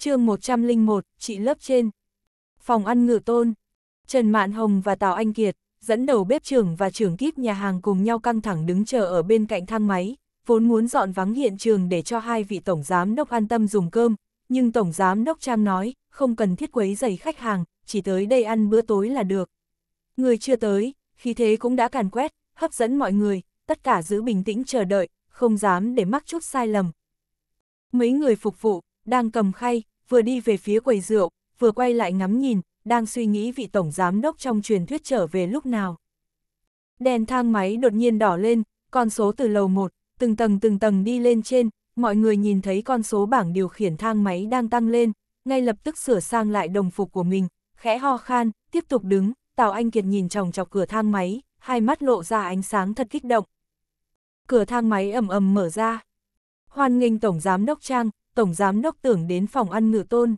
chương 101, chị lớp trên. Phòng ăn ngự tôn. Trần Mạn Hồng và Tào Anh Kiệt, dẫn đầu bếp trưởng và trưởng kíp nhà hàng cùng nhau căng thẳng đứng chờ ở bên cạnh thang máy, vốn muốn dọn vắng hiện trường để cho hai vị tổng giám đốc an tâm dùng cơm, nhưng tổng giám đốc Trang nói, không cần thiết quấy giày khách hàng, chỉ tới đây ăn bữa tối là được. Người chưa tới, khi thế cũng đã càn quét, hấp dẫn mọi người, tất cả giữ bình tĩnh chờ đợi, không dám để mắc chút sai lầm. Mấy người phục vụ, đang cầm khay, vừa đi về phía quầy rượu, vừa quay lại ngắm nhìn, đang suy nghĩ vị tổng giám đốc trong truyền thuyết trở về lúc nào. Đèn thang máy đột nhiên đỏ lên, con số từ lầu 1, từng tầng từng tầng đi lên trên, mọi người nhìn thấy con số bảng điều khiển thang máy đang tăng lên, ngay lập tức sửa sang lại đồng phục của mình, khẽ ho khan, tiếp tục đứng, Tào Anh Kiệt nhìn chòng chọc cửa thang máy, hai mắt lộ ra ánh sáng thật kích động. Cửa thang máy ầm ầm mở ra. Hoan nghênh Tổng Giám Đốc Trang, Tổng Giám Đốc tưởng đến phòng ăn ngự tôn.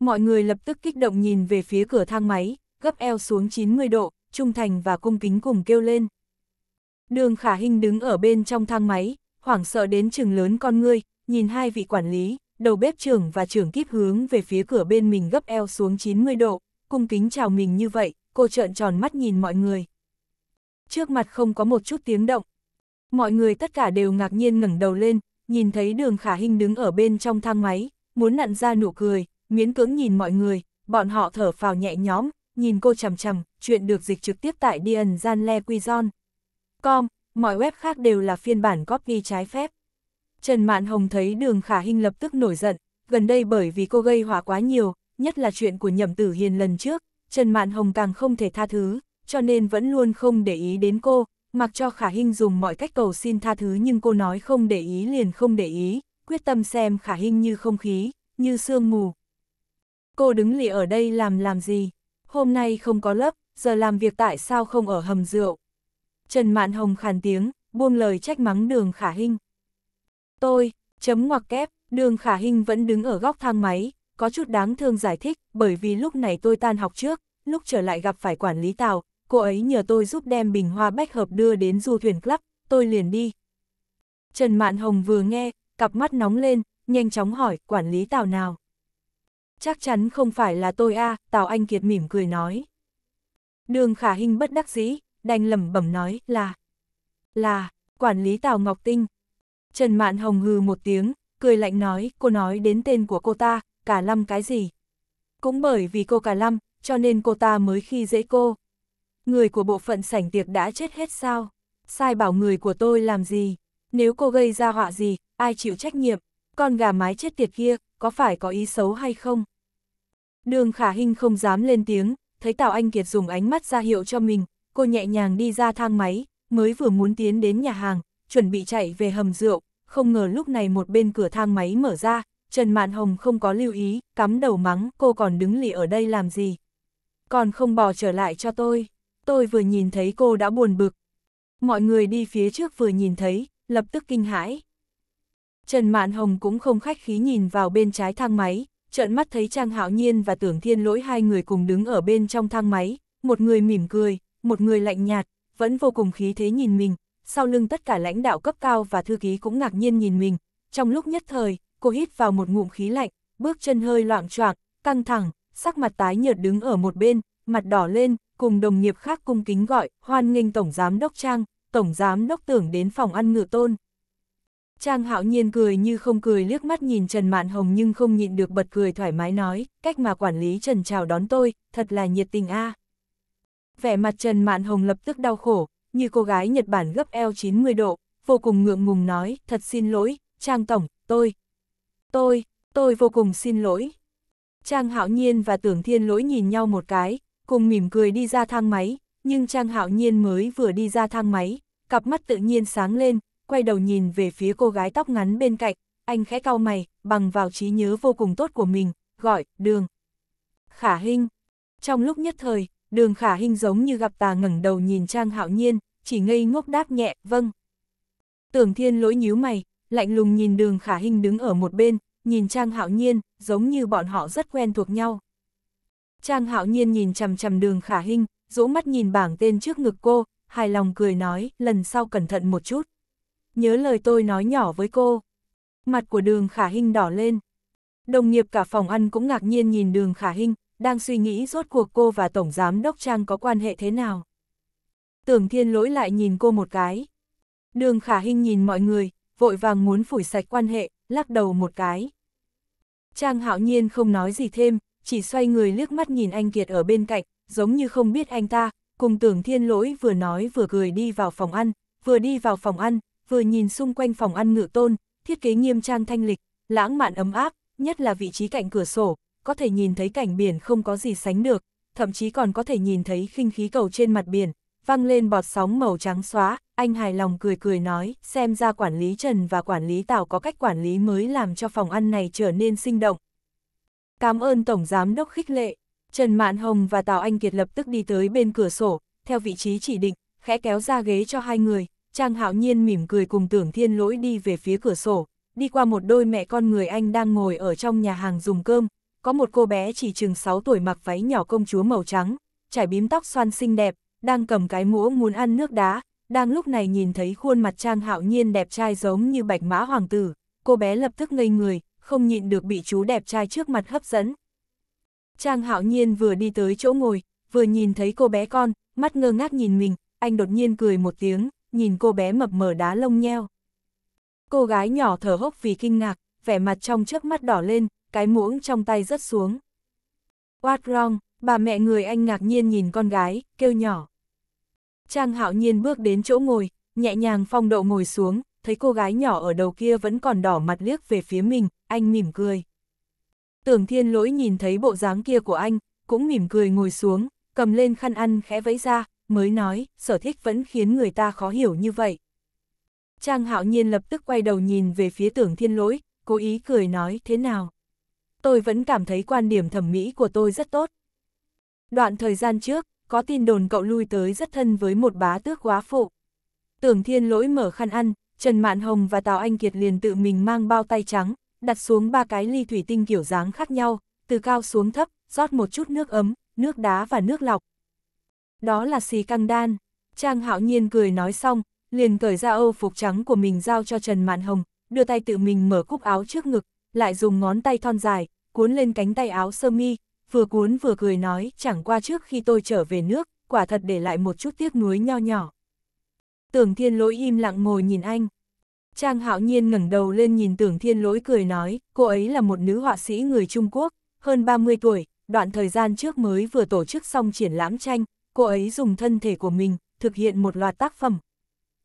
Mọi người lập tức kích động nhìn về phía cửa thang máy, gấp eo xuống 90 độ, trung thành và cung kính cùng kêu lên. Đường Khả Hình đứng ở bên trong thang máy, hoảng sợ đến trường lớn con ngươi, nhìn hai vị quản lý, đầu bếp trưởng và trưởng kíp hướng về phía cửa bên mình gấp eo xuống 90 độ, cung kính chào mình như vậy, cô trợn tròn mắt nhìn mọi người. Trước mặt không có một chút tiếng động. Mọi người tất cả đều ngạc nhiên ngẩng đầu lên, nhìn thấy đường khả hình đứng ở bên trong thang máy, muốn nặn ra nụ cười, miễn cưỡng nhìn mọi người, bọn họ thở phào nhẹ nhõm, nhìn cô chầm chầm, chuyện được dịch trực tiếp tại Điền Gian Le Quy Giòn. Com, mọi web khác đều là phiên bản copy trái phép. Trần Mạn Hồng thấy đường khả hình lập tức nổi giận, gần đây bởi vì cô gây hỏa quá nhiều, nhất là chuyện của nhậm tử hiền lần trước, Trần Mạn Hồng càng không thể tha thứ, cho nên vẫn luôn không để ý đến cô, mặc cho khả hinh dùng mọi cách cầu xin tha thứ nhưng cô nói không để ý liền không để ý, quyết tâm xem khả hinh như không khí, như sương mù. Cô đứng lì ở đây làm làm gì? Hôm nay không có lớp, giờ làm việc tại sao không ở hầm rượu? Trần Mạn Hồng khàn tiếng, buông lời trách mắng đường khả hinh Tôi, chấm ngoặc kép, đường khả hinh vẫn đứng ở góc thang máy, có chút đáng thương giải thích, bởi vì lúc này tôi tan học trước, lúc trở lại gặp phải quản lý tàu, cô ấy nhờ tôi giúp đem bình hoa bách hợp đưa đến du thuyền club, tôi liền đi. Trần Mạn Hồng vừa nghe, cặp mắt nóng lên, nhanh chóng hỏi quản lý tàu nào. Chắc chắn không phải là tôi a à, Tào Anh Kiệt mỉm cười nói. Đường khả Hinh bất đắc dĩ, đành lẩm bẩm nói là, là, quản lý Tào Ngọc Tinh. Trần Mạn Hồng hừ một tiếng, cười lạnh nói, cô nói đến tên của cô ta, cả lâm cái gì. Cũng bởi vì cô cả lâm, cho nên cô ta mới khi dễ cô. Người của bộ phận sảnh tiệc đã chết hết sao? Sai bảo người của tôi làm gì? Nếu cô gây ra họa gì, ai chịu trách nhiệm? Con gà mái chết tiệt kia, có phải có ý xấu hay không? Đường khả hình không dám lên tiếng, thấy Tào Anh Kiệt dùng ánh mắt ra hiệu cho mình, cô nhẹ nhàng đi ra thang máy, mới vừa muốn tiến đến nhà hàng, chuẩn bị chạy về hầm rượu, không ngờ lúc này một bên cửa thang máy mở ra, Trần Mạn Hồng không có lưu ý, cắm đầu mắng, cô còn đứng lì ở đây làm gì? Còn không bỏ trở lại cho tôi tôi vừa nhìn thấy cô đã buồn bực. Mọi người đi phía trước vừa nhìn thấy, lập tức kinh hãi. Trần Mạn Hồng cũng không khách khí nhìn vào bên trái thang máy, trợn mắt thấy Trang Hạo Nhiên và Tưởng Thiên Lỗi hai người cùng đứng ở bên trong thang máy, một người mỉm cười, một người lạnh nhạt, vẫn vô cùng khí thế nhìn mình, sau lưng tất cả lãnh đạo cấp cao và thư ký cũng ngạc nhiên nhìn mình. Trong lúc nhất thời, cô hít vào một ngụm khí lạnh, bước chân hơi loạn choạng, căng thẳng, sắc mặt tái nhợt đứng ở một bên, mặt đỏ lên, cùng đồng nghiệp khác cung kính gọi, hoan nghênh Tổng Giám Đốc Trang, Tổng Giám Đốc Tưởng đến phòng ăn ngựa tôn. Trang hạo nhiên cười như không cười liếc mắt nhìn Trần Mạn Hồng nhưng không nhịn được bật cười thoải mái nói, cách mà quản lý Trần chào đón tôi, thật là nhiệt tình a. Vẻ mặt Trần Mạn Hồng lập tức đau khổ, như cô gái Nhật Bản gấp eo 90 độ, vô cùng ngượng ngùng nói, thật xin lỗi, Trang Tổng, tôi, tôi, tôi vô cùng xin lỗi. Trang hạo nhiên và tưởng thiên lỗi nhìn nhau một cái, cùng mỉm cười đi ra thang máy, nhưng Trang Hạo Nhiên mới vừa đi ra thang máy, cặp mắt tự nhiên sáng lên, quay đầu nhìn về phía cô gái tóc ngắn bên cạnh, anh khẽ cau mày, bằng vào trí nhớ vô cùng tốt của mình, gọi, đường. Khả Hinh. Trong lúc nhất thời, đường Khả Hinh giống như gặp tà ngẩng đầu nhìn Trang Hạo Nhiên, chỉ ngây ngốc đáp nhẹ, vâng. Tưởng thiên lỗi nhíu mày, lạnh lùng nhìn đường Khả Hinh đứng ở một bên, nhìn Trang Hạo Nhiên, giống như bọn họ rất quen thuộc nhau. Trang hạo nhiên nhìn chầm chầm đường khả Hinh, rũ mắt nhìn bảng tên trước ngực cô, hài lòng cười nói, lần sau cẩn thận một chút. Nhớ lời tôi nói nhỏ với cô. Mặt của đường khả Hinh đỏ lên. Đồng nghiệp cả phòng ăn cũng ngạc nhiên nhìn đường khả Hinh, đang suy nghĩ rốt cuộc cô và Tổng Giám Đốc Trang có quan hệ thế nào. Tưởng thiên lỗi lại nhìn cô một cái. Đường khả Hinh nhìn mọi người, vội vàng muốn phủi sạch quan hệ, lắc đầu một cái. Trang hạo nhiên không nói gì thêm, chỉ xoay người liếc mắt nhìn anh Kiệt ở bên cạnh, giống như không biết anh ta, cùng tưởng thiên lỗi vừa nói vừa cười đi vào phòng ăn, vừa đi vào phòng ăn, vừa nhìn xung quanh phòng ăn ngự tôn, thiết kế nghiêm trang thanh lịch, lãng mạn ấm áp, nhất là vị trí cạnh cửa sổ, có thể nhìn thấy cảnh biển không có gì sánh được, thậm chí còn có thể nhìn thấy khinh khí cầu trên mặt biển, văng lên bọt sóng màu trắng xóa, anh hài lòng cười cười nói, xem ra quản lý Trần và quản lý Tào có cách quản lý mới làm cho phòng ăn này trở nên sinh động, Cảm ơn Tổng Giám Đốc khích lệ. Trần Mạn Hồng và Tào Anh Kiệt lập tức đi tới bên cửa sổ, theo vị trí chỉ định, khẽ kéo ra ghế cho hai người. Trang Hạo Nhiên mỉm cười cùng Tưởng Thiên Lỗi đi về phía cửa sổ, đi qua một đôi mẹ con người anh đang ngồi ở trong nhà hàng dùng cơm. Có một cô bé chỉ chừng 6 tuổi mặc váy nhỏ công chúa màu trắng, trải bím tóc xoăn xinh đẹp, đang cầm cái muỗng muốn ăn nước đá, đang lúc này nhìn thấy khuôn mặt Trang Hạo Nhiên đẹp trai giống như bạch mã hoàng tử, cô bé lập tức ngây người, không nhịn được bị chú đẹp trai trước mặt hấp dẫn. Trang hạo nhiên vừa đi tới chỗ ngồi, vừa nhìn thấy cô bé con, mắt ngơ ngác nhìn mình, anh đột nhiên cười một tiếng, nhìn cô bé mập mờ đá lông nheo. Cô gái nhỏ thở hốc vì kinh ngạc, vẻ mặt trong trước mắt đỏ lên, cái muỗng trong tay rớt xuống. What wrong, bà mẹ người anh ngạc nhiên nhìn con gái, kêu nhỏ. Trang hạo nhiên bước đến chỗ ngồi, nhẹ nhàng phong độ ngồi xuống, thấy cô gái nhỏ ở đầu kia vẫn còn đỏ mặt liếc về phía mình, anh mỉm cười. Tưởng thiên lỗi nhìn thấy bộ dáng kia của anh, cũng mỉm cười ngồi xuống, cầm lên khăn ăn khẽ vẫy ra, mới nói, sở thích vẫn khiến người ta khó hiểu như vậy. Trang hạo nhiên lập tức quay đầu nhìn về phía tưởng thiên lỗi, cố ý cười nói thế nào. Tôi vẫn cảm thấy quan điểm thẩm mỹ của tôi rất tốt. Đoạn thời gian trước, có tin đồn cậu lui tới rất thân với một bá tước quá phụ. Tưởng thiên lỗi mở khăn ăn, Trần Mạn Hồng và Tào Anh Kiệt liền tự mình mang bao tay trắng, đặt xuống ba cái ly thủy tinh kiểu dáng khác nhau, từ cao xuống thấp, rót một chút nước ấm, nước đá và nước lọc. Đó là xì căng đan. Trang hạo nhiên cười nói xong, liền cởi ra âu phục trắng của mình giao cho Trần Mạn Hồng, đưa tay tự mình mở cúc áo trước ngực, lại dùng ngón tay thon dài, cuốn lên cánh tay áo sơ mi, vừa cuốn vừa cười nói, chẳng qua trước khi tôi trở về nước, quả thật để lại một chút tiếc nuối nho nhỏ. Tưởng thiên lỗi im lặng ngồi nhìn anh. Trang hạo nhiên ngẩng đầu lên nhìn tưởng thiên lỗi cười nói, cô ấy là một nữ họa sĩ người Trung Quốc, hơn 30 tuổi, đoạn thời gian trước mới vừa tổ chức xong triển lãm tranh, cô ấy dùng thân thể của mình, thực hiện một loạt tác phẩm.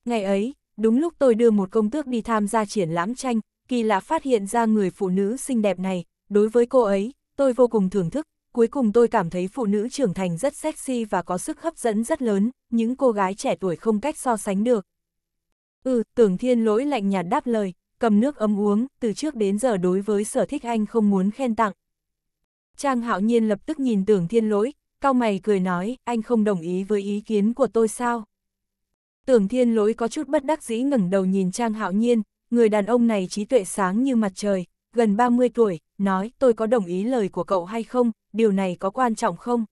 Ngày ấy, đúng lúc tôi đưa một công tước đi tham gia triển lãm tranh, kỳ lạ phát hiện ra người phụ nữ xinh đẹp này, đối với cô ấy, tôi vô cùng thưởng thức, cuối cùng tôi cảm thấy phụ nữ trưởng thành rất sexy và có sức hấp dẫn rất lớn, những cô gái trẻ tuổi không cách so sánh được. Ừ, tưởng thiên lỗi lạnh nhạt đáp lời, cầm nước ấm uống, từ trước đến giờ đối với sở thích anh không muốn khen tặng. Trang hạo nhiên lập tức nhìn tưởng thiên lỗi, cao mày cười nói, anh không đồng ý với ý kiến của tôi sao? Tưởng thiên lỗi có chút bất đắc dĩ ngẩng đầu nhìn Trang hạo nhiên, người đàn ông này trí tuệ sáng như mặt trời, gần 30 tuổi, nói tôi có đồng ý lời của cậu hay không, điều này có quan trọng không?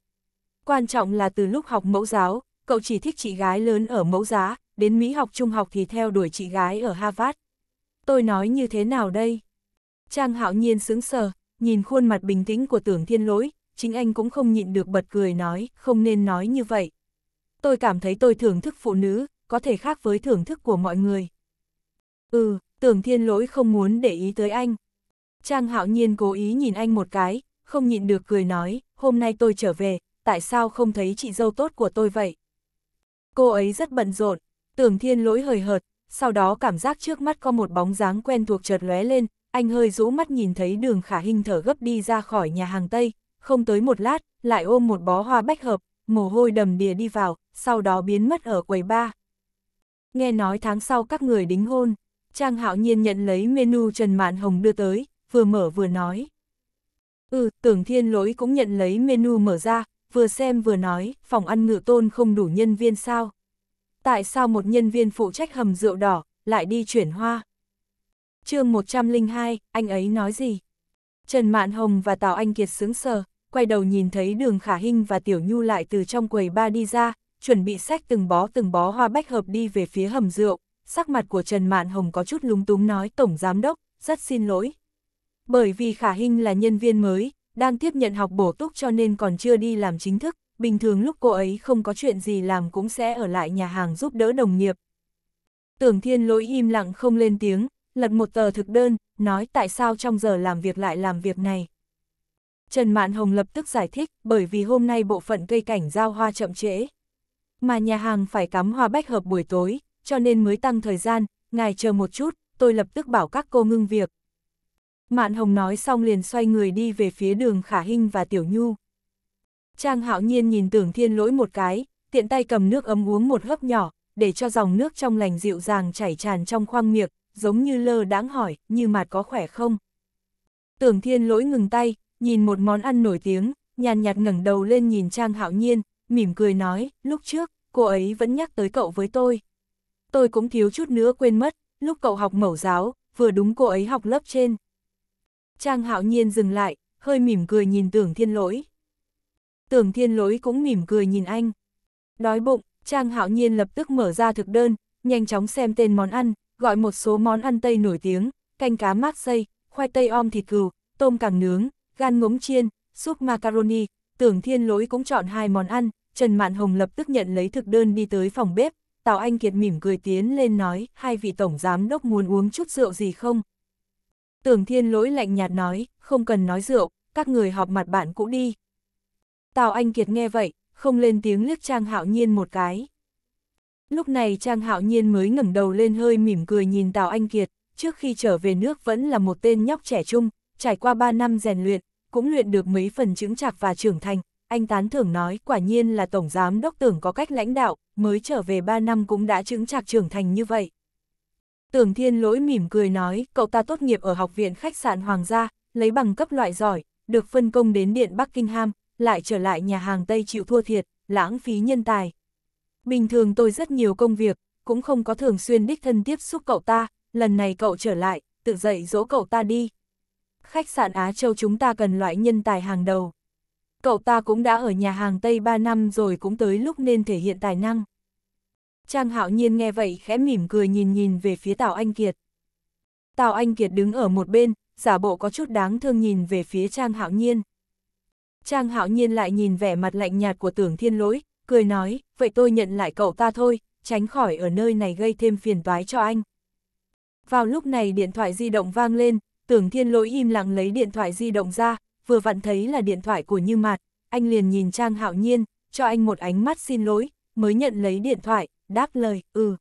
Quan trọng là từ lúc học mẫu giáo, cậu chỉ thích chị gái lớn ở mẫu giá, đến Mỹ học trung học thì theo đuổi chị gái ở Harvard. Tôi nói như thế nào đây? Trang hạo nhiên sững sờ, nhìn khuôn mặt bình tĩnh của tưởng thiên lỗi, chính anh cũng không nhịn được bật cười nói, không nên nói như vậy. Tôi cảm thấy tôi thưởng thức phụ nữ, có thể khác với thưởng thức của mọi người. Ừ, tưởng thiên lỗi không muốn để ý tới anh. Trang hạo nhiên cố ý nhìn anh một cái, không nhịn được cười nói, hôm nay tôi trở về, tại sao không thấy chị dâu tốt của tôi vậy? Cô ấy rất bận rộn, Tưởng thiên lỗi hời hợt, sau đó cảm giác trước mắt có một bóng dáng quen thuộc chợt lóe lên, anh hơi rũ mắt nhìn thấy đường khả hình thở gấp đi ra khỏi nhà hàng Tây, không tới một lát, lại ôm một bó hoa bách hợp, mồ hôi đầm đìa đi vào, sau đó biến mất ở quầy ba. Nghe nói tháng sau các người đính hôn, Trang Hạo Nhiên nhận lấy menu Trần Mạn Hồng đưa tới, vừa mở vừa nói. Ừ, tưởng thiên lỗi cũng nhận lấy menu mở ra, vừa xem vừa nói, phòng ăn ngự tôn không đủ nhân viên sao tại sao một nhân viên phụ trách hầm rượu đỏ lại đi chuyển hoa? chương 102, anh ấy nói gì? Trần Mạn Hồng và Tào Anh Kiệt sướng sờ, quay đầu nhìn thấy đường Khả Hinh và Tiểu Nhu lại từ trong quầy ba đi ra, chuẩn bị sách từng bó từng bó hoa bách hợp đi về phía hầm rượu, sắc mặt của Trần Mạn Hồng có chút lúng túng nói Tổng Giám Đốc, rất xin lỗi. Bởi vì Khả Hinh là nhân viên mới, đang tiếp nhận học bổ túc cho nên còn chưa đi làm chính thức, bình thường lúc cô ấy không có chuyện gì làm cũng sẽ ở lại nhà hàng giúp đỡ đồng nghiệp. Tưởng thiên lỗi im lặng không lên tiếng, lật một tờ thực đơn, nói tại sao trong giờ làm việc lại làm việc này. Trần Mạn Hồng lập tức giải thích bởi vì hôm nay bộ phận cây cảnh giao hoa chậm trễ. Mà nhà hàng phải cắm hoa bách hợp buổi tối, cho nên mới tăng thời gian, ngài chờ một chút, tôi lập tức bảo các cô ngưng việc. Mạn Hồng nói xong liền xoay người đi về phía đường Khả Hinh và Tiểu Nhu. Trang hạo nhiên nhìn tưởng thiên lỗi một cái, tiện tay cầm nước ấm uống một hớp nhỏ, để cho dòng nước trong lành dịu dàng chảy tràn trong khoang miệng, giống như lơ đáng hỏi, như mạt có khỏe không? Tưởng thiên lỗi ngừng tay, nhìn một món ăn nổi tiếng, nhàn nhạt ngẩng đầu lên nhìn Trang hạo nhiên, mỉm cười nói, lúc trước, cô ấy vẫn nhắc tới cậu với tôi. Tôi cũng thiếu chút nữa quên mất, lúc cậu học mẫu giáo, vừa đúng cô ấy học lớp trên. Trang hạo nhiên dừng lại, hơi mỉm cười nhìn tưởng thiên lỗi. Tưởng thiên lỗi cũng mỉm cười nhìn anh. Đói bụng, Trang hạo nhiên lập tức mở ra thực đơn, nhanh chóng xem tên món ăn, gọi một số món ăn Tây nổi tiếng, canh cá mát xay, khoai tây om thịt cừu, tôm càng nướng, gan ngỗng chiên, súp macaroni, tưởng thiên lỗi cũng chọn hai món ăn, Trần Mạn Hồng lập tức nhận lấy thực đơn đi tới phòng bếp, Tào Anh Kiệt mỉm cười tiến lên nói, hai vị tổng giám đốc muốn uống chút rượu gì không? Tưởng thiên lỗi lạnh nhạt nói, không cần nói rượu, các người họp mặt bạn cũng đi, Tào Anh Kiệt nghe vậy, không lên tiếng liếc Trang Hạo Nhiên một cái. Lúc này Trang Hạo Nhiên mới ngẩng đầu lên hơi mỉm cười nhìn Tào Anh Kiệt, trước khi trở về nước vẫn là một tên nhóc trẻ trung, trải qua 3 năm rèn luyện, cũng luyện được mấy phần chứng chạc và trưởng thành. Anh tán thưởng nói quả nhiên là Tổng Giám Đốc tưởng có cách lãnh đạo, mới trở về 3 năm cũng đã chứng chạc trưởng thành như vậy. Tưởng Thiên Lỗi mỉm cười nói, cậu ta tốt nghiệp ở học viện khách sạn Hoàng gia, lấy bằng cấp loại giỏi, được phân công đến Điện Bắc Kinh Ham, lại trở lại nhà hàng Tây chịu thua thiệt, lãng phí nhân tài. Bình thường tôi rất nhiều công việc, cũng không có thường xuyên đích thân tiếp xúc cậu ta, lần này cậu trở lại, tự dậy dỗ cậu ta đi. Khách sạn Á Châu chúng ta cần loại nhân tài hàng đầu. Cậu ta cũng đã ở nhà hàng Tây 3 năm rồi cũng tới lúc nên thể hiện tài năng. Trang hạo nhiên nghe vậy khẽ mỉm cười nhìn nhìn về phía Tào Anh Kiệt. Tào Anh Kiệt đứng ở một bên, giả bộ có chút đáng thương nhìn về phía Trang hạo nhiên. Trang hạo nhiên lại nhìn vẻ mặt lạnh nhạt của tưởng thiên lỗi, cười nói, vậy tôi nhận lại cậu ta thôi, tránh khỏi ở nơi này gây thêm phiền toái cho anh. Vào lúc này điện thoại di động vang lên, tưởng thiên lỗi im lặng lấy điện thoại di động ra, vừa vặn thấy là điện thoại của Như Mạt, anh liền nhìn Trang Hạo Nhiên, cho anh một ánh mắt xin lỗi, mới nhận lấy điện thoại, đáp lời, ừ.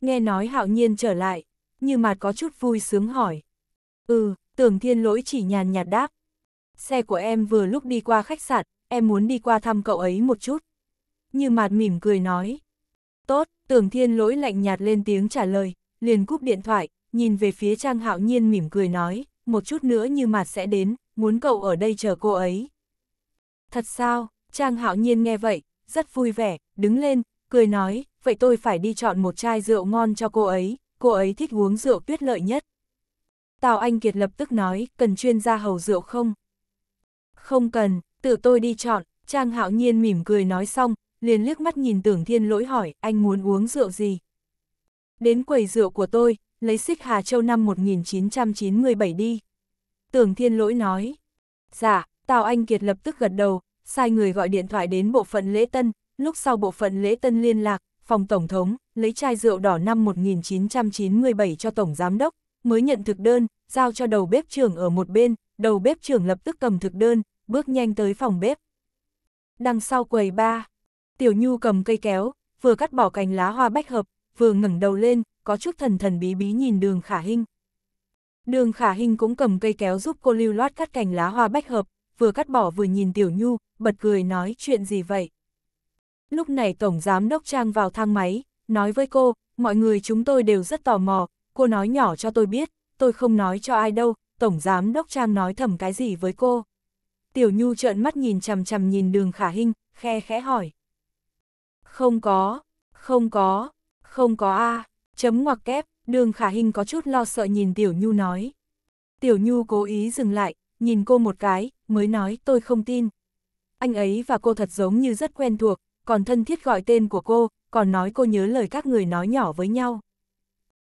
Nghe nói Hạo Nhiên trở lại, Như Mạt có chút vui sướng hỏi. Ừ, tưởng thiên lỗi chỉ nhàn nhạt đáp, xe của em vừa lúc đi qua khách sạn, em muốn đi qua thăm cậu ấy một chút. Như mạt mỉm cười nói. Tốt, tưởng thiên lỗi lạnh nhạt lên tiếng trả lời, liền cúp điện thoại, nhìn về phía Trang Hạo Nhiên mỉm cười nói, một chút nữa như mạt sẽ đến, muốn cậu ở đây chờ cô ấy. Thật sao, Trang Hạo Nhiên nghe vậy, rất vui vẻ, đứng lên, cười nói, vậy tôi phải đi chọn một chai rượu ngon cho cô ấy, cô ấy thích uống rượu tuyết lợi nhất. Tào Anh Kiệt lập tức nói, cần chuyên gia hầu rượu không? Không cần, tự tôi đi chọn, Trang hạo nhiên mỉm cười nói xong, liền liếc mắt nhìn tưởng thiên lỗi hỏi, anh muốn uống rượu gì? Đến quầy rượu của tôi, lấy xích Hà Châu năm 1997 đi. Tưởng thiên lỗi nói, dạ, Tào Anh Kiệt lập tức gật đầu, sai người gọi điện thoại đến bộ phận lễ tân, lúc sau bộ phận lễ tân liên lạc, phòng tổng thống, lấy chai rượu đỏ năm 1997 cho tổng giám đốc, mới nhận thực đơn, giao cho đầu bếp trưởng ở một bên, đầu bếp trưởng lập tức cầm thực đơn, bước nhanh tới phòng bếp. Đằng sau quầy ba, Tiểu Nhu cầm cây kéo, vừa cắt bỏ cành lá hoa bách hợp, vừa ngẩng đầu lên, có chút thần thần bí bí nhìn đường khả hình Đường khả hình cũng cầm cây kéo giúp cô lưu loát cắt cành lá hoa bách hợp, vừa cắt bỏ vừa nhìn Tiểu Nhu, bật cười nói chuyện gì vậy. Lúc này Tổng Giám Đốc Trang vào thang máy, nói với cô, mọi người chúng tôi đều rất tò mò, cô nói nhỏ cho tôi biết, tôi không nói cho ai đâu, Tổng Giám Đốc Trang nói thầm cái gì với cô. Tiểu Nhu trợn mắt nhìn chằm chằm nhìn đường khả hinh, khe khẽ hỏi. Không có, không có, không có a à, chấm ngoặc kép, đường khả hinh có chút lo sợ nhìn Tiểu Nhu nói. Tiểu Nhu cố ý dừng lại, nhìn cô một cái, mới nói tôi không tin. Anh ấy và cô thật giống như rất quen thuộc, còn thân thiết gọi tên của cô, còn nói cô nhớ lời các người nói nhỏ với nhau.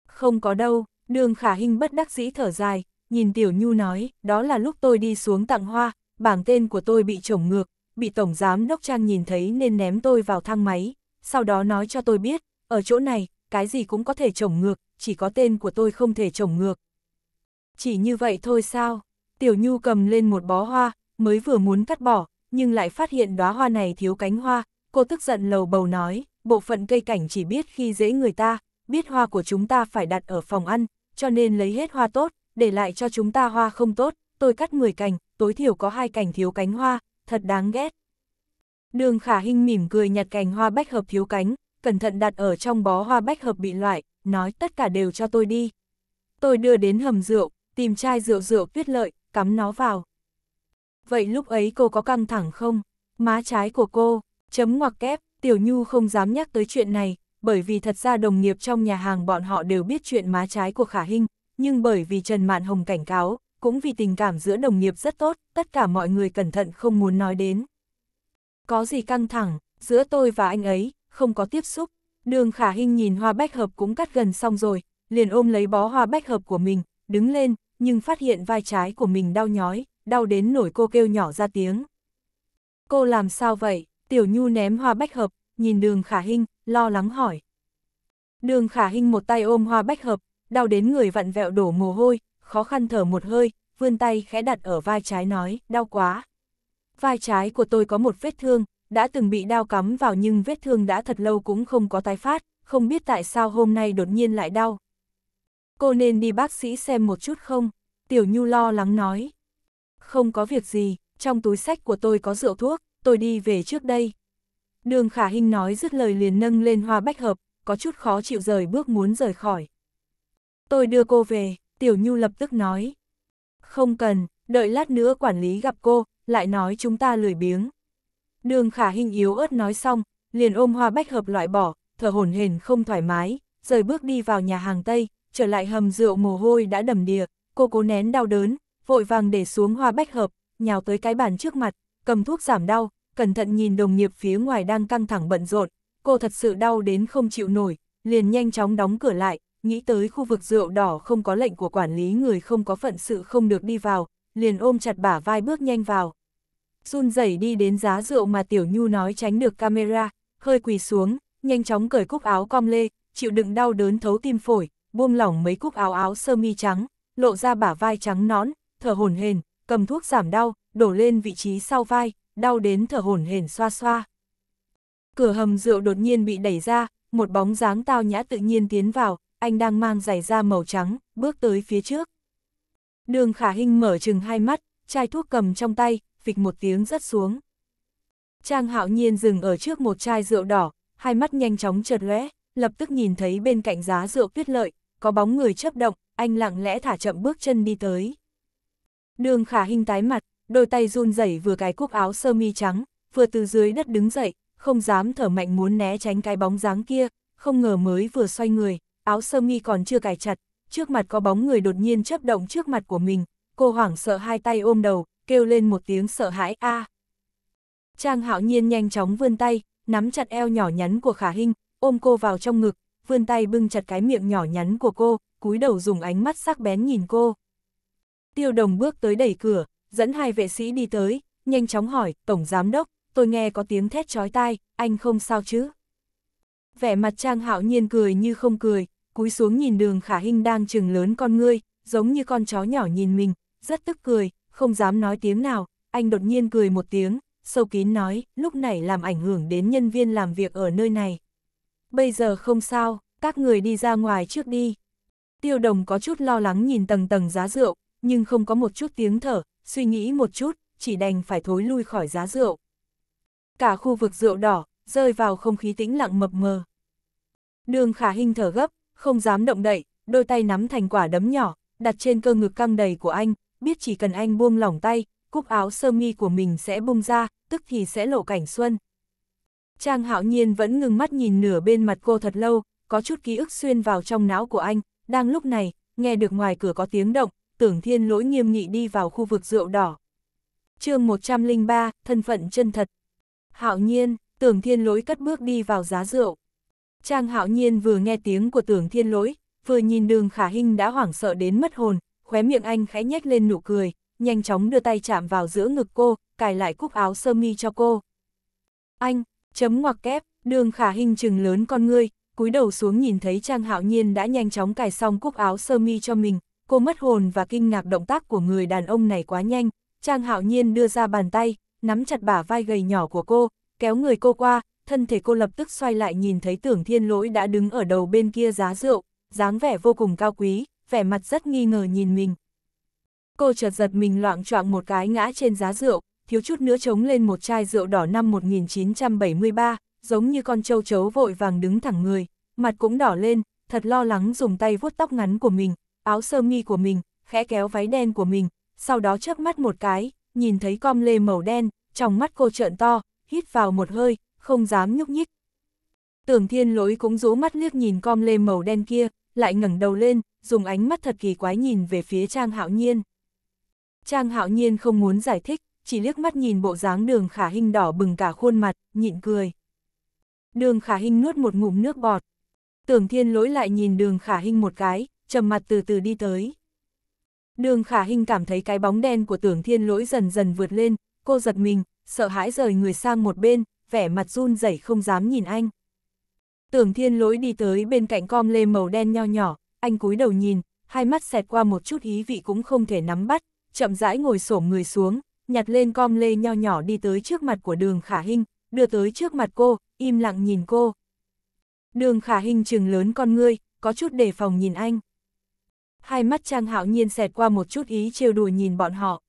Không có đâu, đường khả hinh bất đắc dĩ thở dài, nhìn Tiểu Nhu nói, đó là lúc tôi đi xuống tặng hoa, bảng tên của tôi bị trổng ngược, bị Tổng Giám Đốc Trang nhìn thấy nên ném tôi vào thang máy, sau đó nói cho tôi biết, ở chỗ này, cái gì cũng có thể trổng ngược, chỉ có tên của tôi không thể trổng ngược. Chỉ như vậy thôi sao? Tiểu Nhu cầm lên một bó hoa, mới vừa muốn cắt bỏ, nhưng lại phát hiện đóa hoa này thiếu cánh hoa, cô tức giận lầu bầu nói, bộ phận cây cảnh chỉ biết khi dễ người ta, biết hoa của chúng ta phải đặt ở phòng ăn, cho nên lấy hết hoa tốt, để lại cho chúng ta hoa không tốt, tôi cắt 10 cành, tối thiểu có hai cành thiếu cánh hoa, thật đáng ghét. Đường khả hình mỉm cười nhặt cành hoa bách hợp thiếu cánh, cẩn thận đặt ở trong bó hoa bách hợp bị loại, nói tất cả đều cho tôi đi. Tôi đưa đến hầm rượu, tìm chai rượu rượu tuyết lợi, cắm nó vào. Vậy lúc ấy cô có căng thẳng không? Má trái của cô, chấm ngoặc kép, Tiểu Nhu không dám nhắc tới chuyện này, bởi vì thật ra đồng nghiệp trong nhà hàng bọn họ đều biết chuyện má trái của Khả Hinh, nhưng bởi vì Trần Mạn Hồng cảnh cáo, cũng vì tình cảm giữa đồng nghiệp rất tốt, tất cả mọi người cẩn thận không muốn nói đến. Có gì căng thẳng, giữa tôi và anh ấy, không có tiếp xúc. Đường khả hình nhìn hoa bách hợp cũng cắt gần xong rồi, liền ôm lấy bó hoa bách hợp của mình, đứng lên, nhưng phát hiện vai trái của mình đau nhói, đau đến nổi cô kêu nhỏ ra tiếng. Cô làm sao vậy? Tiểu Nhu ném hoa bách hợp, nhìn đường khả hình, lo lắng hỏi. Đường khả hình một tay ôm hoa bách hợp, đau đến người vặn vẹo đổ mồ hôi, khó khăn thở một hơi, vươn tay khẽ đặt ở vai trái nói, đau quá. Vai trái của tôi có một vết thương, đã từng bị đau cắm vào nhưng vết thương đã thật lâu cũng không có tái phát, không biết tại sao hôm nay đột nhiên lại đau. Cô nên đi bác sĩ xem một chút không? Tiểu Nhu lo lắng nói. Không có việc gì, trong túi sách của tôi có rượu thuốc, tôi đi về trước đây. Đường Khả Hinh nói dứt lời liền nâng lên hoa bách hợp, có chút khó chịu rời bước muốn rời khỏi. Tôi đưa cô về, Tiểu Nhu lập tức nói. Không cần, đợi lát nữa quản lý gặp cô, lại nói chúng ta lười biếng. Đường khả hình yếu ớt nói xong, liền ôm hoa bách hợp loại bỏ, thở hổn hển không thoải mái, rời bước đi vào nhà hàng Tây, trở lại hầm rượu mồ hôi đã đầm đìa, cô cố nén đau đớn, vội vàng để xuống hoa bách hợp, nhào tới cái bàn trước mặt, cầm thuốc giảm đau, cẩn thận nhìn đồng nghiệp phía ngoài đang căng thẳng bận rộn, cô thật sự đau đến không chịu nổi, liền nhanh chóng đóng cửa lại, nghĩ tới khu vực rượu đỏ không có lệnh của quản lý người không có phận sự không được đi vào, liền ôm chặt bả vai bước nhanh vào. Run rẩy đi đến giá rượu mà Tiểu Nhu nói tránh được camera, hơi quỳ xuống, nhanh chóng cởi cúc áo com lê, chịu đựng đau đớn thấu tim phổi, buông lỏng mấy cúc áo áo sơ mi trắng, lộ ra bả vai trắng nõn, thở hổn hển, cầm thuốc giảm đau, đổ lên vị trí sau vai, đau đến thở hổn hển xoa xoa. Cửa hầm rượu đột nhiên bị đẩy ra, một bóng dáng tao nhã tự nhiên tiến vào, anh đang mang giày da màu trắng, bước tới phía trước. Đường khả hình mở chừng hai mắt, chai thuốc cầm trong tay, phịch một tiếng rất xuống. Trang hạo nhiên dừng ở trước một chai rượu đỏ, hai mắt nhanh chóng chợt lóe, lập tức nhìn thấy bên cạnh giá rượu tuyết lợi, có bóng người chấp động, anh lặng lẽ thả chậm bước chân đi tới. Đường khả hình tái mặt, đôi tay run rẩy vừa cái cúc áo sơ mi trắng, vừa từ dưới đất đứng dậy, không dám thở mạnh muốn né tránh cái bóng dáng kia, không ngờ mới vừa xoay người, áo sơ mi còn chưa cài chặt, trước mặt có bóng người đột nhiên chấp động trước mặt của mình, cô hoảng sợ hai tay ôm đầu, kêu lên một tiếng sợ hãi a. À. Trang hạo nhiên nhanh chóng vươn tay, nắm chặt eo nhỏ nhắn của khả Hinh, ôm cô vào trong ngực, vươn tay bưng chặt cái miệng nhỏ nhắn của cô, cúi đầu dùng ánh mắt sắc bén nhìn cô. Tiêu đồng bước tới đẩy cửa, dẫn hai vệ sĩ đi tới, nhanh chóng hỏi, Tổng Giám Đốc, tôi nghe có tiếng thét chói tai, anh không sao chứ? Vẻ mặt Trang hạo nhiên cười như không cười, cúi xuống nhìn đường khả hình đang trừng lớn con ngươi, giống như con chó nhỏ nhìn mình, rất tức cười, không dám nói tiếng nào, anh đột nhiên cười một tiếng, sâu kín nói, lúc này làm ảnh hưởng đến nhân viên làm việc ở nơi này. Bây giờ không sao, các người đi ra ngoài trước đi. Tiêu đồng có chút lo lắng nhìn tầng tầng giá rượu, nhưng không có một chút tiếng thở, suy nghĩ một chút, chỉ đành phải thối lui khỏi giá rượu. Cả khu vực rượu đỏ, rơi vào không khí tĩnh lặng mập mờ. Đường khả hình thở gấp, không dám động đậy, đôi tay nắm thành quả đấm nhỏ, đặt trên cơ ngực căng đầy của anh, biết chỉ cần anh buông lỏng tay, cúc áo sơ mi của mình sẽ bung ra, tức thì sẽ lộ cảnh xuân. Trang hạo nhiên vẫn ngừng mắt nhìn nửa bên mặt cô thật lâu, có chút ký ức xuyên vào trong não của anh, đang lúc này, nghe được ngoài cửa có tiếng động, tưởng thiên lỗi nghiêm nghị đi vào khu vực rượu đỏ. chương 103, thân phận chân thật. Hạo nhiên, tưởng thiên lỗi cất bước đi vào giá rượu. Trang hạo nhiên vừa nghe tiếng của tưởng thiên lỗi, vừa nhìn đường khả hinh đã hoảng sợ đến mất hồn, khóe miệng anh khẽ nhếch lên nụ cười, nhanh chóng đưa tay chạm vào giữa ngực cô, cài lại cúc áo sơ mi cho cô. Anh, chấm ngoặc kép, đường khả hinh trừng lớn con ngươi, cúi đầu xuống nhìn thấy Trang Hạo Nhiên đã nhanh chóng cài xong cúc áo sơ mi cho mình, cô mất hồn và kinh ngạc động tác của người đàn ông này quá nhanh. Trang Hạo Nhiên đưa ra bàn tay, nắm chặt bả vai gầy nhỏ của cô, kéo người cô qua, thân thể cô lập tức xoay lại nhìn thấy tưởng thiên lỗi đã đứng ở đầu bên kia giá rượu, dáng vẻ vô cùng cao quý, vẻ mặt rất nghi ngờ nhìn mình. Cô chợt giật mình loạn choạng một cái ngã trên giá rượu, thiếu chút nữa chống lên một chai rượu đỏ năm 1973, giống như con châu chấu vội vàng đứng thẳng người, mặt cũng đỏ lên, thật lo lắng dùng tay vuốt tóc ngắn của mình, áo sơ mi của mình, khẽ kéo váy đen của mình, sau đó chớp mắt một cái, nhìn thấy com lê màu đen, trong mắt cô trợn to, hít vào một hơi, không dám nhúc nhích. Tưởng thiên lỗi cũng rú mắt liếc nhìn com lê màu đen kia, lại ngẩng đầu lên, dùng ánh mắt thật kỳ quái nhìn về phía Trang Hạo Nhiên. Trang Hạo Nhiên không muốn giải thích, chỉ liếc mắt nhìn bộ dáng đường khả hình đỏ bừng cả khuôn mặt, nhịn cười. Đường khả hình nuốt một ngụm nước bọt. Tưởng thiên lỗi lại nhìn đường khả hình một cái, trầm mặt từ từ đi tới. Đường khả hình cảm thấy cái bóng đen của tưởng thiên lỗi dần dần vượt lên, cô giật mình, sợ hãi rời người sang một bên, vẻ mặt run rẩy không dám nhìn anh. Tưởng thiên lỗi đi tới bên cạnh com lê màu đen nho nhỏ, anh cúi đầu nhìn, hai mắt xẹt qua một chút ý vị cũng không thể nắm bắt, chậm rãi ngồi xổm người xuống, nhặt lên com lê nho nhỏ đi tới trước mặt của đường khả hình, đưa tới trước mặt cô, im lặng nhìn cô. Đường khả hình trừng lớn con ngươi, có chút đề phòng nhìn anh. Hai mắt Trang Hạo Nhiên xẹt qua một chút ý trêu đùa nhìn bọn họ.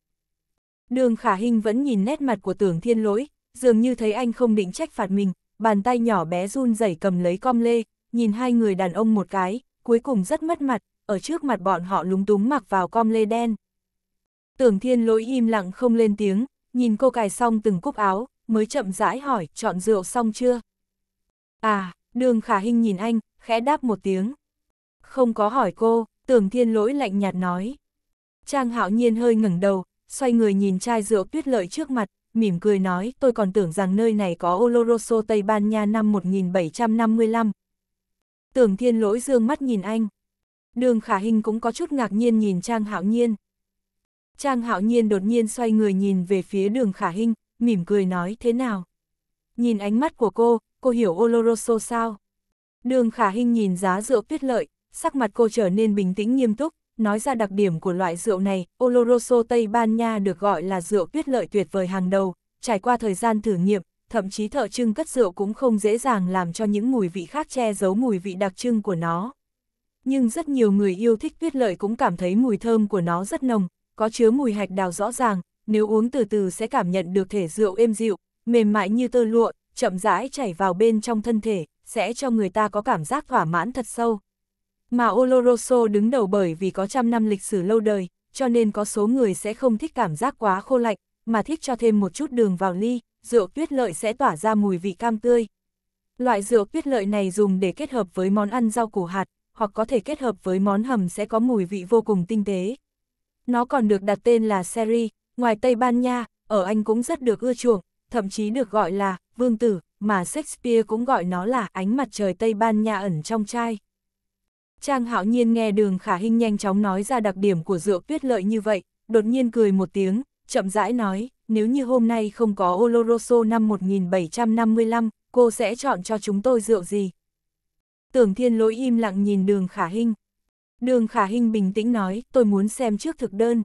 Đường khả hình vẫn nhìn nét mặt của tưởng thiên lỗi, dường như thấy anh không định trách phạt mình, bàn tay nhỏ bé run rẩy cầm lấy com lê, nhìn hai người đàn ông một cái, cuối cùng rất mất mặt, ở trước mặt bọn họ lúng túng mặc vào com lê đen. Tưởng thiên lỗi im lặng không lên tiếng, nhìn cô cài xong từng cúc áo, mới chậm rãi hỏi, chọn rượu xong chưa? À, đường khả hình nhìn anh, khẽ đáp một tiếng. Không có hỏi cô, tưởng thiên lỗi lạnh nhạt nói. Trang hạo nhiên hơi ngẩng đầu, xoay người nhìn chai rượu tuyết lợi trước mặt, mỉm cười nói tôi còn tưởng rằng nơi này có Oloroso Tây Ban Nha năm 1755. Tưởng thiên lỗi dương mắt nhìn anh. Đường khả hình cũng có chút ngạc nhiên nhìn Trang Hạo Nhiên. Trang Hạo Nhiên đột nhiên xoay người nhìn về phía đường khả hình, mỉm cười nói thế nào. Nhìn ánh mắt của cô, cô hiểu Oloroso sao? Đường khả hình nhìn giá rượu tuyết lợi, sắc mặt cô trở nên bình tĩnh nghiêm túc, nói ra đặc điểm của loại rượu này, Oloroso Tây Ban Nha được gọi là rượu tuyết lợi tuyệt vời hàng đầu, trải qua thời gian thử nghiệm, thậm chí thợ trưng cất rượu cũng không dễ dàng làm cho những mùi vị khác che giấu mùi vị đặc trưng của nó. Nhưng rất nhiều người yêu thích tuyết lợi cũng cảm thấy mùi thơm của nó rất nồng, có chứa mùi hạch đào rõ ràng, nếu uống từ từ sẽ cảm nhận được thể rượu êm dịu, mềm mại như tơ lụa, chậm rãi chảy vào bên trong thân thể, sẽ cho người ta có cảm giác thỏa mãn thật sâu. Mà Oloroso đứng đầu bởi vì có trăm năm lịch sử lâu đời, cho nên có số người sẽ không thích cảm giác quá khô lạnh, mà thích cho thêm một chút đường vào ly, rượu tuyết lợi sẽ tỏa ra mùi vị cam tươi. Loại rượu tuyết lợi này dùng để kết hợp với món ăn rau củ hạt, hoặc có thể kết hợp với món hầm sẽ có mùi vị vô cùng tinh tế. Nó còn được đặt tên là Seri, ngoài Tây Ban Nha, ở Anh cũng rất được ưa chuộng, thậm chí được gọi là vương tử, mà Shakespeare cũng gọi nó là ánh mặt trời Tây Ban Nha ẩn trong chai. Trang hạo nhiên nghe đường khả Hinh nhanh chóng nói ra đặc điểm của rượu tuyết lợi như vậy, đột nhiên cười một tiếng, chậm rãi nói, nếu như hôm nay không có Oloroso năm 1755, cô sẽ chọn cho chúng tôi rượu gì? Tưởng thiên lỗi im lặng nhìn đường khả Hinh. Đường khả Hinh bình tĩnh nói, tôi muốn xem trước thực đơn.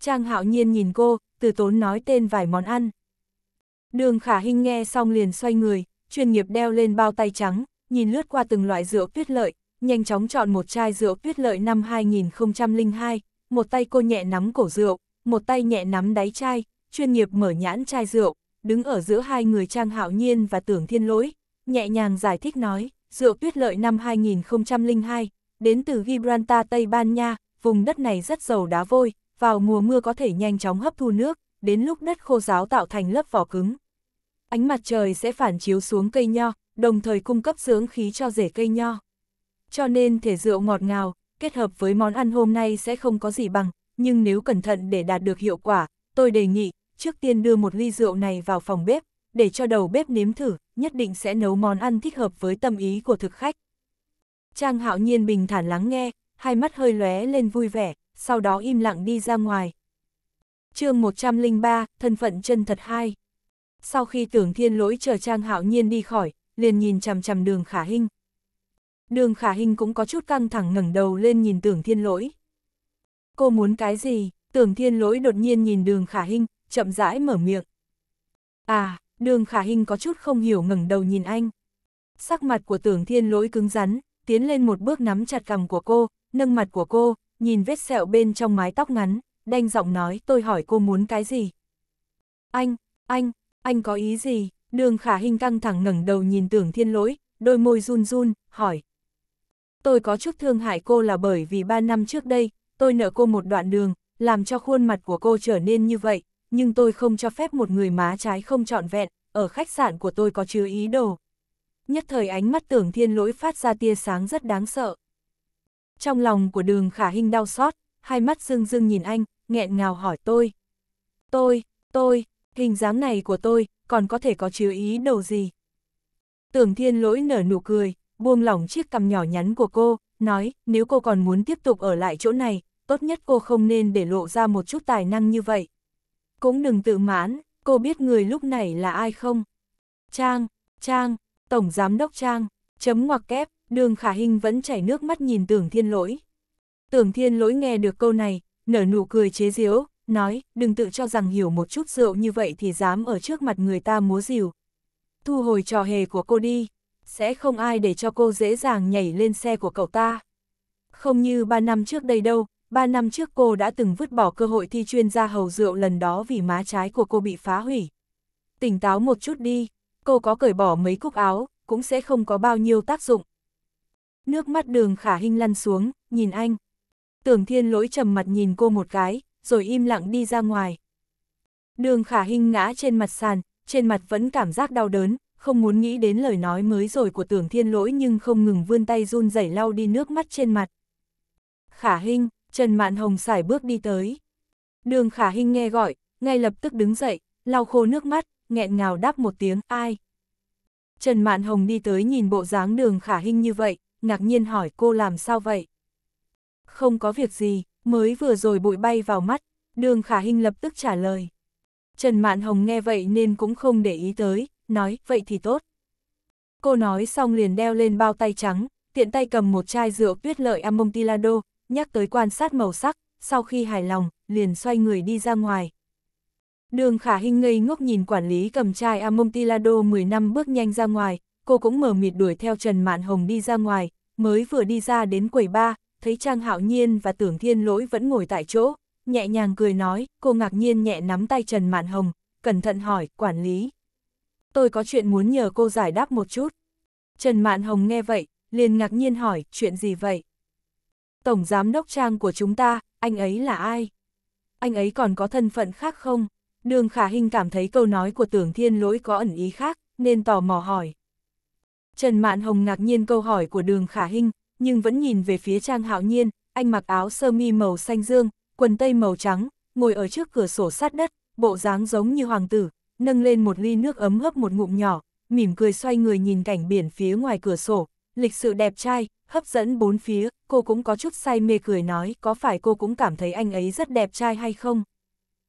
Trang hạo nhiên nhìn cô, từ tốn nói tên vài món ăn. Đường khả Hinh nghe xong liền xoay người, chuyên nghiệp đeo lên bao tay trắng, nhìn lướt qua từng loại rượu tuyết lợi, nhanh chóng chọn một chai rượu tuyết lợi năm 2002, một tay cô nhẹ nắm cổ rượu, một tay nhẹ nắm đáy chai, chuyên nghiệp mở nhãn chai rượu, đứng ở giữa hai người Trang Hạo Nhiên và Tưởng Thiên Lỗi, nhẹ nhàng giải thích nói, rượu tuyết lợi năm 2002, đến từ Gibraltar Tây Ban Nha, vùng đất này rất giàu đá vôi, vào mùa mưa có thể nhanh chóng hấp thu nước, đến lúc đất khô ráo tạo thành lớp vỏ cứng. Ánh mặt trời sẽ phản chiếu xuống cây nho, đồng thời cung cấp dưỡng khí cho rễ cây nho cho nên thể rượu ngọt ngào, kết hợp với món ăn hôm nay sẽ không có gì bằng, nhưng nếu cẩn thận để đạt được hiệu quả, tôi đề nghị, trước tiên đưa một ly rượu này vào phòng bếp, để cho đầu bếp nếm thử, nhất định sẽ nấu món ăn thích hợp với tâm ý của thực khách. Trang hạo nhiên bình thản lắng nghe, hai mắt hơi lóe lên vui vẻ, sau đó im lặng đi ra ngoài. chương 103, thân phận chân thật hai. Sau khi tưởng thiên lỗi chờ Trang hạo nhiên đi khỏi, liền nhìn chằm chằm đường khả hinh, Đường khả hình cũng có chút căng thẳng ngẩng đầu lên nhìn tưởng thiên lỗi. Cô muốn cái gì? Tưởng thiên lỗi đột nhiên nhìn đường khả hình, chậm rãi mở miệng. À, đường khả hình có chút không hiểu ngẩng đầu nhìn anh. Sắc mặt của tưởng thiên lỗi cứng rắn, tiến lên một bước nắm chặt cằm của cô, nâng mặt của cô, nhìn vết sẹo bên trong mái tóc ngắn, đanh giọng nói tôi hỏi cô muốn cái gì. Anh, anh, anh có ý gì? Đường khả hình căng thẳng ngẩng đầu nhìn tưởng thiên lỗi, đôi môi run run, hỏi, tôi có chút thương hại cô là bởi vì ba năm trước đây, tôi nợ cô một đoạn đường, làm cho khuôn mặt của cô trở nên như vậy, nhưng tôi không cho phép một người má trái không trọn vẹn, ở khách sạn của tôi có chứa ý đồ. Nhất thời ánh mắt tưởng thiên lỗi phát ra tia sáng rất đáng sợ. Trong lòng của đường khả hình đau xót, hai mắt dưng dưng nhìn anh, nghẹn ngào hỏi tôi. Tôi, tôi, hình dáng này của tôi, còn có thể có chứa ý đồ gì? Tưởng thiên lỗi nở nụ cười, buông lỏng chiếc cằm nhỏ nhắn của cô, nói, nếu cô còn muốn tiếp tục ở lại chỗ này, tốt nhất cô không nên để lộ ra một chút tài năng như vậy. Cũng đừng tự mãn, cô biết người lúc này là ai không? Trang, Trang, Tổng Giám Đốc Trang, chấm ngoặc kép, đường khả hình vẫn chảy nước mắt nhìn tưởng thiên lỗi. Tưởng thiên lỗi nghe được câu này, nở nụ cười chế giễu, nói, đừng tự cho rằng hiểu một chút rượu như vậy thì dám ở trước mặt người ta múa rìu. Thu hồi trò hề của cô đi sẽ không ai để cho cô dễ dàng nhảy lên xe của cậu ta. Không như ba năm trước đây đâu, Ba năm trước cô đã từng vứt bỏ cơ hội thi chuyên gia hầu rượu lần đó vì má trái của cô bị phá hủy. Tỉnh táo một chút đi, cô có cởi bỏ mấy cúc áo, cũng sẽ không có bao nhiêu tác dụng. Nước mắt đường khả hình lăn xuống, nhìn anh. Tưởng thiên lỗi trầm mặt nhìn cô một cái, rồi im lặng đi ra ngoài. Đường khả hình ngã trên mặt sàn, trên mặt vẫn cảm giác đau đớn, không muốn nghĩ đến lời nói mới rồi của tưởng thiên lỗi nhưng không ngừng vươn tay run rẩy lau đi nước mắt trên mặt. Khả Hinh, Trần Mạn Hồng xài bước đi tới. Đường Khả Hinh nghe gọi, ngay lập tức đứng dậy, lau khô nước mắt, nghẹn ngào đáp một tiếng ai. Trần Mạn Hồng đi tới nhìn bộ dáng đường Khả Hinh như vậy, ngạc nhiên hỏi cô làm sao vậy. Không có việc gì, mới vừa rồi bụi bay vào mắt, đường Khả Hinh lập tức trả lời. Trần Mạn Hồng nghe vậy nên cũng không để ý tới, nói, vậy thì tốt. Cô nói xong liền đeo lên bao tay trắng, tiện tay cầm một chai rượu tuyết lợi Amontillado, nhắc tới quan sát màu sắc, sau khi hài lòng, liền xoay người đi ra ngoài. Đường khả hình ngây ngốc nhìn quản lý cầm chai Amontillado 10 năm bước nhanh ra ngoài, cô cũng mở mịt đuổi theo Trần Mạn Hồng đi ra ngoài, mới vừa đi ra đến quầy ba, thấy Trang Hạo Nhiên và Tưởng Thiên Lỗi vẫn ngồi tại chỗ, nhẹ nhàng cười nói, cô ngạc nhiên nhẹ nắm tay Trần Mạn Hồng, cẩn thận hỏi, quản lý, tôi có chuyện muốn nhờ cô giải đáp một chút. Trần Mạn Hồng nghe vậy, liền ngạc nhiên hỏi, chuyện gì vậy? Tổng giám đốc trang của chúng ta, anh ấy là ai? Anh ấy còn có thân phận khác không? Đường Khả Hinh cảm thấy câu nói của tưởng thiên lỗi có ẩn ý khác, nên tò mò hỏi. Trần Mạn Hồng ngạc nhiên câu hỏi của đường Khả Hinh, nhưng vẫn nhìn về phía trang hạo nhiên, anh mặc áo sơ mi màu xanh dương, quần tây màu trắng, ngồi ở trước cửa sổ sát đất, bộ dáng giống như hoàng tử, nâng lên một ly nước ấm hấp một ngụm nhỏ, mỉm cười xoay người nhìn cảnh biển phía ngoài cửa sổ, lịch sự đẹp trai, hấp dẫn bốn phía, cô cũng có chút say mê cười nói có phải cô cũng cảm thấy anh ấy rất đẹp trai hay không?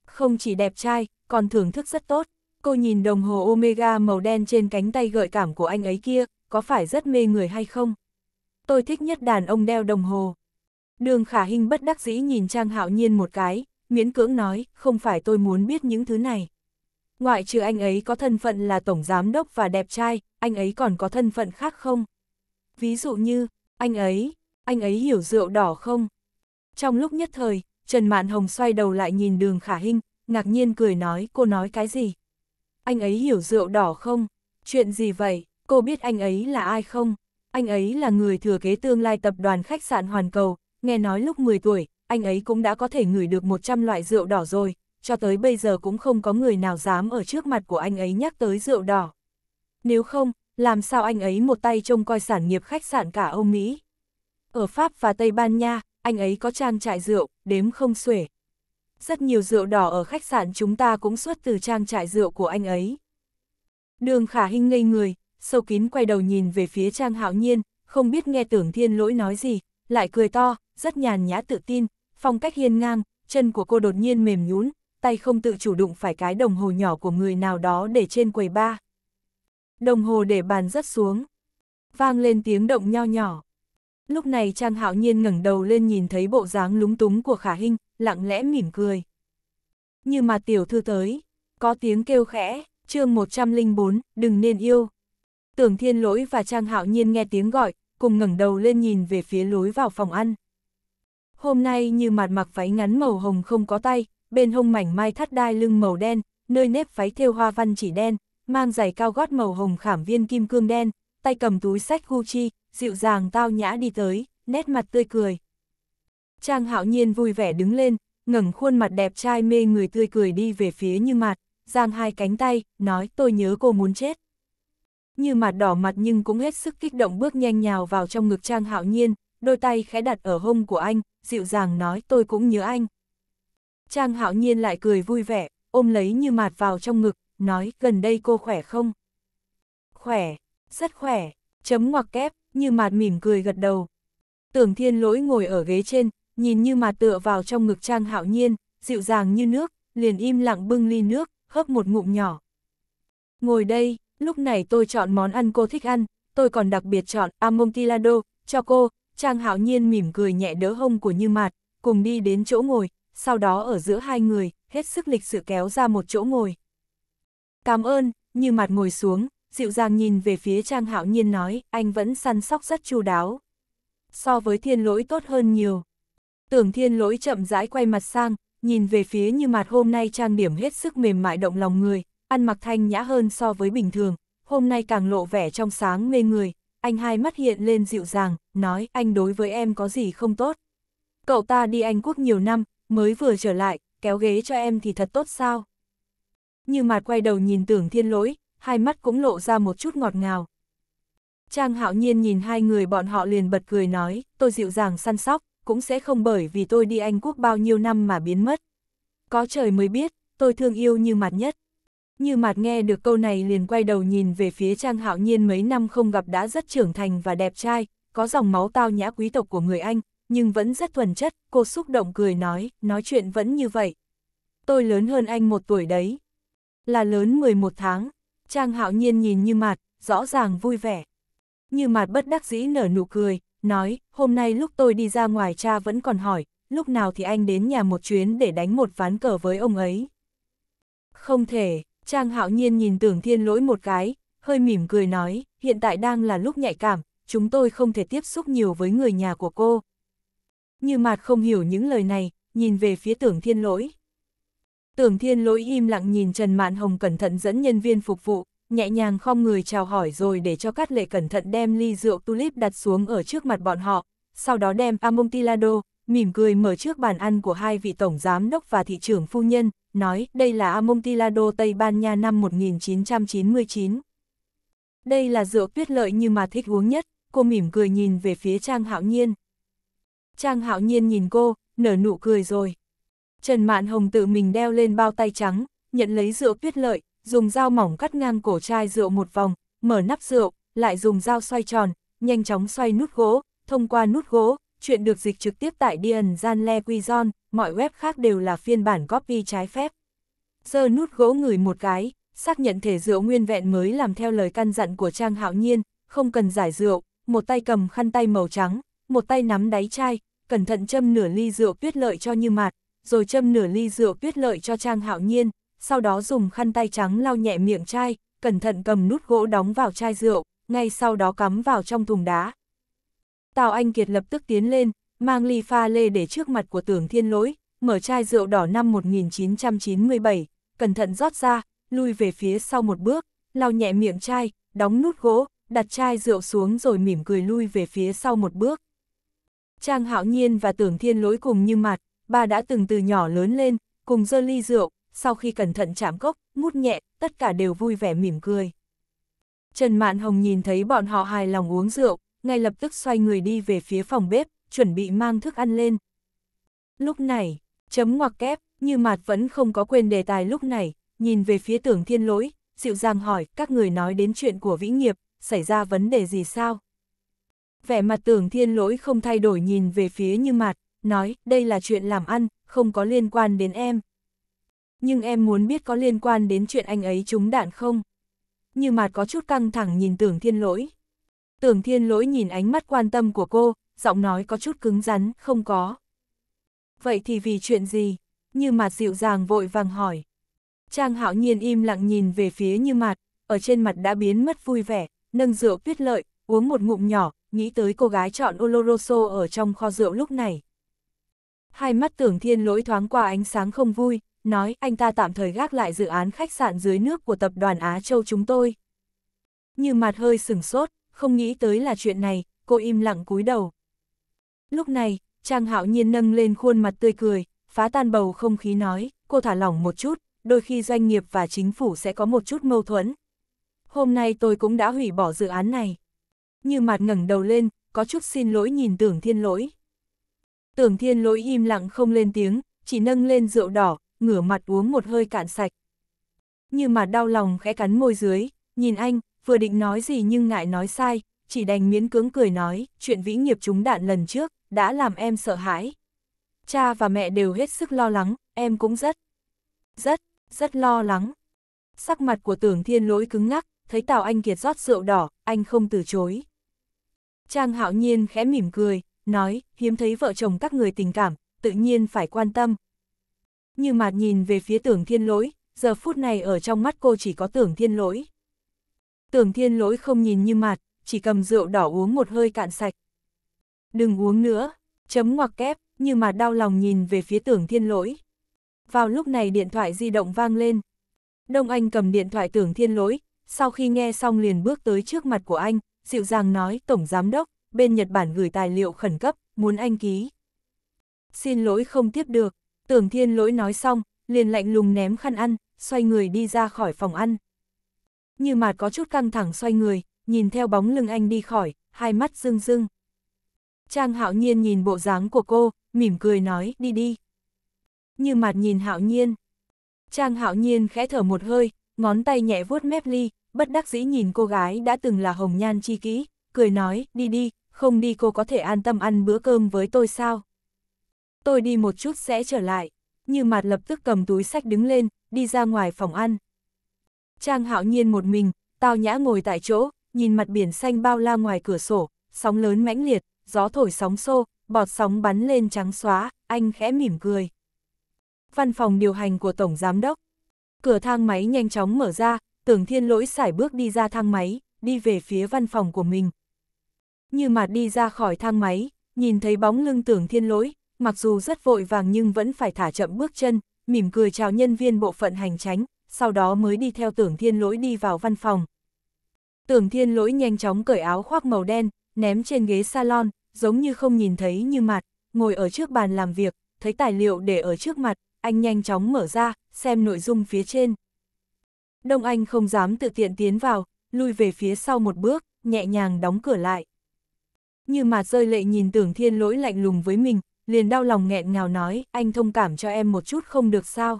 Không chỉ đẹp trai, còn thưởng thức rất tốt. Cô nhìn đồng hồ Omega màu đen trên cánh tay gợi cảm của anh ấy kia, có phải rất mê người hay không? Tôi thích nhất đàn ông đeo đồng hồ. Đường khả hình bất đắc dĩ nhìn Trang Hạo Nhiên một cái, miễn cưỡng nói, không phải tôi muốn biết những thứ này ngoại trừ anh ấy có thân phận là tổng giám đốc và đẹp trai, anh ấy còn có thân phận khác không? Ví dụ như, anh ấy, anh ấy hiểu rượu đỏ không? Trong lúc nhất thời, Trần Mạn Hồng xoay đầu lại nhìn đường khả hinh, ngạc nhiên cười nói cô nói cái gì? Anh ấy hiểu rượu đỏ không? Chuyện gì vậy? Cô biết anh ấy là ai không? Anh ấy là người thừa kế tương lai tập đoàn khách sạn Hoàn Cầu, nghe nói lúc 10 tuổi, anh ấy cũng đã có thể ngửi được 100 loại rượu đỏ rồi, cho tới bây giờ cũng không có người nào dám ở trước mặt của anh ấy nhắc tới rượu đỏ. Nếu không, làm sao anh ấy một tay trông coi sản nghiệp khách sạn cả Âu Mỹ? Ở Pháp và Tây Ban Nha, anh ấy có trang trại rượu, đếm không xuể. Rất nhiều rượu đỏ ở khách sạn chúng ta cũng xuất từ trang trại rượu của anh ấy. Đường khả hinh ngây người, sâu kín quay đầu nhìn về phía trang hạo nhiên, không biết nghe tưởng thiên lỗi nói gì, lại cười to, rất nhàn nhã tự tin, phong cách hiên ngang, chân của cô đột nhiên mềm nhún, tay không tự chủ đụng phải cái đồng hồ nhỏ của người nào đó để trên quầy ba. Đồng hồ để bàn rất xuống, vang lên tiếng động nho nhỏ. Lúc này Trang Hạo Nhiên ngẩng đầu lên nhìn thấy bộ dáng lúng túng của Khả Hinh, lặng lẽ mỉm cười. Như mà tiểu thư tới, có tiếng kêu khẽ, chương 104, đừng nên yêu. Tưởng Thiên Lỗi và Trang Hạo Nhiên nghe tiếng gọi, cùng ngẩng đầu lên nhìn về phía lối vào phòng ăn. Hôm nay như mặt mặc váy ngắn màu hồng không có tay, bên hông mảnh mai thắt đai lưng màu đen, nơi nếp váy thêu hoa văn chỉ đen, mang giày cao gót màu hồng khảm viên kim cương đen, tay cầm túi sách Gucci, dịu dàng tao nhã đi tới, nét mặt tươi cười. Trang hạo nhiên vui vẻ đứng lên, ngẩng khuôn mặt đẹp trai mê người tươi cười đi về phía như mặt, giang hai cánh tay, nói tôi nhớ cô muốn chết. Như mặt đỏ mặt nhưng cũng hết sức kích động bước nhanh nhào vào trong ngực Trang hạo nhiên, đôi tay khẽ đặt ở hông của anh, dịu dàng nói tôi cũng nhớ anh. Trang hạo nhiên lại cười vui vẻ, ôm lấy như mạt vào trong ngực, nói gần đây cô khỏe không? Khỏe, rất khỏe, chấm ngoặc kép, như mạt mỉm cười gật đầu. Tưởng thiên lỗi ngồi ở ghế trên, nhìn như mạt tựa vào trong ngực Trang hạo nhiên, dịu dàng như nước, liền im lặng bưng ly nước, hớp một ngụm nhỏ. Ngồi đây, lúc này tôi chọn món ăn cô thích ăn, tôi còn đặc biệt chọn amontillado, cho cô, Trang hạo nhiên mỉm cười nhẹ đỡ hông của Như Mạt, cùng đi đến chỗ ngồi, sau đó ở giữa hai người, hết sức lịch sự kéo ra một chỗ ngồi. Cảm ơn, như mặt ngồi xuống, dịu dàng nhìn về phía Trang Hạo Nhiên nói, anh vẫn săn sóc rất chu đáo. So với thiên lỗi tốt hơn nhiều. Tưởng thiên lỗi chậm rãi quay mặt sang, nhìn về phía như mặt hôm nay trang điểm hết sức mềm mại động lòng người, ăn mặc thanh nhã hơn so với bình thường, hôm nay càng lộ vẻ trong sáng mê người, anh hai mắt hiện lên dịu dàng, nói anh đối với em có gì không tốt. Cậu ta đi Anh Quốc nhiều năm, mới vừa trở lại, kéo ghế cho em thì thật tốt sao? Như mặt quay đầu nhìn tưởng thiên lỗi, hai mắt cũng lộ ra một chút ngọt ngào. Trang hạo nhiên nhìn hai người bọn họ liền bật cười nói, tôi dịu dàng săn sóc, cũng sẽ không bởi vì tôi đi Anh Quốc bao nhiêu năm mà biến mất. Có trời mới biết, tôi thương yêu như mặt nhất. Như mặt nghe được câu này liền quay đầu nhìn về phía Trang Hạo Nhiên mấy năm không gặp đã rất trưởng thành và đẹp trai, có dòng máu tao nhã quý tộc của người Anh, nhưng vẫn rất thuần chất, cô xúc động cười nói, nói chuyện vẫn như vậy. Tôi lớn hơn anh một tuổi đấy. Là lớn 11 tháng, Trang hạo nhiên nhìn như mặt, rõ ràng vui vẻ. Như mặt bất đắc dĩ nở nụ cười, nói, hôm nay lúc tôi đi ra ngoài cha vẫn còn hỏi, lúc nào thì anh đến nhà một chuyến để đánh một ván cờ với ông ấy. Không thể, Trang hạo nhiên nhìn tưởng thiên lỗi một cái, hơi mỉm cười nói, hiện tại đang là lúc nhạy cảm, chúng tôi không thể tiếp xúc nhiều với người nhà của cô, như mạt không hiểu những lời này, nhìn về phía tưởng thiên lỗi. Tưởng thiên lỗi im lặng nhìn Trần Mạn Hồng cẩn thận dẫn nhân viên phục vụ, nhẹ nhàng không người chào hỏi rồi để cho Cát Lệ cẩn thận đem ly rượu tulip đặt xuống ở trước mặt bọn họ, sau đó đem Amontillado, mỉm cười mở trước bàn ăn của hai vị tổng giám đốc và thị trưởng phu nhân, nói đây là Amontillado Tây Ban Nha năm 1999. Đây là rượu tuyết lợi như mà thích uống nhất, cô mỉm cười nhìn về phía Trang Hạo Nhiên. Trang hạo nhiên nhìn cô, nở nụ cười rồi. Trần Mạn Hồng tự mình đeo lên bao tay trắng, nhận lấy rượu tuyết lợi, dùng dao mỏng cắt ngang cổ chai rượu một vòng, mở nắp rượu, lại dùng dao xoay tròn, nhanh chóng xoay nút gỗ, thông qua nút gỗ, chuyện được dịch trực tiếp tại Điền Gian Le Quy Gion, mọi web khác đều là phiên bản copy trái phép. Giờ nút gỗ ngửi một cái, xác nhận thể rượu nguyên vẹn mới làm theo lời căn dặn của Trang Hạo Nhiên, không cần giải rượu, một tay cầm khăn tay màu trắng, một tay nắm đáy chai, cẩn thận châm nửa ly rượu tuyết lợi cho như mạt, rồi châm nửa ly rượu tuyết lợi cho Trang Hạo Nhiên, sau đó dùng khăn tay trắng lau nhẹ miệng chai, cẩn thận cầm nút gỗ đóng vào chai rượu, ngay sau đó cắm vào trong thùng đá. Tào Anh Kiệt lập tức tiến lên, mang ly pha lê để trước mặt của tưởng thiên lỗi, mở chai rượu đỏ năm 1997, cẩn thận rót ra, lui về phía sau một bước, lau nhẹ miệng chai, đóng nút gỗ, đặt chai rượu xuống rồi mỉm cười lui về phía sau một bước. Trang Hạo Nhiên và Tưởng Thiên Lỗi cùng như mặt, ba đã từng từ nhỏ lớn lên, cùng dơ ly rượu, sau khi cẩn thận chạm cốc, mút nhẹ, tất cả đều vui vẻ mỉm cười. Trần Mạn Hồng nhìn thấy bọn họ hài lòng uống rượu, ngay lập tức xoay người đi về phía phòng bếp, chuẩn bị mang thức ăn lên. Lúc này, chấm ngoặc kép, như mặt vẫn không có quên đề tài lúc này, nhìn về phía tưởng thiên lỗi, dịu dàng hỏi các người nói đến chuyện của vĩ nghiệp, xảy ra vấn đề gì sao? Vẻ mặt tưởng thiên lỗi không thay đổi nhìn về phía như mạt nói đây là chuyện làm ăn, không có liên quan đến em. Nhưng em muốn biết có liên quan đến chuyện anh ấy trúng đạn không? Như mạt có chút căng thẳng nhìn tưởng thiên lỗi. Tưởng thiên lỗi nhìn ánh mắt quan tâm của cô, giọng nói có chút cứng rắn, không có. Vậy thì vì chuyện gì? Như mạt dịu dàng vội vàng hỏi. Trang hạo nhiên im lặng nhìn về phía như mạt ở trên mặt đã biến mất vui vẻ, nâng rượu tuyết lợi, uống một ngụm nhỏ, nghĩ tới cô gái chọn Oloroso ở trong kho rượu lúc này. Hai mắt tưởng thiên lỗi thoáng qua ánh sáng không vui, nói anh ta tạm thời gác lại dự án khách sạn dưới nước của tập đoàn Á Châu chúng tôi. Như mặt hơi sừng sốt, không nghĩ tới là chuyện này, cô im lặng cúi đầu. Lúc này, Trang Hạo Nhiên nâng lên khuôn mặt tươi cười, phá tan bầu không khí nói, cô thả lỏng một chút, đôi khi doanh nghiệp và chính phủ sẽ có một chút mâu thuẫn. Hôm nay tôi cũng đã hủy bỏ dự án này. Như mặt ngẩng đầu lên, có chút xin lỗi nhìn tưởng thiên lỗi. Tưởng thiên lỗi im lặng không lên tiếng, chỉ nâng lên rượu đỏ, ngửa mặt uống một hơi cạn sạch. Như mặt đau lòng khẽ cắn môi dưới, nhìn anh, vừa định nói gì nhưng ngại nói sai, chỉ đành miễn cưỡng cười nói, chuyện vĩ nghiệp chúng đạn lần trước, đã làm em sợ hãi. Cha và mẹ đều hết sức lo lắng, em cũng rất, rất, rất lo lắng. Sắc mặt của tưởng thiên lỗi cứng ngắc, thấy Tào Anh Kiệt rót rượu đỏ, anh không từ chối. Trang hạo nhiên khẽ mỉm cười, nói, hiếm thấy vợ chồng các người tình cảm, tự nhiên phải quan tâm. Như mặt nhìn về phía tưởng thiên lỗi, giờ phút này ở trong mắt cô chỉ có tưởng thiên lỗi. Tưởng thiên lỗi không nhìn như mặt, chỉ cầm rượu đỏ uống một hơi cạn sạch. Đừng uống nữa, chấm ngoặc kép, như mà đau lòng nhìn về phía tưởng thiên lỗi. Vào lúc này điện thoại di động vang lên. Đông Anh cầm điện thoại tưởng thiên lỗi, sau khi nghe xong liền bước tới trước mặt của anh, dịu dàng nói Tổng Giám Đốc, bên Nhật Bản gửi tài liệu khẩn cấp, muốn anh ký. Xin lỗi không tiếp được, tưởng thiên lỗi nói xong, liền lạnh lùng ném khăn ăn, xoay người đi ra khỏi phòng ăn. Như mặt có chút căng thẳng xoay người, nhìn theo bóng lưng anh đi khỏi, hai mắt rưng rưng. Trang hạo nhiên nhìn bộ dáng của cô, mỉm cười nói đi đi. Như mặt nhìn hạo nhiên. Trang hạo nhiên khẽ thở một hơi, ngón tay nhẹ vuốt mép ly, bất đắc dĩ nhìn cô gái đã từng là hồng nhan chi kỹ, cười nói, đi đi, không đi cô có thể an tâm ăn bữa cơm với tôi sao? Tôi đi một chút sẽ trở lại, như mặt lập tức cầm túi sách đứng lên, đi ra ngoài phòng ăn. Trang hạo nhiên một mình, tao nhã ngồi tại chỗ, nhìn mặt biển xanh bao la ngoài cửa sổ, sóng lớn mãnh liệt, gió thổi sóng xô, bọt sóng bắn lên trắng xóa, anh khẽ mỉm cười. Văn phòng điều hành của Tổng Giám đốc, Cửa thang máy nhanh chóng mở ra, tưởng thiên lỗi xải bước đi ra thang máy, đi về phía văn phòng của mình. Như mặt đi ra khỏi thang máy, nhìn thấy bóng lưng tưởng thiên lỗi, mặc dù rất vội vàng nhưng vẫn phải thả chậm bước chân, mỉm cười chào nhân viên bộ phận hành tránh, sau đó mới đi theo tưởng thiên lỗi đi vào văn phòng. Tưởng thiên lỗi nhanh chóng cởi áo khoác màu đen, ném trên ghế salon, giống như không nhìn thấy như mặt, ngồi ở trước bàn làm việc, thấy tài liệu để ở trước mặt, anh nhanh chóng mở ra, xem nội dung phía trên. Đông Anh không dám tự tiện tiến vào, lui về phía sau một bước, nhẹ nhàng đóng cửa lại. Như mà rơi lệ nhìn tưởng thiên lỗi lạnh lùng với mình, liền đau lòng nghẹn ngào nói, anh thông cảm cho em một chút không được sao.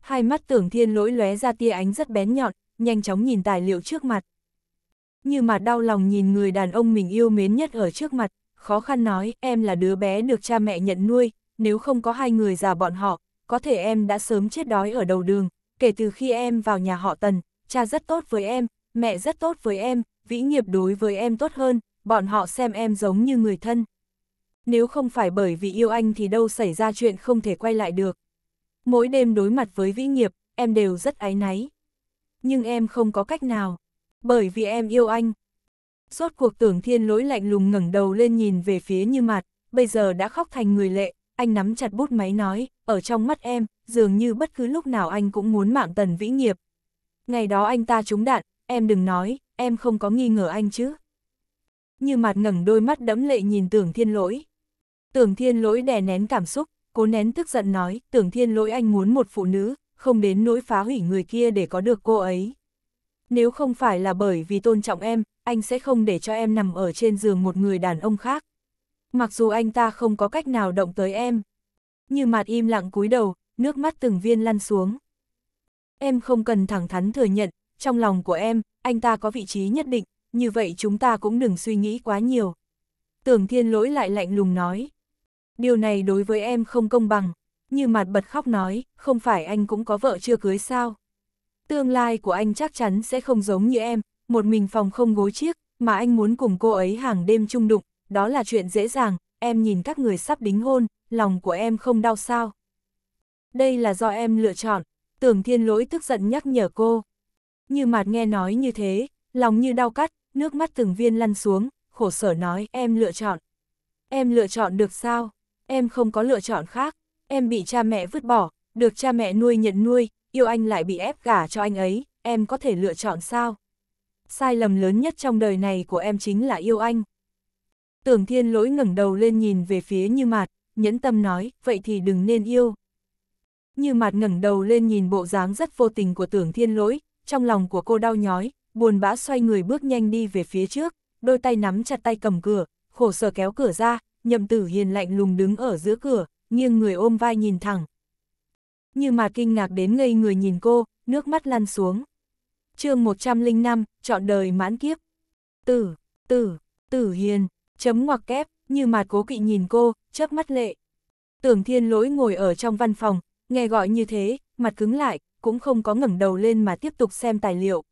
Hai mắt tưởng thiên lỗi lóe ra tia ánh rất bén nhọn, nhanh chóng nhìn tài liệu trước mặt. Như mà đau lòng nhìn người đàn ông mình yêu mến nhất ở trước mặt, khó khăn nói, em là đứa bé được cha mẹ nhận nuôi, nếu không có hai người già bọn họ, có thể em đã sớm chết đói ở đầu đường, kể từ khi em vào nhà họ Tần, cha rất tốt với em, mẹ rất tốt với em, vĩ nghiệp đối với em tốt hơn, bọn họ xem em giống như người thân. Nếu không phải bởi vì yêu anh thì đâu xảy ra chuyện không thể quay lại được. Mỗi đêm đối mặt với vĩ nghiệp, em đều rất áy náy. Nhưng em không có cách nào, bởi vì em yêu anh. Rốt cuộc tưởng thiên lỗi lạnh lùng ngẩng đầu lên nhìn về phía như mặt, bây giờ đã khóc thành người lệ, anh nắm chặt bút máy nói, ở trong mắt em, dường như bất cứ lúc nào anh cũng muốn mạng tần vĩ nghiệp. Ngày đó anh ta trúng đạn, em đừng nói, em không có nghi ngờ anh chứ. Như mặt ngẩng đôi mắt đẫm lệ nhìn tưởng thiên lỗi. Tưởng thiên lỗi đè nén cảm xúc, cố nén tức giận nói, tưởng thiên lỗi anh muốn một phụ nữ, không đến nỗi phá hủy người kia để có được cô ấy. Nếu không phải là bởi vì tôn trọng em, anh sẽ không để cho em nằm ở trên giường một người đàn ông khác mặc dù anh ta không có cách nào động tới em. Như mặt im lặng cúi đầu, nước mắt từng viên lăn xuống. Em không cần thẳng thắn thừa nhận, trong lòng của em, anh ta có vị trí nhất định, như vậy chúng ta cũng đừng suy nghĩ quá nhiều. Tưởng thiên lỗi lại lạnh lùng nói. Điều này đối với em không công bằng, như mặt bật khóc nói, không phải anh cũng có vợ chưa cưới sao. Tương lai của anh chắc chắn sẽ không giống như em, một mình phòng không gối chiếc, mà anh muốn cùng cô ấy hàng đêm chung đụng, đó là chuyện dễ dàng, em nhìn các người sắp đính hôn, lòng của em không đau sao. Đây là do em lựa chọn, tưởng thiên lỗi tức giận nhắc nhở cô. Như mạt nghe nói như thế, lòng như đau cắt, nước mắt từng viên lăn xuống, khổ sở nói em lựa chọn. Em lựa chọn được sao? Em không có lựa chọn khác, em bị cha mẹ vứt bỏ, được cha mẹ nuôi nhận nuôi, yêu anh lại bị ép gả cho anh ấy, em có thể lựa chọn sao? Sai lầm lớn nhất trong đời này của em chính là yêu anh. Tưởng thiên lỗi ngẩng đầu lên nhìn về phía như mạt, nhẫn tâm nói, vậy thì đừng nên yêu. Như mạt ngẩng đầu lên nhìn bộ dáng rất vô tình của tưởng thiên lỗi, trong lòng của cô đau nhói, buồn bã xoay người bước nhanh đi về phía trước, đôi tay nắm chặt tay cầm cửa, khổ sở kéo cửa ra, nhậm tử hiền lạnh lùng đứng ở giữa cửa, nghiêng người ôm vai nhìn thẳng. Như mạt kinh ngạc đến ngây người nhìn cô, nước mắt lăn xuống. chương 105, chọn đời mãn kiếp. Tử, tử, tử hiền, chấm ngoặc kép, như mặt cố kỵ nhìn cô, chớp mắt lệ. Tưởng thiên lỗi ngồi ở trong văn phòng, nghe gọi như thế, mặt cứng lại, cũng không có ngẩng đầu lên mà tiếp tục xem tài liệu.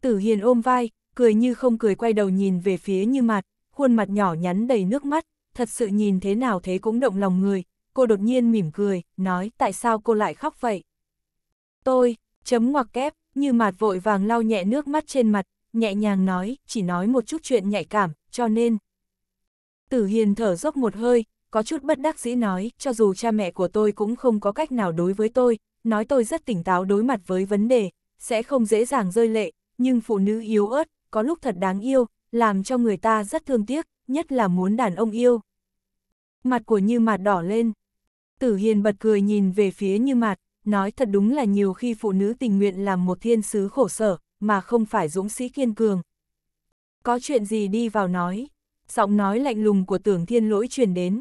Tử hiền ôm vai, cười như không cười quay đầu nhìn về phía như mặt, khuôn mặt nhỏ nhắn đầy nước mắt, thật sự nhìn thế nào thế cũng động lòng người, cô đột nhiên mỉm cười, nói tại sao cô lại khóc vậy. Tôi, chấm ngoặc kép, như mặt vội vàng lau nhẹ nước mắt trên mặt, nhẹ nhàng nói, chỉ nói một chút chuyện nhạy cảm, cho nên. Tử Hiền thở dốc một hơi, có chút bất đắc dĩ nói, cho dù cha mẹ của tôi cũng không có cách nào đối với tôi, nói tôi rất tỉnh táo đối mặt với vấn đề, sẽ không dễ dàng rơi lệ, nhưng phụ nữ yếu ớt, có lúc thật đáng yêu, làm cho người ta rất thương tiếc, nhất là muốn đàn ông yêu. Mặt của Như Mạt đỏ lên. Tử Hiền bật cười nhìn về phía Như Mạt, nói thật đúng là nhiều khi phụ nữ tình nguyện làm một thiên sứ khổ sở, mà không phải dũng sĩ kiên cường. Có chuyện gì đi vào nói giọng nói lạnh lùng của tưởng thiên lỗi truyền đến.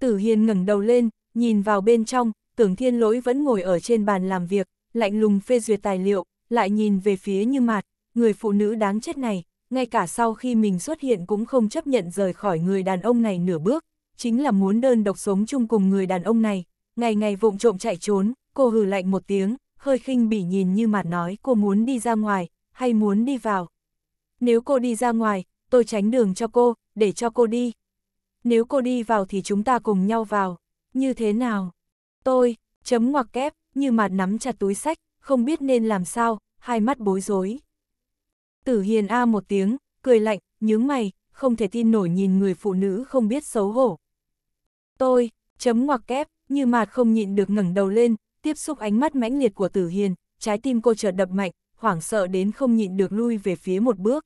Tử Hiên ngẩng đầu lên, nhìn vào bên trong, tưởng thiên lỗi vẫn ngồi ở trên bàn làm việc, lạnh lùng phê duyệt tài liệu, lại nhìn về phía như mạt, người phụ nữ đáng chết này, ngay cả sau khi mình xuất hiện cũng không chấp nhận rời khỏi người đàn ông này nửa bước, chính là muốn đơn độc sống chung cùng người đàn ông này, ngày ngày vụng trộm chạy trốn, cô hừ lạnh một tiếng, hơi khinh bỉ nhìn như mạt nói cô muốn đi ra ngoài, hay muốn đi vào. Nếu cô đi ra ngoài, tôi tránh đường cho cô, để cho cô đi. Nếu cô đi vào thì chúng ta cùng nhau vào. Như thế nào? Tôi, chấm ngoặc kép, như mặt nắm chặt túi sách, không biết nên làm sao, hai mắt bối rối. Tử Hiền A một tiếng, cười lạnh, nhướng mày, không thể tin nổi nhìn người phụ nữ không biết xấu hổ. Tôi, chấm ngoặc kép, như mạt không nhịn được ngẩng đầu lên, tiếp xúc ánh mắt mãnh liệt của Tử Hiền, trái tim cô chợt đập mạnh, hoảng sợ đến không nhịn được lui về phía một bước.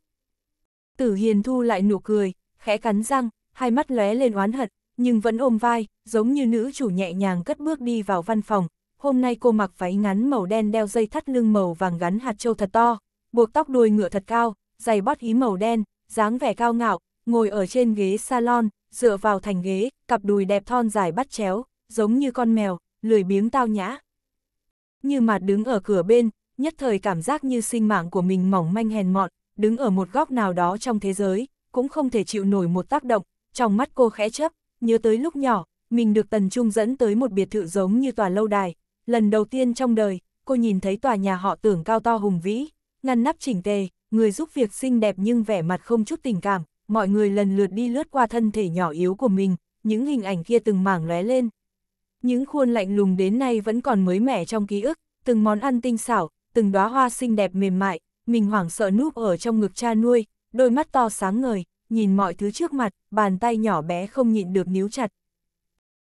Tử Hiền thu lại nụ cười, khẽ cắn răng, hai mắt lóe lên oán hận, nhưng vẫn ôm vai, giống như nữ chủ nhẹ nhàng cất bước đi vào văn phòng. Hôm nay cô mặc váy ngắn màu đen đeo dây thắt lưng màu vàng gắn hạt châu thật to, buộc tóc đuôi ngựa thật cao, giày bót hí màu đen, dáng vẻ cao ngạo, ngồi ở trên ghế salon, dựa vào thành ghế, cặp đùi đẹp thon dài bắt chéo, giống như con mèo, lười biếng tao nhã. Như mặt đứng ở cửa bên, nhất thời cảm giác như sinh mạng của mình mỏng manh hèn mọn, đứng ở một góc nào đó trong thế giới, cũng không thể chịu nổi một tác động, trong mắt cô khẽ chấp, nhớ tới lúc nhỏ, mình được Tần Trung dẫn tới một biệt thự giống như tòa lâu đài, lần đầu tiên trong đời, cô nhìn thấy tòa nhà họ tưởng cao to hùng vĩ, ngăn nắp chỉnh tề, người giúp việc xinh đẹp nhưng vẻ mặt không chút tình cảm, mọi người lần lượt đi lướt qua thân thể nhỏ yếu của mình, những hình ảnh kia từng mảng lóe lên. Những khuôn lạnh lùng đến nay vẫn còn mới mẻ trong ký ức, từng món ăn tinh xảo, từng đóa hoa xinh đẹp mềm mại, mình hoảng sợ núp ở trong ngực cha nuôi, đôi mắt to sáng ngời, nhìn mọi thứ trước mặt, bàn tay nhỏ bé không nhịn được níu chặt.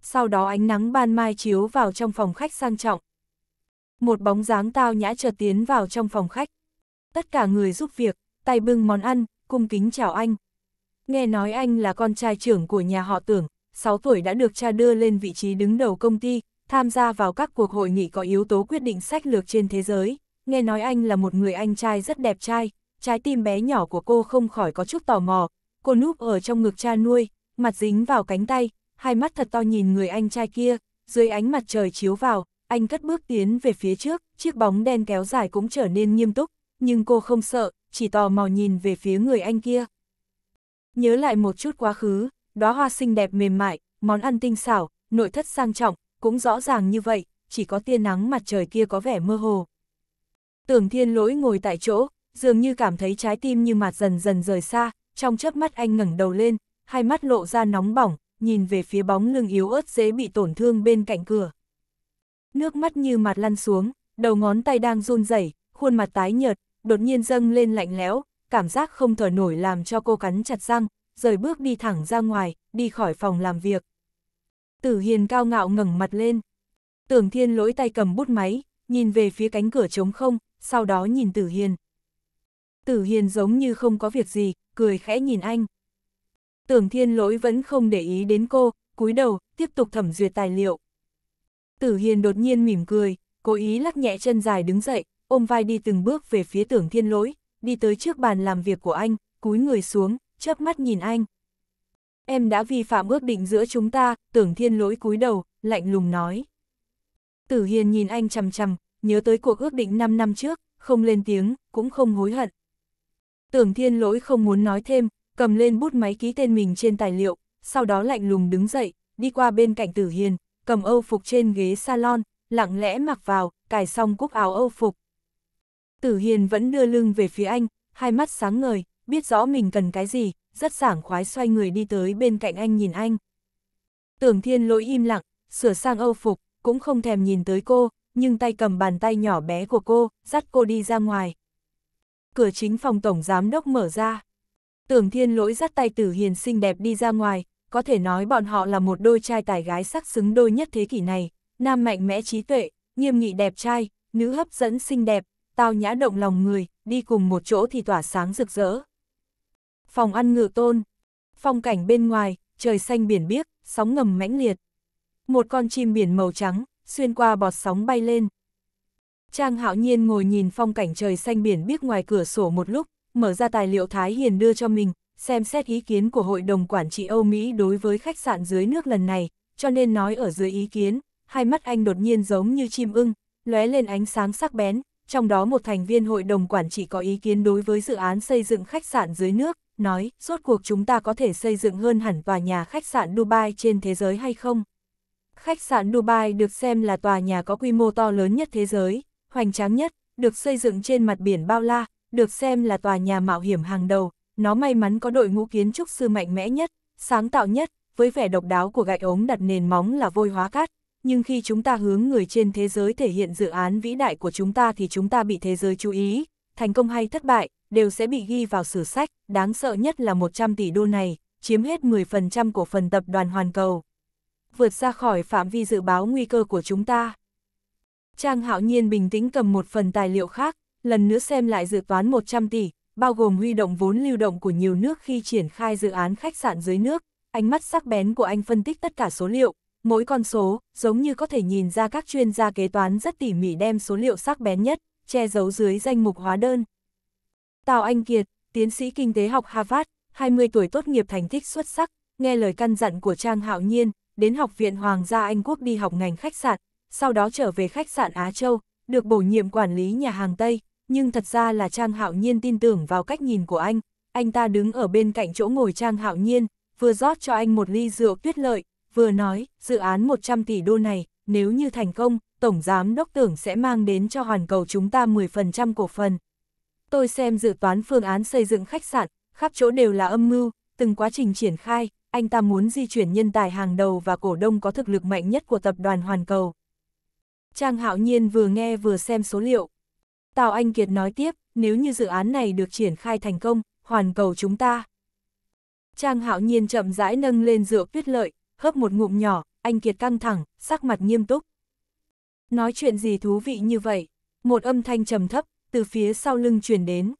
Sau đó ánh nắng ban mai chiếu vào trong phòng khách sang trọng. Một bóng dáng tao nhã chợt tiến vào trong phòng khách. Tất cả người giúp việc, tay bưng món ăn, cung kính chào anh. Nghe nói anh là con trai trưởng của nhà họ tưởng, 6 tuổi đã được cha đưa lên vị trí đứng đầu công ty, tham gia vào các cuộc hội nghị có yếu tố quyết định sách lược trên thế giới nghe nói anh là một người anh trai rất đẹp trai, trái tim bé nhỏ của cô không khỏi có chút tò mò, cô núp ở trong ngực cha nuôi, mặt dính vào cánh tay, hai mắt thật to nhìn người anh trai kia, dưới ánh mặt trời chiếu vào, anh cất bước tiến về phía trước, chiếc bóng đen kéo dài cũng trở nên nghiêm túc, nhưng cô không sợ, chỉ tò mò nhìn về phía người anh kia. Nhớ lại một chút quá khứ, đóa hoa xinh đẹp mềm mại, món ăn tinh xảo, nội thất sang trọng, cũng rõ ràng như vậy, chỉ có tia nắng mặt trời kia có vẻ mơ hồ. Tưởng thiên lỗi ngồi tại chỗ, dường như cảm thấy trái tim như mạt dần dần rời xa, trong chớp mắt anh ngẩng đầu lên, hai mắt lộ ra nóng bỏng, nhìn về phía bóng lưng yếu ớt dễ bị tổn thương bên cạnh cửa. Nước mắt như mặt lăn xuống, đầu ngón tay đang run rẩy, khuôn mặt tái nhợt, đột nhiên dâng lên lạnh lẽo, cảm giác không thở nổi làm cho cô cắn chặt răng, rời bước đi thẳng ra ngoài, đi khỏi phòng làm việc. Tử Hiền cao ngạo ngẩng mặt lên. Tưởng Thiên lỗi tay cầm bút máy, nhìn về phía cánh cửa trống không, sau đó nhìn Tử Hiền. Tử Hiền giống như không có việc gì, cười khẽ nhìn anh. Tưởng Thiên Lỗi vẫn không để ý đến cô, cúi đầu, tiếp tục thẩm duyệt tài liệu. Tử Hiền đột nhiên mỉm cười, cố ý lắc nhẹ chân dài đứng dậy, ôm vai đi từng bước về phía Tưởng Thiên Lỗi, đi tới trước bàn làm việc của anh, cúi người xuống, chớp mắt nhìn anh. Em đã vi phạm ước định giữa chúng ta, Tưởng Thiên Lỗi cúi đầu, lạnh lùng nói. Tử Hiền nhìn anh chằm chằm, nhớ tới cuộc ước định 5 năm trước, không lên tiếng, cũng không hối hận. Tưởng thiên lỗi không muốn nói thêm, cầm lên bút máy ký tên mình trên tài liệu, sau đó lạnh lùng đứng dậy, đi qua bên cạnh tử hiền, cầm âu phục trên ghế salon, lặng lẽ mặc vào, cài xong cúc áo âu phục. Tử hiền vẫn đưa lưng về phía anh, hai mắt sáng ngời, biết rõ mình cần cái gì, rất sảng khoái xoay người đi tới bên cạnh anh nhìn anh. Tưởng thiên lỗi im lặng, sửa sang âu phục, cũng không thèm nhìn tới cô, nhưng tay cầm bàn tay nhỏ bé của cô, dắt cô đi ra ngoài. Cửa chính phòng tổng giám đốc mở ra. Tưởng thiên lỗi dắt tay tử hiền xinh đẹp đi ra ngoài, có thể nói bọn họ là một đôi trai tài gái sắc xứng đôi nhất thế kỷ này, nam mạnh mẽ trí tuệ, nghiêm nghị đẹp trai, nữ hấp dẫn xinh đẹp, tao nhã động lòng người, đi cùng một chỗ thì tỏa sáng rực rỡ. Phòng ăn ngựa tôn, phong cảnh bên ngoài, trời xanh biển biếc, sóng ngầm mãnh liệt. Một con chim biển màu trắng, xuyên qua bọt sóng bay lên. Trang hạo nhiên ngồi nhìn phong cảnh trời xanh biển biếc ngoài cửa sổ một lúc, mở ra tài liệu Thái Hiền đưa cho mình, xem xét ý kiến của Hội đồng Quản trị Âu Mỹ đối với khách sạn dưới nước lần này, cho nên nói ở dưới ý kiến, hai mắt anh đột nhiên giống như chim ưng, lóe lên ánh sáng sắc bén, trong đó một thành viên Hội đồng Quản trị có ý kiến đối với dự án xây dựng khách sạn dưới nước, nói, rốt cuộc chúng ta có thể xây dựng hơn hẳn tòa nhà khách sạn Dubai trên thế giới hay không? Khách sạn Dubai được xem là tòa nhà có quy mô to lớn nhất thế giới, hoành tráng nhất, được xây dựng trên mặt biển bao la, được xem là tòa nhà mạo hiểm hàng đầu, nó may mắn có đội ngũ kiến trúc sư mạnh mẽ nhất, sáng tạo nhất, với vẻ độc đáo của gạch ống đặt nền móng là vôi hóa cát, nhưng khi chúng ta hướng người trên thế giới thể hiện dự án vĩ đại của chúng ta thì chúng ta bị thế giới chú ý, thành công hay thất bại, đều sẽ bị ghi vào sử sách, đáng sợ nhất là 100 tỷ đô này, chiếm hết 10% của phần tập đoàn hoàn cầu vượt ra khỏi phạm vi dự báo nguy cơ của chúng ta. Trang hạo nhiên bình tĩnh cầm một phần tài liệu khác, lần nữa xem lại dự toán 100 tỷ, bao gồm huy động vốn lưu động của nhiều nước khi triển khai dự án khách sạn dưới nước, ánh mắt sắc bén của anh phân tích tất cả số liệu, mỗi con số, giống như có thể nhìn ra các chuyên gia kế toán rất tỉ mỉ đem số liệu sắc bén nhất, che giấu dưới danh mục hóa đơn. Tào Anh Kiệt, tiến sĩ kinh tế học Harvard, 20 tuổi tốt nghiệp thành tích xuất sắc, nghe lời căn dặn của Trang Hạo Nhiên, đến Học viện Hoàng gia Anh Quốc đi học ngành khách sạn, sau đó trở về khách sạn Á Châu, được bổ nhiệm quản lý nhà hàng Tây, nhưng thật ra là Trang Hạo Nhiên tin tưởng vào cách nhìn của anh, anh ta đứng ở bên cạnh chỗ ngồi Trang Hạo Nhiên, vừa rót cho anh một ly rượu tuyết lợi, vừa nói, dự án 100 tỷ đô này, nếu như thành công, Tổng Giám Đốc tưởng sẽ mang đến cho hoàn cầu chúng ta 10% cổ phần. Tôi xem dự toán phương án xây dựng khách sạn, khắp chỗ đều là âm mưu, từng quá trình triển khai, anh ta muốn di chuyển nhân tài hàng đầu và cổ đông có thực lực mạnh nhất của tập đoàn Hoàn Cầu. Trang Hạo Nhiên vừa nghe vừa xem số liệu. Tào Anh Kiệt nói tiếp, nếu như dự án này được triển khai thành công, Hoàn Cầu chúng ta. Trang Hạo Nhiên chậm rãi nâng lên rượu tuyết lợi, hớp một ngụm nhỏ, anh Kiệt căng thẳng, sắc mặt nghiêm túc. Nói chuyện gì thú vị như vậy? Một âm thanh trầm thấp, từ phía sau lưng truyền đến.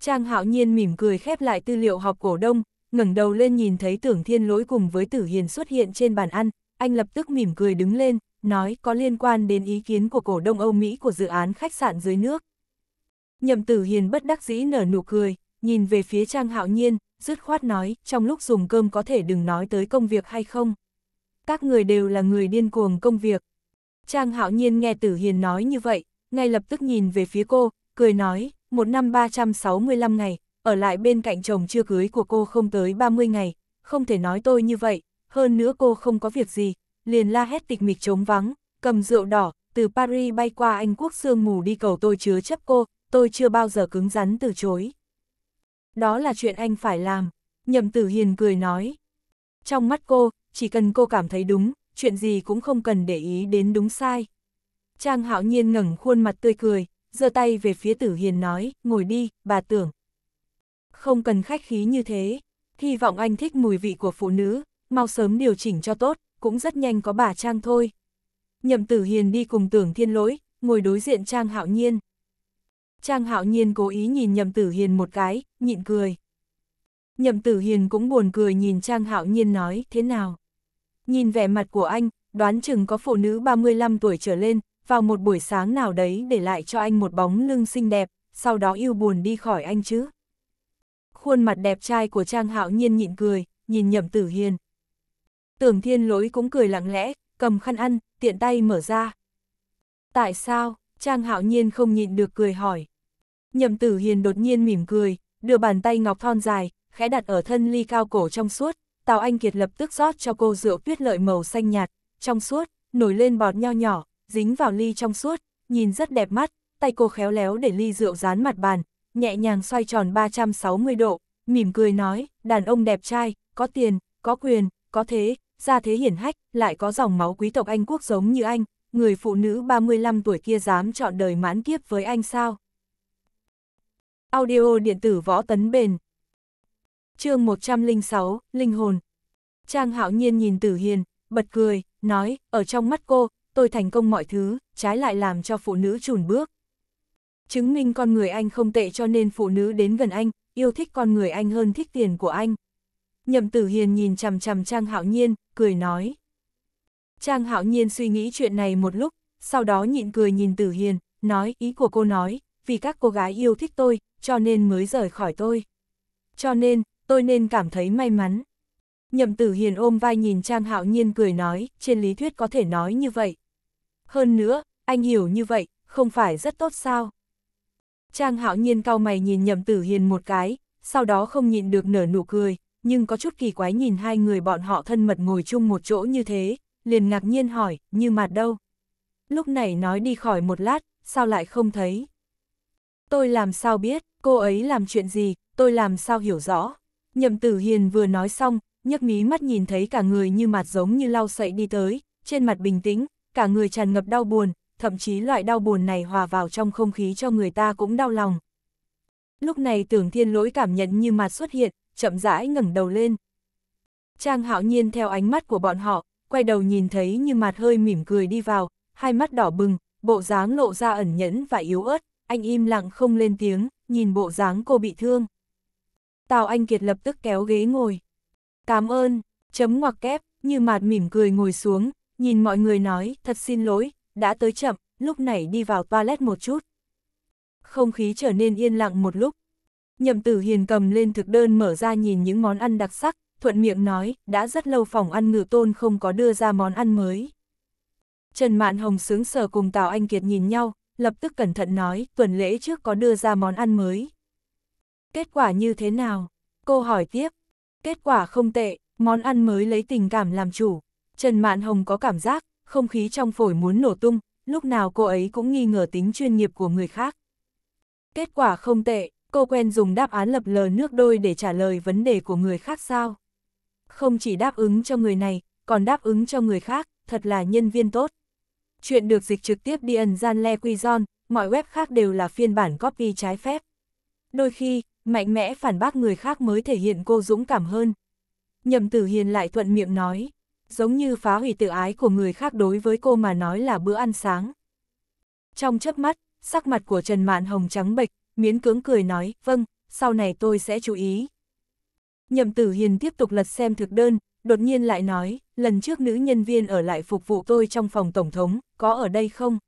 Trang Hạo Nhiên mỉm cười khép lại tư liệu họp cổ đông, ngẩng đầu lên nhìn thấy tưởng thiên lỗi cùng với tử hiền xuất hiện trên bàn ăn, anh lập tức mỉm cười đứng lên, nói có liên quan đến ý kiến của cổ đông Âu Mỹ của dự án khách sạn dưới nước. Nhậm tử hiền bất đắc dĩ nở nụ cười, nhìn về phía Trang Hạo Nhiên, dứt khoát nói, trong lúc dùng cơm có thể đừng nói tới công việc hay không. Các người đều là người điên cuồng công việc. Trang Hạo Nhiên nghe Tử Hiền nói như vậy, ngay lập tức nhìn về phía cô, cười nói, một năm 365 ngày, ở lại bên cạnh chồng chưa cưới của cô không tới 30 ngày, không thể nói tôi như vậy, hơn nữa cô không có việc gì, liền la hét tịch mịch trống vắng, cầm rượu đỏ, từ Paris bay qua Anh quốc sương mù đi cầu tôi chứa chấp cô, tôi chưa bao giờ cứng rắn từ chối. Đó là chuyện anh phải làm, Nhậm tử hiền cười nói. Trong mắt cô, chỉ cần cô cảm thấy đúng, chuyện gì cũng không cần để ý đến đúng sai. Trang hạo nhiên ngẩng khuôn mặt tươi cười, giơ tay về phía tử hiền nói, ngồi đi, bà tưởng, không cần khách khí như thế, hy vọng anh thích mùi vị của phụ nữ, mau sớm điều chỉnh cho tốt, cũng rất nhanh có bà Trang thôi. Nhậm Tử Hiền đi cùng Tưởng Thiên Lỗi, ngồi đối diện Trang Hạo Nhiên. Trang Hạo Nhiên cố ý nhìn Nhậm Tử Hiền một cái, nhịn cười. Nhậm Tử Hiền cũng buồn cười nhìn Trang Hạo Nhiên nói, thế nào? Nhìn vẻ mặt của anh, đoán chừng có phụ nữ 35 tuổi trở lên, vào một buổi sáng nào đấy để lại cho anh một bóng lưng xinh đẹp, sau đó yêu buồn đi khỏi anh chứ khuôn mặt đẹp trai của Trang Hạo Nhiên nhịn cười, nhìn nhậm tử hiền. Tưởng thiên lỗi cũng cười lặng lẽ, cầm khăn ăn, tiện tay mở ra. Tại sao, Trang Hạo Nhiên không nhịn được cười hỏi. Nhậm tử hiền đột nhiên mỉm cười, đưa bàn tay ngọc thon dài, khẽ đặt ở thân ly cao cổ trong suốt, Tào Anh Kiệt lập tức rót cho cô rượu tuyết lợi màu xanh nhạt, trong suốt, nổi lên bọt nho nhỏ, dính vào ly trong suốt, nhìn rất đẹp mắt, tay cô khéo léo để ly rượu dán mặt bàn, nhẹ nhàng xoay tròn 360 độ, mỉm cười nói, đàn ông đẹp trai, có tiền, có quyền, có thế, gia thế hiển hách, lại có dòng máu quý tộc Anh quốc giống như anh, người phụ nữ 35 tuổi kia dám chọn đời mãn kiếp với anh sao? Audio điện tử võ tấn bền chương 106, Linh hồn Trang hạo nhiên nhìn tử hiền, bật cười, nói, ở trong mắt cô, tôi thành công mọi thứ, trái lại làm cho phụ nữ chùn bước, Chứng minh con người anh không tệ cho nên phụ nữ đến gần anh, yêu thích con người anh hơn thích tiền của anh. Nhậm tử hiền nhìn chằm chằm Trang Hạo Nhiên, cười nói. Trang Hạo Nhiên suy nghĩ chuyện này một lúc, sau đó nhịn cười nhìn tử hiền, nói ý của cô nói, vì các cô gái yêu thích tôi, cho nên mới rời khỏi tôi. Cho nên, tôi nên cảm thấy may mắn. Nhậm tử hiền ôm vai nhìn Trang Hạo Nhiên cười nói, trên lý thuyết có thể nói như vậy. Hơn nữa, anh hiểu như vậy, không phải rất tốt sao? Trang hạo nhiên cao mày nhìn nhậm tử hiền một cái, sau đó không nhịn được nở nụ cười, nhưng có chút kỳ quái nhìn hai người bọn họ thân mật ngồi chung một chỗ như thế, liền ngạc nhiên hỏi, như mặt đâu. Lúc này nói đi khỏi một lát, sao lại không thấy. Tôi làm sao biết, cô ấy làm chuyện gì, tôi làm sao hiểu rõ. Nhậm tử hiền vừa nói xong, nhấc mí mắt nhìn thấy cả người như mặt giống như lau sậy đi tới, trên mặt bình tĩnh, cả người tràn ngập đau buồn, thậm chí loại đau buồn này hòa vào trong không khí cho người ta cũng đau lòng. Lúc này tưởng thiên lỗi cảm nhận như mặt xuất hiện, chậm rãi ngẩng đầu lên. Trang hạo nhiên theo ánh mắt của bọn họ, quay đầu nhìn thấy như mặt hơi mỉm cười đi vào, hai mắt đỏ bừng, bộ dáng lộ ra ẩn nhẫn và yếu ớt, anh im lặng không lên tiếng, nhìn bộ dáng cô bị thương. Tào Anh Kiệt lập tức kéo ghế ngồi. Cảm ơn, chấm ngoặc kép, như mặt mỉm cười ngồi xuống, nhìn mọi người nói, thật xin lỗi, đã tới chậm, lúc này đi vào toilet một chút. Không khí trở nên yên lặng một lúc. Nhậm tử hiền cầm lên thực đơn mở ra nhìn những món ăn đặc sắc, thuận miệng nói, đã rất lâu phòng ăn ngự tôn không có đưa ra món ăn mới. Trần Mạn Hồng sướng sờ cùng Tào Anh Kiệt nhìn nhau, lập tức cẩn thận nói, tuần lễ trước có đưa ra món ăn mới. Kết quả như thế nào? Cô hỏi tiếp. Kết quả không tệ, món ăn mới lấy tình cảm làm chủ. Trần Mạn Hồng có cảm giác, không khí trong phổi muốn nổ tung, lúc nào cô ấy cũng nghi ngờ tính chuyên nghiệp của người khác. Kết quả không tệ, cô quen dùng đáp án lập lờ nước đôi để trả lời vấn đề của người khác sao. Không chỉ đáp ứng cho người này, còn đáp ứng cho người khác, thật là nhân viên tốt. Chuyện được dịch trực tiếp đi ẩn gian le quy giòn, mọi web khác đều là phiên bản copy trái phép. Đôi khi, mạnh mẽ phản bác người khác mới thể hiện cô dũng cảm hơn. Nhầm tử hiền lại thuận miệng nói, giống như phá hủy tự ái của người khác đối với cô mà nói là bữa ăn sáng. Trong chớp mắt, sắc mặt của Trần Mạn Hồng trắng bệch, miễn cưỡng cười nói, vâng, sau này tôi sẽ chú ý. Nhậm Tử Hiền tiếp tục lật xem thực đơn, đột nhiên lại nói, lần trước nữ nhân viên ở lại phục vụ tôi trong phòng Tổng thống, có ở đây không?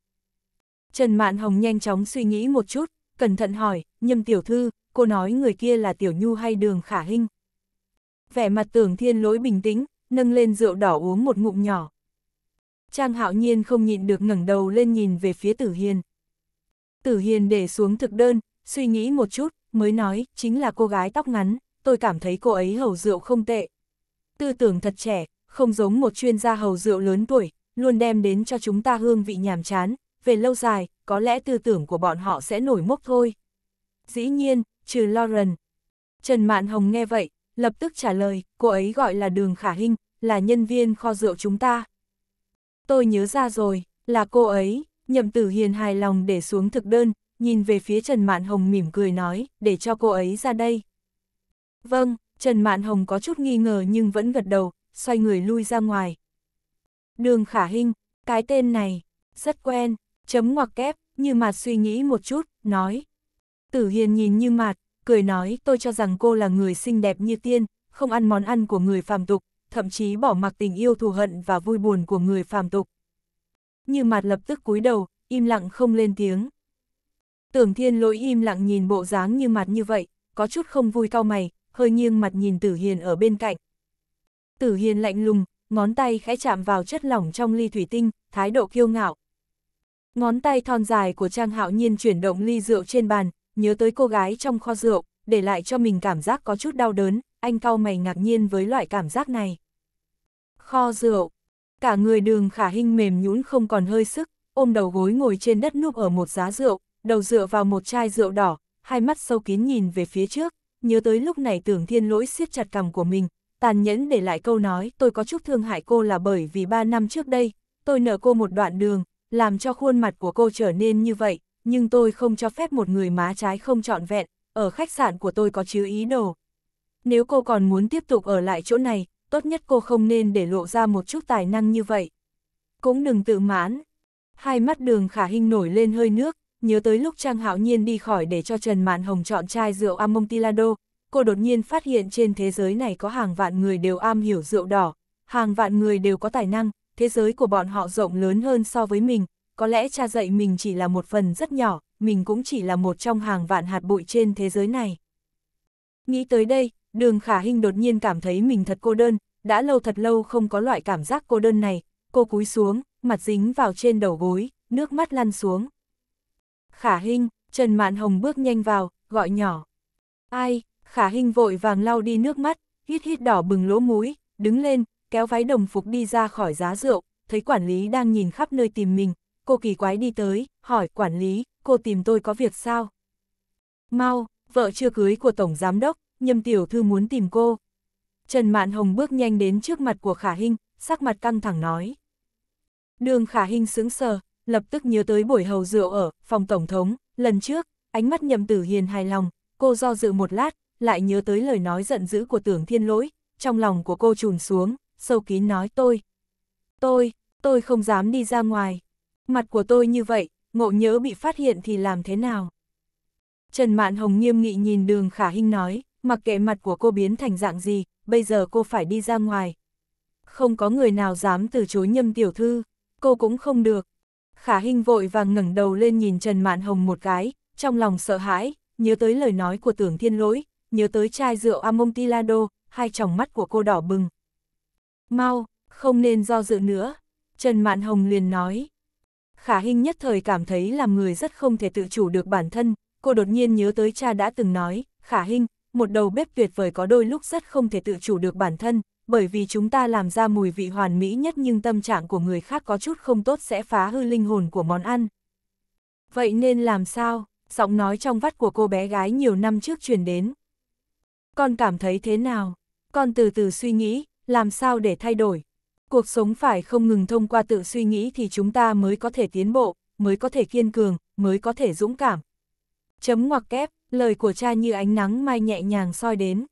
Trần Mạn Hồng nhanh chóng suy nghĩ một chút, cẩn thận hỏi, nhâm tiểu thư, cô nói người kia là tiểu nhu hay đường khả hinh. Vẻ mặt tưởng thiên lỗi bình tĩnh, nâng lên rượu đỏ uống một ngụm nhỏ. Trang hạo nhiên không nhịn được ngẩng đầu lên nhìn về phía Tử Hiền. Tử Hiền để xuống thực đơn, suy nghĩ một chút, mới nói, chính là cô gái tóc ngắn, tôi cảm thấy cô ấy hầu rượu không tệ. Tư tưởng thật trẻ, không giống một chuyên gia hầu rượu lớn tuổi, luôn đem đến cho chúng ta hương vị nhàm chán, về lâu dài, có lẽ tư tưởng của bọn họ sẽ nổi mốc thôi. Dĩ nhiên, trừ Lauren. Trần Mạn Hồng nghe vậy, lập tức trả lời, cô ấy gọi là Đường Khả Hinh, là nhân viên kho rượu chúng ta. Tôi nhớ ra rồi, là cô ấy, nhậm tử hiền hài lòng để xuống thực đơn, nhìn về phía Trần Mạn Hồng mỉm cười nói, để cho cô ấy ra đây. Vâng, Trần Mạn Hồng có chút nghi ngờ nhưng vẫn gật đầu, xoay người lui ra ngoài. Đường Khả Hinh, cái tên này, rất quen, chấm ngoặc kép, như mạt suy nghĩ một chút, nói. Tử Hiền nhìn như mạt, cười nói tôi cho rằng cô là người xinh đẹp như tiên, không ăn món ăn của người phàm tục, thậm chí bỏ mặc tình yêu thù hận và vui buồn của người phàm tục. Như mặt lập tức cúi đầu, im lặng không lên tiếng. Tưởng thiên lỗi im lặng nhìn bộ dáng như mặt như vậy, có chút không vui cau mày, hơi nghiêng mặt nhìn tử hiền ở bên cạnh. Tử hiền lạnh lùng, ngón tay khẽ chạm vào chất lỏng trong ly thủy tinh, thái độ kiêu ngạo. Ngón tay thon dài của Trang Hạo Nhiên chuyển động ly rượu trên bàn, nhớ tới cô gái trong kho rượu, để lại cho mình cảm giác có chút đau đớn, anh cau mày ngạc nhiên với loại cảm giác này. Kho rượu, cả người đường khả hình mềm nhũn không còn hơi sức, ôm đầu gối ngồi trên đất núp ở một giá rượu, đầu dựa vào một chai rượu đỏ, hai mắt sâu kín nhìn về phía trước, nhớ tới lúc này tưởng thiên lỗi siết chặt cằm của mình, tàn nhẫn để lại câu nói tôi có chút thương hại cô là bởi vì ba năm trước đây, tôi nợ cô một đoạn đường, làm cho khuôn mặt của cô trở nên như vậy, nhưng tôi không cho phép một người má trái không trọn vẹn, ở khách sạn của tôi có chứa ý đồ. Nếu cô còn muốn tiếp tục ở lại chỗ này, tốt nhất cô không nên để lộ ra một chút tài năng như vậy. Cũng đừng tự mãn. Hai mắt đường khả hình nổi lên hơi nước, nhớ tới lúc Trang Hạo Nhiên đi khỏi để cho Trần Mạn Hồng chọn chai rượu Amontillado, cô đột nhiên phát hiện trên thế giới này có hàng vạn người đều am hiểu rượu đỏ, hàng vạn người đều có tài năng, thế giới của bọn họ rộng lớn hơn so với mình, có lẽ cha dạy mình chỉ là một phần rất nhỏ, mình cũng chỉ là một trong hàng vạn hạt bụi trên thế giới này. Nghĩ tới đây, đường khả hình đột nhiên cảm thấy mình thật cô đơn, đã lâu thật lâu không có loại cảm giác cô đơn này, cô cúi xuống, mặt dính vào trên đầu gối, nước mắt lăn xuống. Khả hình, Trần Mạn Hồng bước nhanh vào, gọi nhỏ. Ai, khả hình vội vàng lau đi nước mắt, hít hít đỏ bừng lỗ mũi, đứng lên, kéo váy đồng phục đi ra khỏi giá rượu, thấy quản lý đang nhìn khắp nơi tìm mình, cô kỳ quái đi tới, hỏi, quản lý, cô tìm tôi có việc sao? Mau, vợ chưa cưới của Tổng Giám Đốc, nhâm tiểu thư muốn tìm cô. Trần Mạn Hồng bước nhanh đến trước mặt của Khả Hinh, sắc mặt căng thẳng nói. Đường Khả Hinh sững sờ, lập tức nhớ tới buổi hầu rượu ở phòng Tổng thống, lần trước, ánh mắt nhậm tử hiền hài lòng, cô do dự một lát, lại nhớ tới lời nói giận dữ của tưởng thiên lỗi, trong lòng của cô trùn xuống, sâu kín nói tôi. Tôi, tôi không dám đi ra ngoài mặt của tôi như vậy, ngộ nhớ bị phát hiện thì làm thế nào? Trần Mạn Hồng nghiêm nghị nhìn đường khả hinh nói, mặc kệ mặt của cô biến thành dạng gì, bây giờ cô phải đi ra ngoài. Không có người nào dám từ chối nhâm tiểu thư, cô cũng không được. Khả hinh vội vàng ngẩng đầu lên nhìn Trần Mạn Hồng một cái, trong lòng sợ hãi, nhớ tới lời nói của tưởng thiên lỗi, nhớ tới chai rượu Amontillado, hai tròng mắt của cô đỏ bừng. Mau, không nên do dự nữa, Trần Mạn Hồng liền nói khả Hinh nhất thời cảm thấy làm người rất không thể tự chủ được bản thân, cô đột nhiên nhớ tới cha đã từng nói, khả Hinh, một đầu bếp tuyệt vời có đôi lúc rất không thể tự chủ được bản thân, bởi vì chúng ta làm ra mùi vị hoàn mỹ nhất nhưng tâm trạng của người khác có chút không tốt sẽ phá hư linh hồn của món ăn. Vậy nên làm sao? Giọng nói trong vắt của cô bé gái nhiều năm trước truyền đến. Con cảm thấy thế nào? Con từ từ suy nghĩ, làm sao để thay đổi? Cuộc sống phải không ngừng thông qua tự suy nghĩ thì chúng ta mới có thể tiến bộ, mới có thể kiên cường, mới có thể dũng cảm. Chấm ngoặc kép, lời của cha như ánh nắng mai nhẹ nhàng soi đến.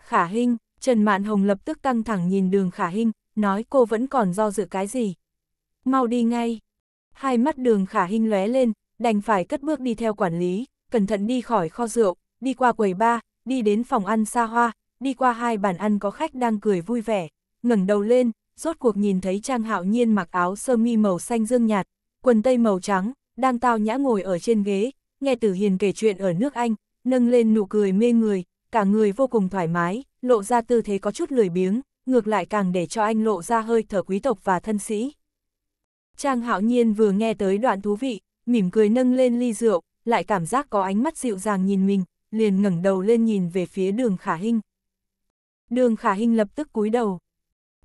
Khả Hinh, Trần Mạn Hồng lập tức căng thẳng nhìn đường Khả Hinh, nói cô vẫn còn do dự cái gì. Mau đi ngay. Hai mắt đường Khả Hinh lóe lên, đành phải cất bước đi theo quản lý, cẩn thận đi khỏi kho rượu, đi qua quầy ba, đi đến phòng ăn xa hoa, đi qua hai bàn ăn có khách đang cười vui vẻ, ngẩng đầu lên, rốt cuộc nhìn thấy Trang Hạo Nhiên mặc áo sơ mi màu xanh dương nhạt, quần tây màu trắng, đang tao nhã ngồi ở trên ghế, nghe Tử Hiền kể chuyện ở nước Anh, nâng lên nụ cười mê người, cả người vô cùng thoải mái, lộ ra tư thế có chút lười biếng, ngược lại càng để cho anh lộ ra hơi thở quý tộc và thân sĩ. Trang Hạo Nhiên vừa nghe tới đoạn thú vị, mỉm cười nâng lên ly rượu, lại cảm giác có ánh mắt dịu dàng nhìn mình, liền ngẩng đầu lên nhìn về phía Đường Khả Hinh. Đường Khả Hinh lập tức cúi đầu,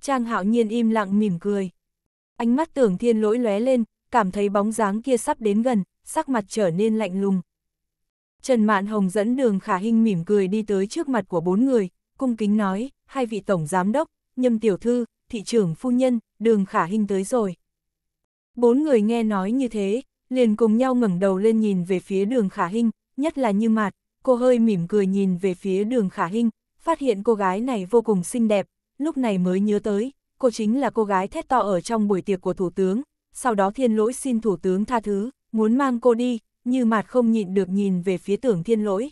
Trang hạo nhiên im lặng mỉm cười. Ánh mắt tưởng thiên lỗi lóe lên, cảm thấy bóng dáng kia sắp đến gần, sắc mặt trở nên lạnh lùng. Trần Mạn Hồng dẫn đường khả hình mỉm cười đi tới trước mặt của bốn người, cung kính nói, hai vị tổng giám đốc, nhâm tiểu thư, thị trưởng phu nhân, đường khả hình tới rồi. Bốn người nghe nói như thế, liền cùng nhau ngẩng đầu lên nhìn về phía đường khả hình, nhất là như Mạt, cô hơi mỉm cười nhìn về phía đường khả hình, phát hiện cô gái này vô cùng xinh đẹp, lúc này mới nhớ tới, cô chính là cô gái thét to ở trong buổi tiệc của Thủ tướng, sau đó thiên lỗi xin Thủ tướng tha thứ, muốn mang cô đi, như mặt không nhịn được nhìn về phía tưởng thiên lỗi.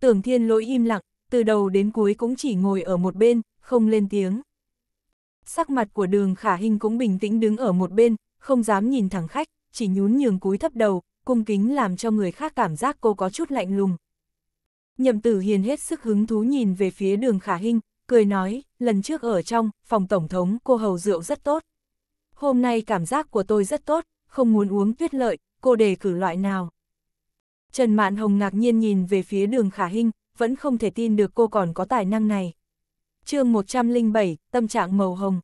Tưởng thiên lỗi im lặng, từ đầu đến cuối cũng chỉ ngồi ở một bên, không lên tiếng. Sắc mặt của đường khả hình cũng bình tĩnh đứng ở một bên, không dám nhìn thẳng khách, chỉ nhún nhường cúi thấp đầu, cung kính làm cho người khác cảm giác cô có chút lạnh lùng. Nhậm tử hiền hết sức hứng thú nhìn về phía đường khả hình, cười nói, lần trước ở trong, phòng tổng thống cô hầu rượu rất tốt. Hôm nay cảm giác của tôi rất tốt, không muốn uống tuyết lợi, cô đề cử loại nào. Trần Mạn Hồng ngạc nhiên nhìn về phía đường khả hình, vẫn không thể tin được cô còn có tài năng này. chương 107, tâm trạng màu hồng.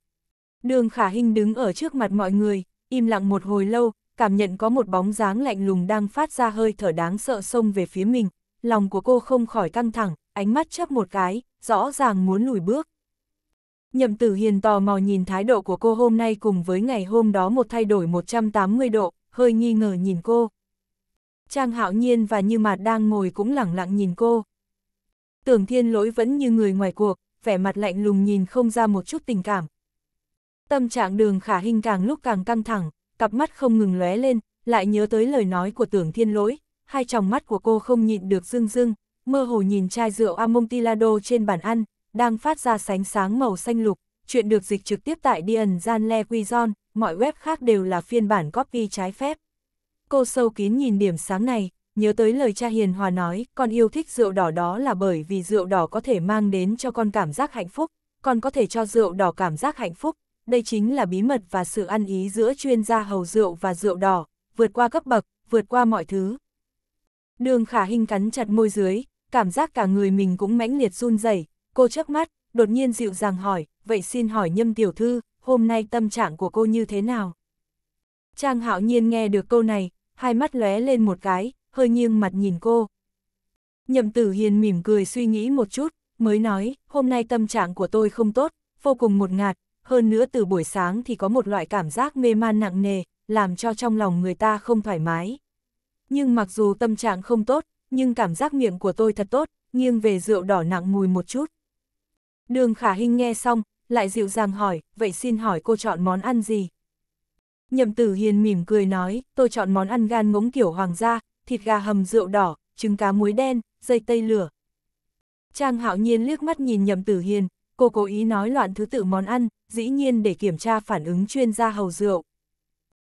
Đường khả hình đứng ở trước mặt mọi người, im lặng một hồi lâu, cảm nhận có một bóng dáng lạnh lùng đang phát ra hơi thở đáng sợ xông về phía mình, lòng của cô không khỏi căng thẳng, ánh mắt chấp một cái, rõ ràng muốn lùi bước. Nhậm tử hiền tò mò nhìn thái độ của cô hôm nay cùng với ngày hôm đó một thay đổi 180 độ, hơi nghi ngờ nhìn cô. Trang hạo nhiên và như mặt đang ngồi cũng lẳng lặng nhìn cô. Tưởng thiên lỗi vẫn như người ngoài cuộc, vẻ mặt lạnh lùng nhìn không ra một chút tình cảm. Tâm trạng đường khả hình càng lúc càng căng thẳng, cặp mắt không ngừng lóe lên, lại nhớ tới lời nói của tưởng thiên lỗi, hai tròng mắt của cô không nhịn được rưng rưng, mơ hồ nhìn chai rượu Amontillado trên bàn ăn, đang phát ra sánh sáng màu xanh lục, chuyện được dịch trực tiếp tại Điền Gian Le Quizon, mọi web khác đều là phiên bản copy trái phép. Cô sâu kín nhìn điểm sáng này, nhớ tới lời cha hiền hòa nói, con yêu thích rượu đỏ đó là bởi vì rượu đỏ có thể mang đến cho con cảm giác hạnh phúc, con có thể cho rượu đỏ cảm giác hạnh phúc, đây chính là bí mật và sự ăn ý giữa chuyên gia hầu rượu và rượu đỏ, vượt qua cấp bậc, vượt qua mọi thứ. Đường khả hình cắn chặt môi dưới, cảm giác cả người mình cũng mãnh liệt run rẩy. cô chớp mắt, đột nhiên dịu dàng hỏi, vậy xin hỏi nhâm tiểu thư, hôm nay tâm trạng của cô như thế nào? Trang hạo nhiên nghe được câu này, hai mắt lóe lên một cái, hơi nghiêng mặt nhìn cô. Nhậm tử hiền mỉm cười suy nghĩ một chút, mới nói, hôm nay tâm trạng của tôi không tốt, vô cùng một ngạt, hơn nữa từ buổi sáng thì có một loại cảm giác mê man nặng nề, làm cho trong lòng người ta không thoải mái. Nhưng mặc dù tâm trạng không tốt, nhưng cảm giác miệng của tôi thật tốt, nghiêng về rượu đỏ nặng mùi một chút. Đường khả hình nghe xong, lại dịu dàng hỏi, vậy xin hỏi cô chọn món ăn gì? Nhậm tử hiền mỉm cười nói, tôi chọn món ăn gan ngỗng kiểu hoàng gia, thịt gà hầm rượu đỏ, trứng cá muối đen, dây tây lửa. Trang hạo nhiên liếc mắt nhìn nhậm tử hiền, cô cố ý nói loạn thứ tự món ăn, dĩ nhiên để kiểm tra phản ứng chuyên gia hầu rượu.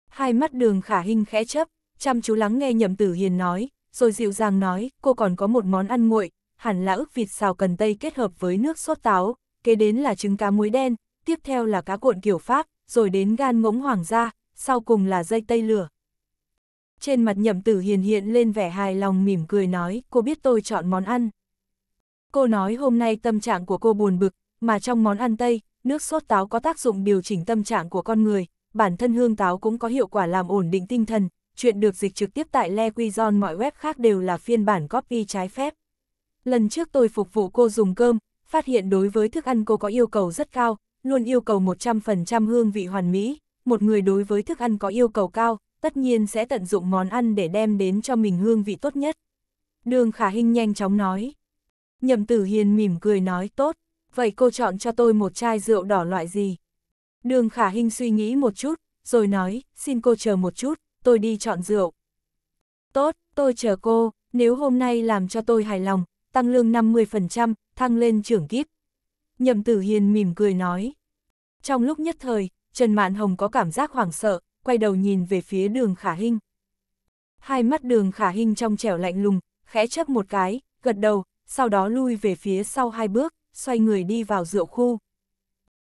Hai mắt đường khả hình khẽ chấp, chăm chú lắng nghe nhậm tử hiền nói, rồi dịu dàng nói, cô còn có một món ăn nguội, hẳn là ức vịt xào cần tây kết hợp với nước sốt táo, kế đến là trứng cá muối đen, tiếp theo là cá cuộn kiểu Pháp, rồi đến gan ngỗng hoàng gia, sau cùng là dây tây lửa. Trên mặt nhậm tử hiền hiện lên vẻ hài lòng mỉm cười nói, cô biết tôi chọn món ăn. Cô nói hôm nay tâm trạng của cô buồn bực, mà trong món ăn Tây, nước sốt táo có tác dụng điều chỉnh tâm trạng của con người, bản thân hương táo cũng có hiệu quả làm ổn định tinh thần, chuyện được dịch trực tiếp tại Le LeQuizon mọi web khác đều là phiên bản copy trái phép. Lần trước tôi phục vụ cô dùng cơm, phát hiện đối với thức ăn cô có yêu cầu rất cao, luôn yêu cầu 100% hương vị hoàn mỹ, một người đối với thức ăn có yêu cầu cao, tất nhiên sẽ tận dụng món ăn để đem đến cho mình hương vị tốt nhất. Đường Khả Hinh nhanh chóng nói. Nhậm Tử Hiền mỉm cười nói tốt, vậy cô chọn cho tôi một chai rượu đỏ loại gì? Đường Khả Hinh suy nghĩ một chút, rồi nói, xin cô chờ một chút tôi đi chọn rượu. Tốt, tôi chờ cô, nếu hôm nay làm cho tôi hài lòng, tăng lương 50%, thăng lên trưởng kíp. Nhậm Tử Hiền mỉm cười nói. Trong lúc nhất thời, Trần Mạn Hồng có cảm giác hoảng sợ, quay đầu nhìn về phía đường khả hình Hai mắt đường khả hình trong trẻo lạnh lùng, khẽ chấp một cái, gật đầu, sau đó lui về phía sau hai bước, xoay người đi vào rượu khu.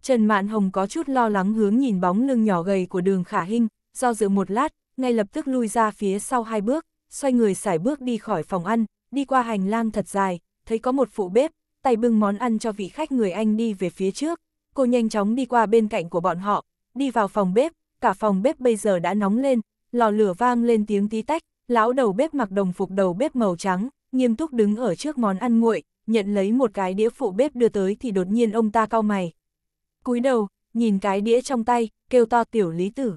Trần Mạn Hồng có chút lo lắng hướng nhìn bóng lưng nhỏ gầy của đường khả hình do dự một lát, ngay lập tức lui ra phía sau hai bước, xoay người xải bước đi khỏi phòng ăn, đi qua hành lang thật dài, thấy có một phụ bếp, tay bưng món ăn cho vị khách người Anh đi về phía trước. Cô nhanh chóng đi qua bên cạnh của bọn họ, đi vào phòng bếp, cả phòng bếp bây giờ đã nóng lên, lò lửa vang lên tiếng tí tách, lão đầu bếp mặc đồng phục đầu bếp màu trắng, nghiêm túc đứng ở trước món ăn nguội, nhận lấy một cái đĩa phụ bếp đưa tới thì đột nhiên ông ta cau mày. cúi đầu, nhìn cái đĩa trong tay, kêu to tiểu lý tử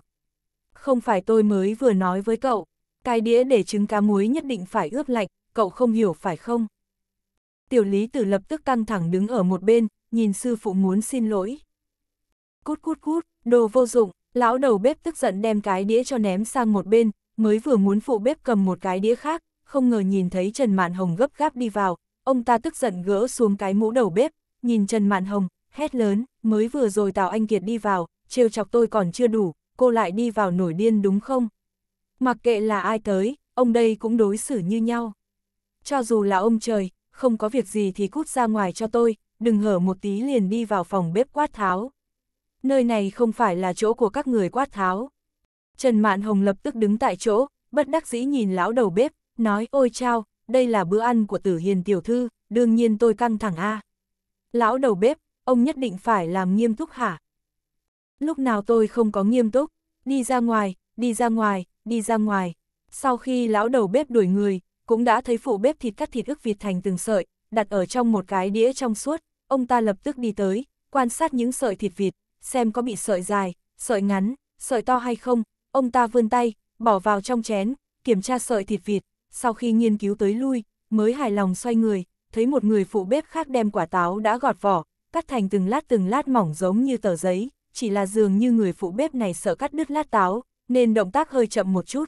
không phải tôi mới vừa nói với cậu, cái đĩa để trứng cá muối nhất định phải ướp lạnh, cậu không hiểu phải không? Tiểu lý tử lập tức căng thẳng đứng ở một bên, nhìn sư phụ muốn xin lỗi. Cút cút cút, đồ vô dụng, lão đầu bếp tức giận đem cái đĩa cho ném sang một bên, mới vừa muốn phụ bếp cầm một cái đĩa khác, không ngờ nhìn thấy Trần Mạn Hồng gấp gáp đi vào, ông ta tức giận gỡ xuống cái mũ đầu bếp, nhìn Trần Mạn Hồng, hét lớn, mới vừa rồi Tào Anh Kiệt đi vào, trêu chọc tôi còn chưa đủ, cô lại đi vào nổi điên đúng không? Mặc kệ là ai tới, ông đây cũng đối xử như nhau. Cho dù là ông trời, không có việc gì thì cút ra ngoài cho tôi, đừng hở một tí liền đi vào phòng bếp quát tháo. Nơi này không phải là chỗ của các người quát tháo. Trần Mạn Hồng lập tức đứng tại chỗ, bất đắc dĩ nhìn lão đầu bếp, nói ôi chao, đây là bữa ăn của tử hiền tiểu thư, đương nhiên tôi căng thẳng A. Lão đầu bếp, ông nhất định phải làm nghiêm túc hả? Lúc nào tôi không có nghiêm túc, đi ra ngoài, đi ra ngoài, đi ra ngoài. Sau khi lão đầu bếp đuổi người, cũng đã thấy phụ bếp thịt cắt thịt ức vịt thành từng sợi, đặt ở trong một cái đĩa trong suốt, ông ta lập tức đi tới, quan sát những sợi thịt vịt, xem có bị sợi dài, sợi ngắn, sợi to hay không, ông ta vươn tay, bỏ vào trong chén, kiểm tra sợi thịt vịt, sau khi nghiên cứu tới lui, mới hài lòng xoay người, thấy một người phụ bếp khác đem quả táo đã gọt vỏ, cắt thành từng lát từng lát mỏng giống như tờ giấy, chỉ là dường như người phụ bếp này sợ cắt đứt lát táo, nên động tác hơi chậm một chút.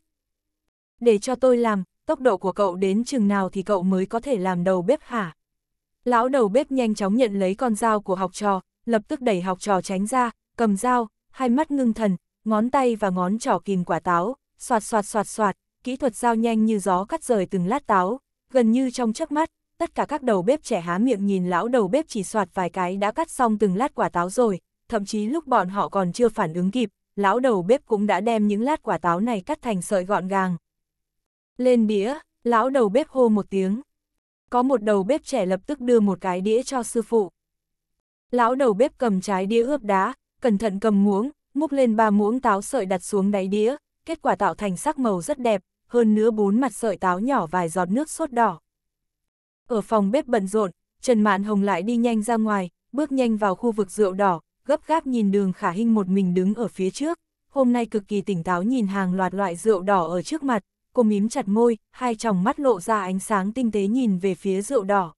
Để cho tôi làm, tốc độ của cậu đến chừng nào thì cậu mới có thể làm đầu bếp hả? Lão đầu bếp nhanh chóng nhận lấy con dao của học trò, lập tức đẩy học trò tránh ra, cầm dao, hai mắt ngưng thần, ngón tay và ngón trỏ kìm quả táo, soạt soạt soạt soạt, kỹ thuật dao nhanh như gió cắt rời từng lát táo, gần như trong chớp mắt, tất cả các đầu bếp trẻ há miệng nhìn lão đầu bếp chỉ soạt vài cái đã cắt xong từng lát quả táo rồi, thậm chí lúc bọn họ còn chưa phản ứng kịp, lão đầu bếp cũng đã đem những lát quả táo này cắt thành sợi gọn gàng. Lên đĩa, lão đầu bếp hô một tiếng. Có một đầu bếp trẻ lập tức đưa một cái đĩa cho sư phụ. Lão đầu bếp cầm trái đĩa ướp đá, cẩn thận cầm muỗng, múc lên ba muỗng táo sợi đặt xuống đáy đĩa, kết quả tạo thành sắc màu rất đẹp, hơn nữa bốn mặt sợi táo nhỏ vài giọt nước sốt đỏ. Ở phòng bếp bận rộn, Trần Mạn Hồng lại đi nhanh ra ngoài, bước nhanh vào khu vực rượu đỏ, gấp gáp nhìn đường khả hinh một mình đứng ở phía trước, hôm nay cực kỳ tỉnh táo nhìn hàng loạt loại rượu đỏ ở trước mặt, cô mím chặt môi, hai tròng mắt lộ ra ánh sáng tinh tế nhìn về phía rượu đỏ.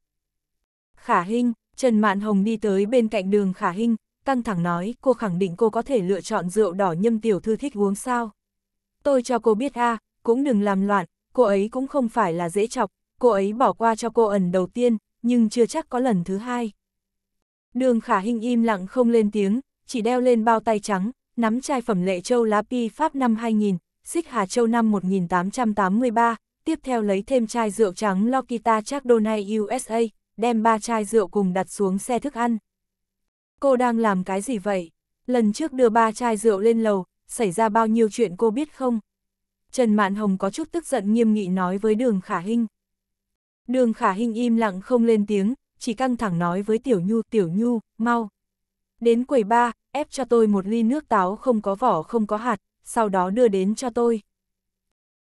Khả Hinh, Trần Mạn Hồng đi tới bên cạnh đường Khả Hinh, căng thẳng nói cô khẳng định cô có thể lựa chọn rượu đỏ nhâm tiểu thư thích uống sao. Tôi cho cô biết a cũng đừng làm loạn, cô ấy cũng không phải là dễ chọc, cô ấy bỏ qua cho cô ẩn đầu tiên, nhưng chưa chắc có lần thứ hai. Đường khả hình im lặng không lên tiếng, chỉ đeo lên bao tay trắng, nắm chai phẩm lệ châu lá pi Pháp năm 2000, xích Hà Châu năm 1883, tiếp theo lấy thêm chai rượu trắng Lokita Chardonnay USA, đem ba chai rượu cùng đặt xuống xe thức ăn. Cô đang làm cái gì vậy? Lần trước đưa ba chai rượu lên lầu, xảy ra bao nhiêu chuyện cô biết không? Trần Mạn Hồng có chút tức giận nghiêm nghị nói với Đường Khả Hinh. Đường Khả Hinh im lặng không lên tiếng, chỉ căng thẳng nói với Tiểu Nhu, Tiểu Nhu, mau. Đến quầy ba, ép cho tôi một ly nước táo không có vỏ không có hạt, sau đó đưa đến cho tôi.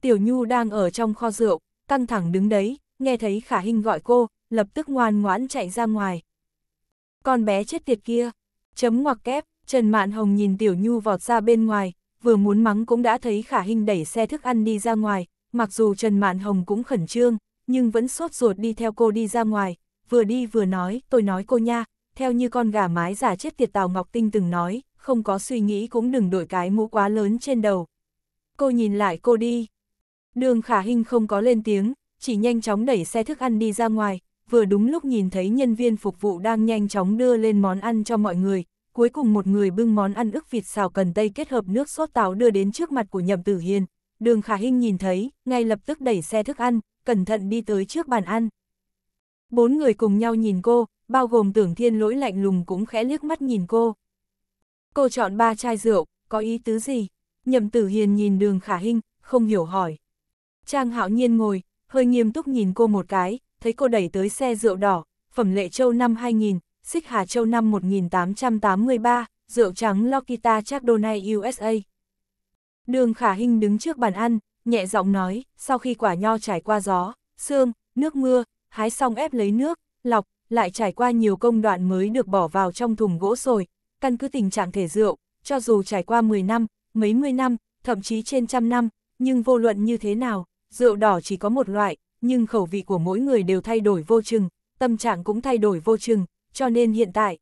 Tiểu Nhu đang ở trong kho rượu, căng thẳng đứng đấy, nghe thấy Khả Hinh gọi cô, lập tức ngoan ngoãn chạy ra ngoài. Con bé chết tiệt kia, chấm ngoặc kép, Trần Mạn Hồng nhìn Tiểu Nhu vọt ra bên ngoài, vừa muốn mắng cũng đã thấy Khả Hinh đẩy xe thức ăn đi ra ngoài, mặc dù Trần Mạn Hồng cũng khẩn trương, nhưng vẫn sốt ruột đi theo cô đi ra ngoài, vừa đi vừa nói, tôi nói cô nha, theo như con gà mái giả chết tiệt Tào Ngọc Tinh từng nói, không có suy nghĩ cũng đừng đổi cái mũ quá lớn trên đầu. Cô nhìn lại cô đi. Đường khả hình không có lên tiếng, chỉ nhanh chóng đẩy xe thức ăn đi ra ngoài, vừa đúng lúc nhìn thấy nhân viên phục vụ đang nhanh chóng đưa lên món ăn cho mọi người, cuối cùng một người bưng món ăn ức vịt xào cần tây kết hợp nước sốt táo đưa đến trước mặt của Nhậm Tử Hiền. Đường Khả hình nhìn thấy, ngay lập tức đẩy xe thức ăn, cẩn thận đi tới trước bàn ăn, Bốn người cùng nhau nhìn cô, bao gồm tưởng thiên lỗi lạnh lùng cũng khẽ liếc mắt nhìn cô. Cô chọn ba chai rượu, có ý tứ gì? Nhậm tử hiền nhìn đường khả hinh, không hiểu hỏi. Trang hạo nhiên ngồi, hơi nghiêm túc nhìn cô một cái, thấy cô đẩy tới xe rượu đỏ, phẩm lệ châu năm 2000, xích hà châu năm 1883, rượu trắng Lokita Chardonnay USA. Đường khả hinh đứng trước bàn ăn, nhẹ giọng nói, sau khi quả nho trải qua gió, sương, nước mưa, hái xong ép lấy nước, lọc, lại trải qua nhiều công đoạn mới được bỏ vào trong thùng gỗ sồi. Căn cứ tình trạng thể rượu, cho dù trải qua 10 năm, mấy mươi năm, thậm chí trên trăm năm, nhưng vô luận như thế nào, rượu đỏ chỉ có một loại, nhưng khẩu vị của mỗi người đều thay đổi vô chừng, tâm trạng cũng thay đổi vô chừng, cho nên hiện tại.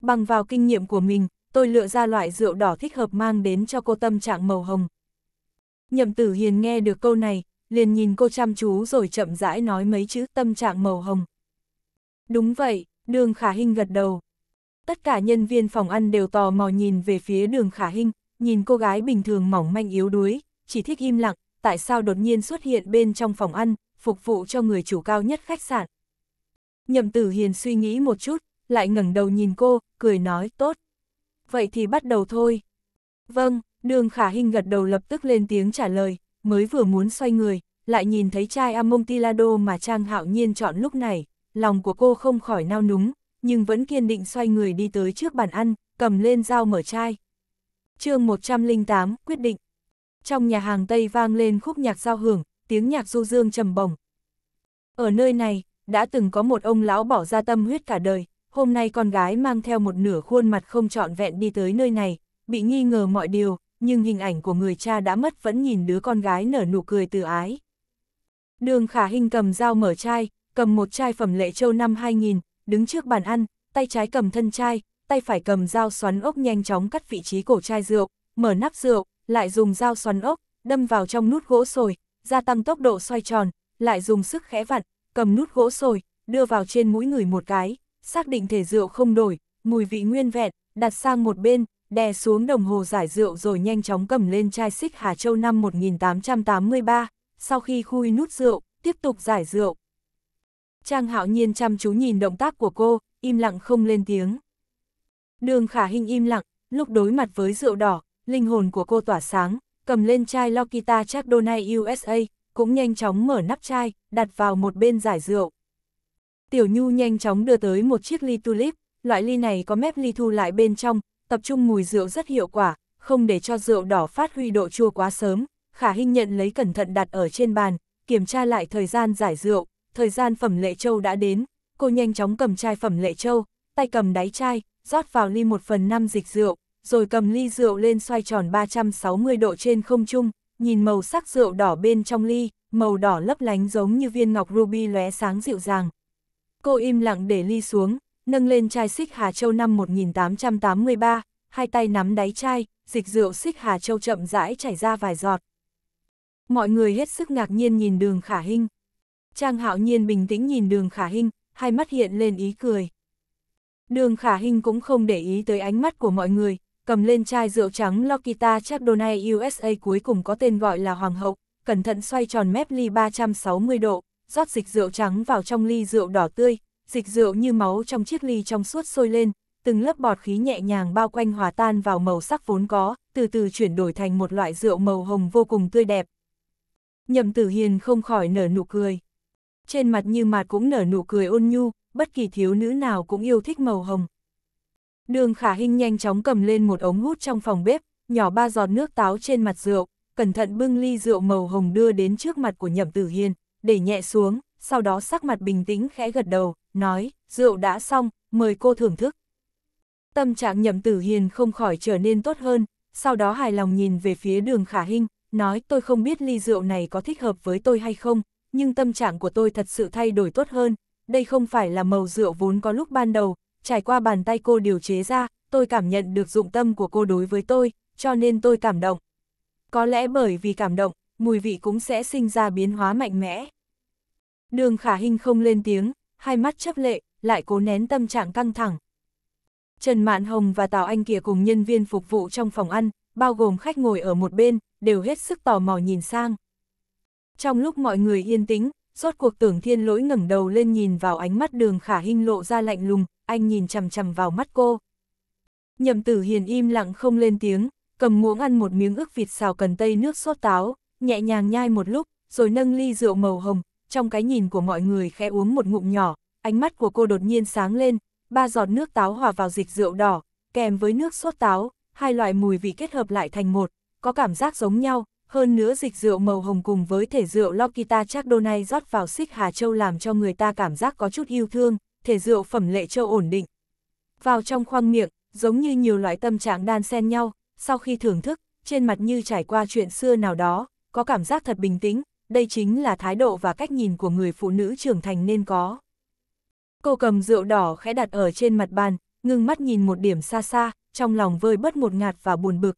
Bằng vào kinh nghiệm của mình, tôi lựa ra loại rượu đỏ thích hợp mang đến cho cô tâm trạng màu hồng. Nhậm tử hiền nghe được câu này, liền nhìn cô chăm chú rồi chậm rãi nói mấy chữ tâm trạng màu hồng. Đúng vậy, đường khả hình gật đầu. Tất cả nhân viên phòng ăn đều tò mò nhìn về phía đường khả hình, nhìn cô gái bình thường mỏng manh yếu đuối, chỉ thích im lặng, tại sao đột nhiên xuất hiện bên trong phòng ăn, phục vụ cho người chủ cao nhất khách sạn. Nhậm tử hiền suy nghĩ một chút, lại ngẩng đầu nhìn cô, cười nói tốt. Vậy thì bắt đầu thôi. Vâng, đường khả hình gật đầu lập tức lên tiếng trả lời, mới vừa muốn xoay người, lại nhìn thấy chai Amontillado mà Trang Hạo Nhiên chọn lúc này, lòng của cô không khỏi nao núng, nhưng vẫn kiên định xoay người đi tới trước bàn ăn, cầm lên dao mở chai. chương 108, quyết định. Trong nhà hàng Tây vang lên khúc nhạc giao hưởng, tiếng nhạc du dương trầm bổng. Ở nơi này, đã từng có một ông lão bỏ ra tâm huyết cả đời, hôm nay con gái mang theo một nửa khuôn mặt không trọn vẹn đi tới nơi này, bị nghi ngờ mọi điều, nhưng hình ảnh của người cha đã mất vẫn nhìn đứa con gái nở nụ cười từ ái. Đường khả hình cầm dao mở chai, cầm một chai phẩm lệ châu năm 2000, đứng trước bàn ăn, tay trái cầm thân chai, tay phải cầm dao xoắn ốc nhanh chóng cắt vị trí cổ chai rượu, mở nắp rượu, lại dùng dao xoắn ốc, đâm vào trong nút gỗ sồi, gia tăng tốc độ xoay tròn, lại dùng sức khẽ vặn, cầm nút gỗ sồi, đưa vào trên mũi người một cái, xác định thể rượu không đổi, mùi vị nguyên vẹn, đặt sang một bên, đè xuống đồng hồ giải rượu rồi nhanh chóng cầm lên chai xích Hà Châu năm 1883, sau khi khui nút rượu, tiếp tục giải rượu. Trang hạo nhiên chăm chú nhìn động tác của cô, im lặng không lên tiếng. Đường khả hình im lặng, lúc đối mặt với rượu đỏ, linh hồn của cô tỏa sáng, cầm lên chai Lokita Chardonnay USA, cũng nhanh chóng mở nắp chai, đặt vào một bên giải rượu. Tiểu Nhu nhanh chóng đưa tới một chiếc ly tulip, loại ly này có mép ly thu lại bên trong, tập trung mùi rượu rất hiệu quả, không để cho rượu đỏ phát huy độ chua quá sớm, khả hình nhận lấy cẩn thận đặt ở trên bàn, kiểm tra lại thời gian giải rượu, thời gian phẩm lệ châu đã đến, cô nhanh chóng cầm chai phẩm lệ châu, tay cầm đáy chai, rót vào ly 1 phần 5 dịch rượu, rồi cầm ly rượu lên xoay tròn 360 độ trên không trung, nhìn màu sắc rượu đỏ bên trong ly, màu đỏ lấp lánh giống như viên ngọc ruby lóe sáng dịu dàng. Cô im lặng để ly xuống, nâng lên chai xích Hà Châu năm 1883, hai tay nắm đáy chai, dịch rượu xích Hà Châu chậm rãi chảy ra vài giọt. Mọi người hết sức ngạc nhiên nhìn đường khả hinh. Trang hạo nhiên bình tĩnh nhìn đường khả hinh, hai mắt hiện lên ý cười. Đường khả hinh cũng không để ý tới ánh mắt của mọi người, cầm lên chai rượu trắng Lokita Chardonnay USA cuối cùng có tên gọi là Hoàng hậu, cẩn thận xoay tròn mép ly 360 độ, rót dịch rượu trắng vào trong ly rượu đỏ tươi, dịch rượu như máu trong chiếc ly trong suốt sôi lên, từng lớp bọt khí nhẹ nhàng bao quanh hòa tan vào màu sắc vốn có, từ từ chuyển đổi thành một loại rượu màu hồng vô cùng tươi đẹp. Nhậm Tử Hiền không khỏi nở nụ cười. Trên mặt như mặt cũng nở nụ cười ôn nhu, bất kỳ thiếu nữ nào cũng yêu thích màu hồng. Đường Khả Hinh nhanh chóng cầm lên một ống hút trong phòng bếp, nhỏ ba giọt nước táo trên mặt rượu, cẩn thận bưng ly rượu màu hồng đưa đến trước mặt của Nhậm Tử Hiền, để nhẹ xuống sau đó sắc mặt bình tĩnh khẽ gật đầu, nói, rượu đã xong, mời cô thưởng thức. Tâm trạng nhậm tử hiền không khỏi trở nên tốt hơn, sau đó hài lòng nhìn về phía đường khả hình nói tôi không biết ly rượu này có thích hợp với tôi hay không, nhưng tâm trạng của tôi thật sự thay đổi tốt hơn, đây không phải là màu rượu vốn có lúc ban đầu, trải qua bàn tay cô điều chế ra, tôi cảm nhận được dụng tâm của cô đối với tôi, cho nên tôi cảm động. Có lẽ bởi vì cảm động, mùi vị cũng sẽ sinh ra biến hóa mạnh mẽ. Đường khả hình không lên tiếng, hai mắt chấp lệ, lại cố nén tâm trạng căng thẳng. Trần Mạn Hồng và Tào Anh Kiệt cùng nhân viên phục vụ trong phòng ăn, bao gồm khách ngồi ở một bên, đều hết sức tò mò nhìn sang. Trong lúc mọi người yên tĩnh, rốt cuộc tưởng thiên lỗi ngẩng đầu lên nhìn vào ánh mắt đường khả hình lộ ra lạnh lùng, anh nhìn chằm chằm vào mắt cô. Nhậm tử hiền im lặng không lên tiếng, cầm muỗng ăn một miếng ức vịt xào cần tây nước sốt táo, nhẹ nhàng nhai một lúc, rồi nâng ly rượu màu hồng, trong cái nhìn của mọi người khẽ uống một ngụm nhỏ, ánh mắt của cô đột nhiên sáng lên, ba giọt nước táo hòa vào dịch rượu đỏ, kèm với nước sốt táo, hai loại mùi vị kết hợp lại thành một, có cảm giác giống nhau, hơn nữa dịch rượu màu hồng cùng với thể rượu Lokita Chardonnay rót vào xích Hà Châu làm cho người ta cảm giác có chút yêu thương, thể rượu phẩm lệ châu ổn định. Vào trong khoang miệng, giống như nhiều loại tâm trạng đan xen nhau, sau khi thưởng thức, trên mặt như trải qua chuyện xưa nào đó, có cảm giác thật bình tĩnh, đây chính là thái độ và cách nhìn của người phụ nữ trưởng thành nên có. Cô cầm rượu đỏ khẽ đặt ở trên mặt bàn, ngưng mắt nhìn một điểm xa xa, trong lòng vơi bớt một ngạt và buồn bực.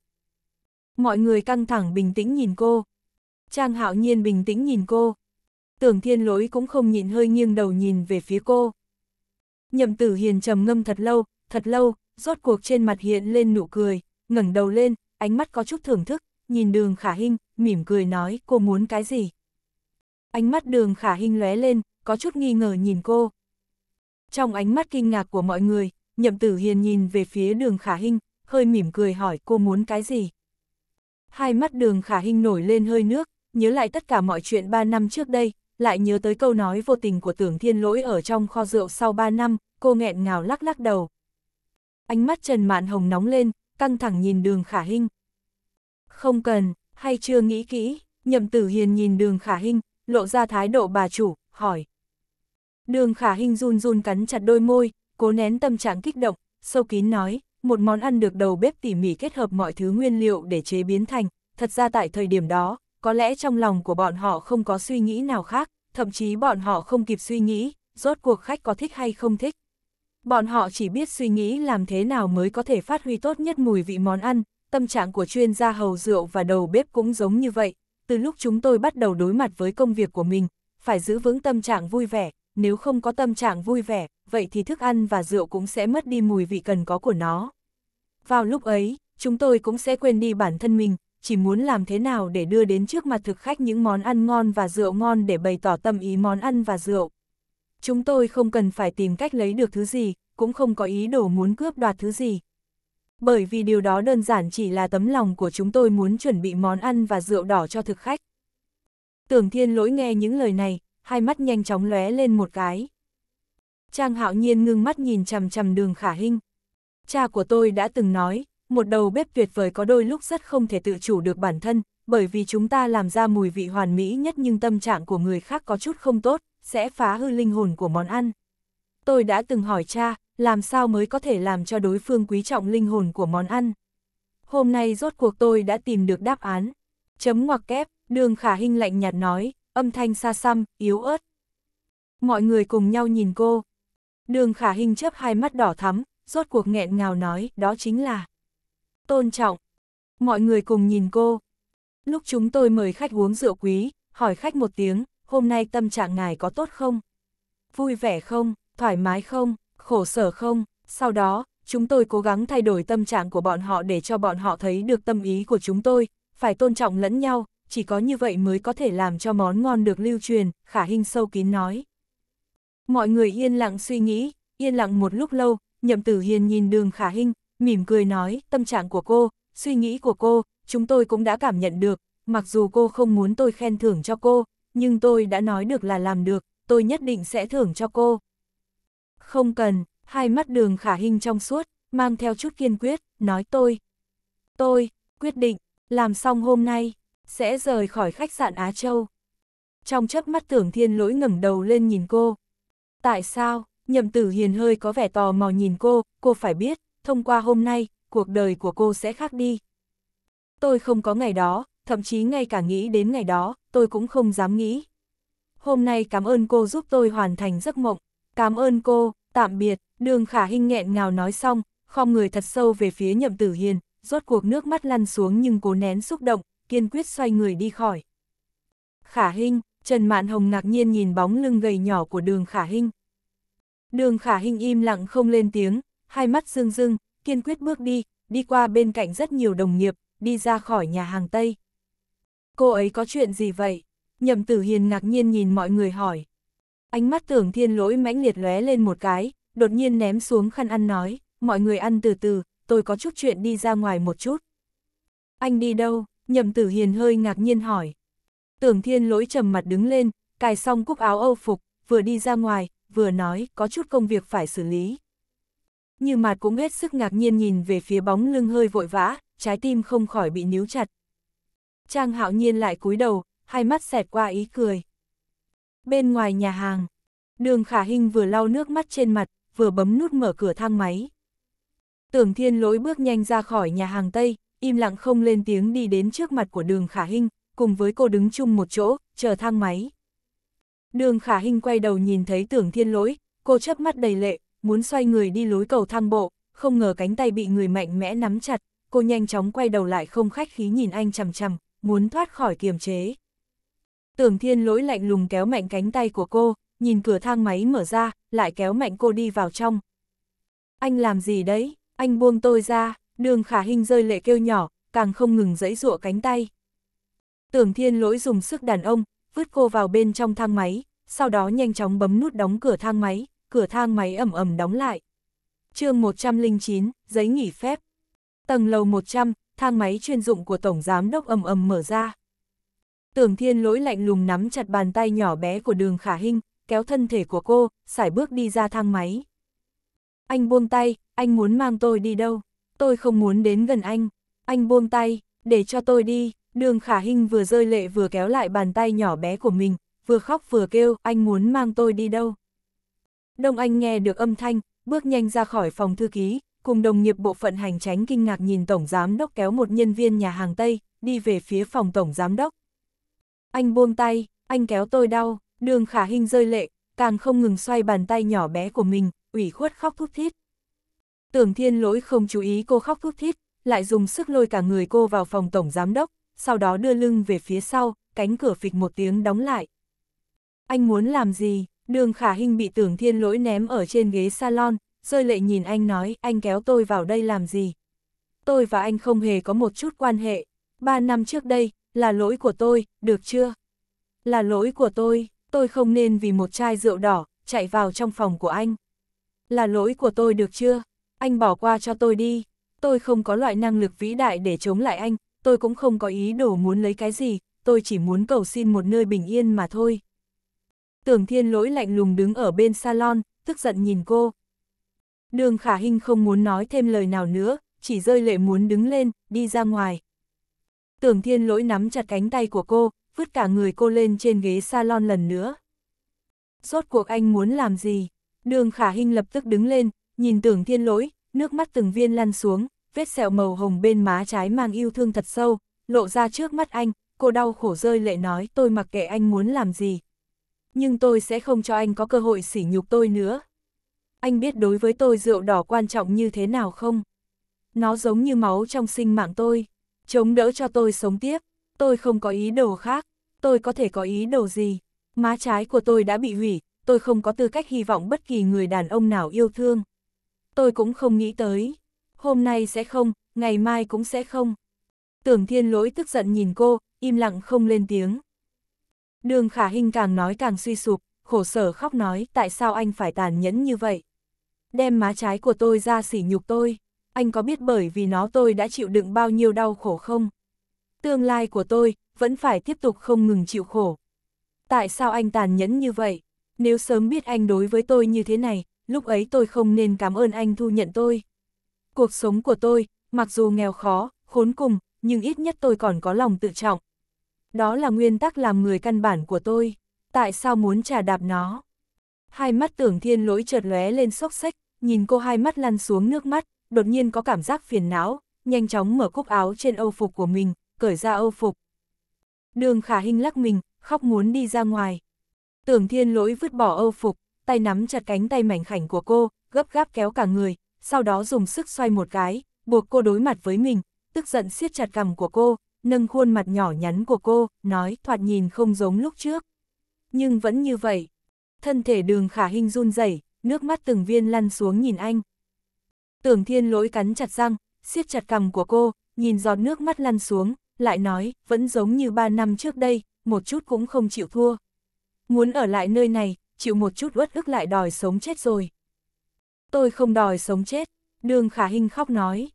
Mọi người căng thẳng bình tĩnh nhìn cô. Trang hạo nhiên bình tĩnh nhìn cô. Tưởng thiên lỗi cũng không nhịn hơi nghiêng đầu nhìn về phía cô. Nhậm tử hiền trầm ngâm thật lâu, thật lâu, rốt cuộc trên mặt hiện lên nụ cười, ngẩng đầu lên, ánh mắt có chút thưởng thức, nhìn đường khả hinh, mỉm cười nói cô muốn cái gì. Ánh mắt đường khả hình lóe lên, có chút nghi ngờ nhìn cô. Trong ánh mắt kinh ngạc của mọi người, nhậm tử hiền nhìn về phía đường khả hình, hơi mỉm cười hỏi cô muốn cái gì. Hai mắt đường khả hình nổi lên hơi nước, nhớ lại tất cả mọi chuyện ba năm trước đây, lại nhớ tới câu nói vô tình của tưởng thiên lỗi ở trong kho rượu sau ba năm, cô nghẹn ngào lắc lắc đầu. Ánh mắt Trần Mạn Hồng nóng lên, căng thẳng nhìn đường khả hình. Không cần, hay chưa nghĩ kỹ, nhậm tử hiền nhìn đường khả hình, lộ ra thái độ bà chủ, hỏi. Đường khả hình run run cắn chặt đôi môi, cố nén tâm trạng kích động, sâu kín nói, một món ăn được đầu bếp tỉ mỉ kết hợp mọi thứ nguyên liệu để chế biến thành, thật ra tại thời điểm đó, có lẽ trong lòng của bọn họ không có suy nghĩ nào khác, thậm chí bọn họ không kịp suy nghĩ, rốt cuộc khách có thích hay không thích. Bọn họ chỉ biết suy nghĩ làm thế nào mới có thể phát huy tốt nhất mùi vị món ăn, tâm trạng của chuyên gia hầu rượu và đầu bếp cũng giống như vậy, từ lúc chúng tôi bắt đầu đối mặt với công việc của mình, phải giữ vững tâm trạng vui vẻ, nếu không có tâm trạng vui vẻ, vậy thì thức ăn và rượu cũng sẽ mất đi mùi vị cần có của nó. Vào lúc ấy, chúng tôi cũng sẽ quên đi bản thân mình, chỉ muốn làm thế nào để đưa đến trước mặt thực khách những món ăn ngon và rượu ngon để bày tỏ tâm ý món ăn và rượu. Chúng tôi không cần phải tìm cách lấy được thứ gì, cũng không có ý đồ muốn cướp đoạt thứ gì, bởi vì điều đó đơn giản chỉ là tấm lòng của chúng tôi muốn chuẩn bị món ăn và rượu đỏ cho thực khách. Tưởng thiên lỗi nghe những lời này, hai mắt nhanh chóng lóe lên một cái. Trang hạo nhiên ngưng mắt nhìn chằm chằm đường khả hinh. Cha của tôi đã từng nói, một đầu bếp tuyệt vời có đôi lúc rất không thể tự chủ được bản thân, bởi vì chúng ta làm ra mùi vị hoàn mỹ nhất nhưng tâm trạng của người khác có chút không tốt, sẽ phá hư linh hồn của món ăn. Tôi đã từng hỏi cha, làm sao mới có thể làm cho đối phương quý trọng linh hồn của món ăn. Hôm nay rốt cuộc tôi đã tìm được đáp án. Chấm ngoặc kép, đường khả hinh lạnh nhạt nói, âm thanh xa xăm, yếu ớt. Mọi người cùng nhau nhìn cô. Đường khả hinh chớp hai mắt đỏ thắm, rốt cuộc nghẹn ngào nói, đó chính là tôn trọng. Mọi người cùng nhìn cô. Lúc chúng tôi mời khách uống rượu quý, hỏi khách một tiếng, hôm nay tâm trạng ngài có tốt không? Vui vẻ không? Thoải mái không? khổ sở không, sau đó, chúng tôi cố gắng thay đổi tâm trạng của bọn họ để cho bọn họ thấy được tâm ý của chúng tôi, phải tôn trọng lẫn nhau, chỉ có như vậy mới có thể làm cho món ngon được lưu truyền, khả hình sâu kín nói. Mọi người yên lặng suy nghĩ, yên lặng một lúc lâu, nhậm tử hiền nhìn đường khả hình, mỉm cười nói, tâm trạng của cô, suy nghĩ của cô, chúng tôi cũng đã cảm nhận được, mặc dù cô không muốn tôi khen thưởng cho cô, nhưng tôi đã nói được là làm được, tôi nhất định sẽ thưởng cho cô. Không cần, hai mắt đường khả hình trong suốt, mang theo chút kiên quyết, nói tôi. Tôi, quyết định, làm xong hôm nay, sẽ rời khỏi khách sạn Á Châu. Trong chớp mắt tưởng thiên lỗi ngẩng đầu lên nhìn cô. Tại sao, nhậm tử hiền hơi có vẻ tò mò nhìn cô, cô phải biết, thông qua hôm nay, cuộc đời của cô sẽ khác đi. Tôi không có ngày đó, thậm chí ngay cả nghĩ đến ngày đó, tôi cũng không dám nghĩ. Hôm nay cảm ơn cô giúp tôi hoàn thành giấc mộng. Cảm ơn cô, tạm biệt, đường khả hinh nghẹn ngào nói xong, khom người thật sâu về phía nhậm tử hiền, rốt cuộc nước mắt lăn xuống nhưng cố nén xúc động, kiên quyết xoay người đi khỏi. Khả hinh, Trần Mạn Hồng ngạc nhiên nhìn bóng lưng gầy nhỏ của đường khả hinh. Đường khả hinh im lặng không lên tiếng, hai mắt rưng rưng, kiên quyết bước đi, đi qua bên cạnh rất nhiều đồng nghiệp, đi ra khỏi nhà hàng Tây. Cô ấy có chuyện gì vậy? Nhậm tử hiền ngạc nhiên nhìn mọi người hỏi, Ánh mắt tưởng thiên lỗi mãnh liệt lóe lên một cái, đột nhiên ném xuống khăn ăn nói, mọi người ăn từ từ, tôi có chút chuyện đi ra ngoài một chút. Anh đi đâu? Nhậm tử hiền hơi ngạc nhiên hỏi. Tưởng thiên lỗi trầm mặt đứng lên, cài xong cúc áo âu phục, vừa đi ra ngoài, vừa nói có chút công việc phải xử lý. Như mặt cũng hết sức ngạc nhiên nhìn về phía bóng lưng hơi vội vã, trái tim không khỏi bị níu chặt. Trang hạo nhiên lại cúi đầu, hai mắt xẹt qua ý cười bên ngoài nhà hàng. Đường khả hình vừa lau nước mắt trên mặt, vừa bấm nút mở cửa thang máy. Tưởng thiên lỗi bước nhanh ra khỏi nhà hàng Tây, im lặng không lên tiếng đi đến trước mặt của đường khả hình, cùng với cô đứng chung một chỗ, chờ thang máy. Đường khả hình quay đầu nhìn thấy tưởng thiên lỗi, cô chớp mắt đầy lệ, muốn xoay người đi lối cầu thang bộ, không ngờ cánh tay bị người mạnh mẽ nắm chặt, cô nhanh chóng quay đầu lại không khách khí nhìn anh chằm chằm, muốn thoát khỏi kiềm chế. Tưởng thiên lỗi lạnh lùng kéo mạnh cánh tay của cô, nhìn cửa thang máy mở ra, lại kéo mạnh cô đi vào trong. Anh làm gì đấy, anh buông tôi ra, đường khả hình rơi lệ kêu nhỏ, càng không ngừng dẫy rụa cánh tay. Tưởng thiên lỗi dùng sức đàn ông, vứt cô vào bên trong thang máy, sau đó nhanh chóng bấm nút đóng cửa thang máy, cửa thang máy ẩm ẩm đóng lại. chương 109, giấy nghỉ phép. Tầng lầu 100, thang máy chuyên dụng của Tổng Giám đốc ầm ầm mở ra. Tưởng thiên lỗi lạnh lùng nắm chặt bàn tay nhỏ bé của đường khả hinh, kéo thân thể của cô, xải bước đi ra thang máy. Anh buông tay, anh muốn mang tôi đi đâu? Tôi không muốn đến gần anh. Anh buông tay, để cho tôi đi. Đường khả hinh vừa rơi lệ vừa kéo lại bàn tay nhỏ bé của mình, vừa khóc vừa kêu, anh muốn mang tôi đi đâu? Đông Anh nghe được âm thanh, bước nhanh ra khỏi phòng thư ký, cùng đồng nghiệp bộ phận hành tránh kinh ngạc nhìn Tổng Giám Đốc kéo một nhân viên nhà hàng Tây, đi về phía phòng Tổng Giám Đốc. Anh buông tay, anh kéo tôi đau, đường khả hình rơi lệ, càng không ngừng xoay bàn tay nhỏ bé của mình, ủy khuất khóc thút thít. Tưởng thiên lỗi không chú ý cô khóc thút thít, lại dùng sức lôi cả người cô vào phòng tổng giám đốc, sau đó đưa lưng về phía sau, cánh cửa phịch một tiếng đóng lại. Anh muốn làm gì? Đường khả hình bị tưởng thiên lỗi ném ở trên ghế salon, rơi lệ nhìn anh nói, anh kéo tôi vào đây làm gì? Tôi và anh không hề có một chút quan hệ. Ba năm trước đây, là lỗi của tôi, được chưa? Là lỗi của tôi, tôi không nên vì một chai rượu đỏ, chạy vào trong phòng của anh. Là lỗi của tôi được chưa? Anh bỏ qua cho tôi đi. Tôi không có loại năng lực vĩ đại để chống lại anh, tôi cũng không có ý đồ muốn lấy cái gì, tôi chỉ muốn cầu xin một nơi bình yên mà thôi. Tưởng thiên lỗi lạnh lùng đứng ở bên salon, tức giận nhìn cô. Đường khả hình không muốn nói thêm lời nào nữa, chỉ rơi lệ muốn đứng lên, đi ra ngoài. Tưởng thiên lỗi nắm chặt cánh tay của cô, vứt cả người cô lên trên ghế salon lần nữa. Rốt cuộc anh muốn làm gì? Đường khả hình lập tức đứng lên, nhìn tưởng thiên lỗi, nước mắt từng viên lăn xuống, vết sẹo màu hồng bên má trái mang yêu thương thật sâu, lộ ra trước mắt anh, cô đau khổ rơi lệ nói tôi mặc kệ anh muốn làm gì. Nhưng tôi sẽ không cho anh có cơ hội sỉ nhục tôi nữa. Anh biết đối với tôi rượu đỏ quan trọng như thế nào không? Nó giống như máu trong sinh mạng tôi chống đỡ cho tôi sống tiếp, tôi không có ý đồ khác, tôi có thể có ý đồ gì, má trái của tôi đã bị hủy, tôi không có tư cách hy vọng bất kỳ người đàn ông nào yêu thương. Tôi cũng không nghĩ tới, hôm nay sẽ không, ngày mai cũng sẽ không. Tưởng thiên lỗi tức giận nhìn cô, im lặng không lên tiếng. Đường khả hình càng nói càng suy sụp, khổ sở khóc nói tại sao anh phải tàn nhẫn như vậy. Đem má trái của tôi ra sỉ nhục tôi anh có biết bởi vì nó tôi đã chịu đựng bao nhiêu đau khổ không? Tương lai của tôi vẫn phải tiếp tục không ngừng chịu khổ. Tại sao anh tàn nhẫn như vậy? Nếu sớm biết anh đối với tôi như thế này, lúc ấy tôi không nên cảm ơn anh thu nhận tôi. Cuộc sống của tôi, mặc dù nghèo khó, khốn cùng, nhưng ít nhất tôi còn có lòng tự trọng. Đó là nguyên tắc làm người căn bản của tôi. Tại sao muốn trả đạp nó? Hai mắt tưởng thiên lỗi chợt lóe lên sốc sách, nhìn cô hai mắt lăn xuống nước mắt, đột nhiên có cảm giác phiền não, nhanh chóng mở cúc áo trên âu phục của mình, cởi ra âu phục. Đường khả hình lắc mình, khóc muốn đi ra ngoài. Tưởng thiên lỗi vứt bỏ âu phục, tay nắm chặt cánh tay mảnh khảnh của cô, gấp gáp kéo cả người, sau đó dùng sức xoay một cái, buộc cô đối mặt với mình, tức giận siết chặt cằm của cô, nâng khuôn mặt nhỏ nhắn của cô, nói thoạt nhìn không giống lúc trước. Nhưng vẫn như vậy, thân thể đường khả hình run rẩy, nước mắt từng viên lăn xuống nhìn anh. Tưởng thiên lỗi cắn chặt răng, siết chặt cằm của cô, nhìn giọt nước mắt lăn xuống, lại nói, vẫn giống như ba năm trước đây, một chút cũng không chịu thua. Muốn ở lại nơi này, chịu một chút uất ức lại đòi sống chết rồi. Tôi không đòi sống chết, đường khả hình khóc nói.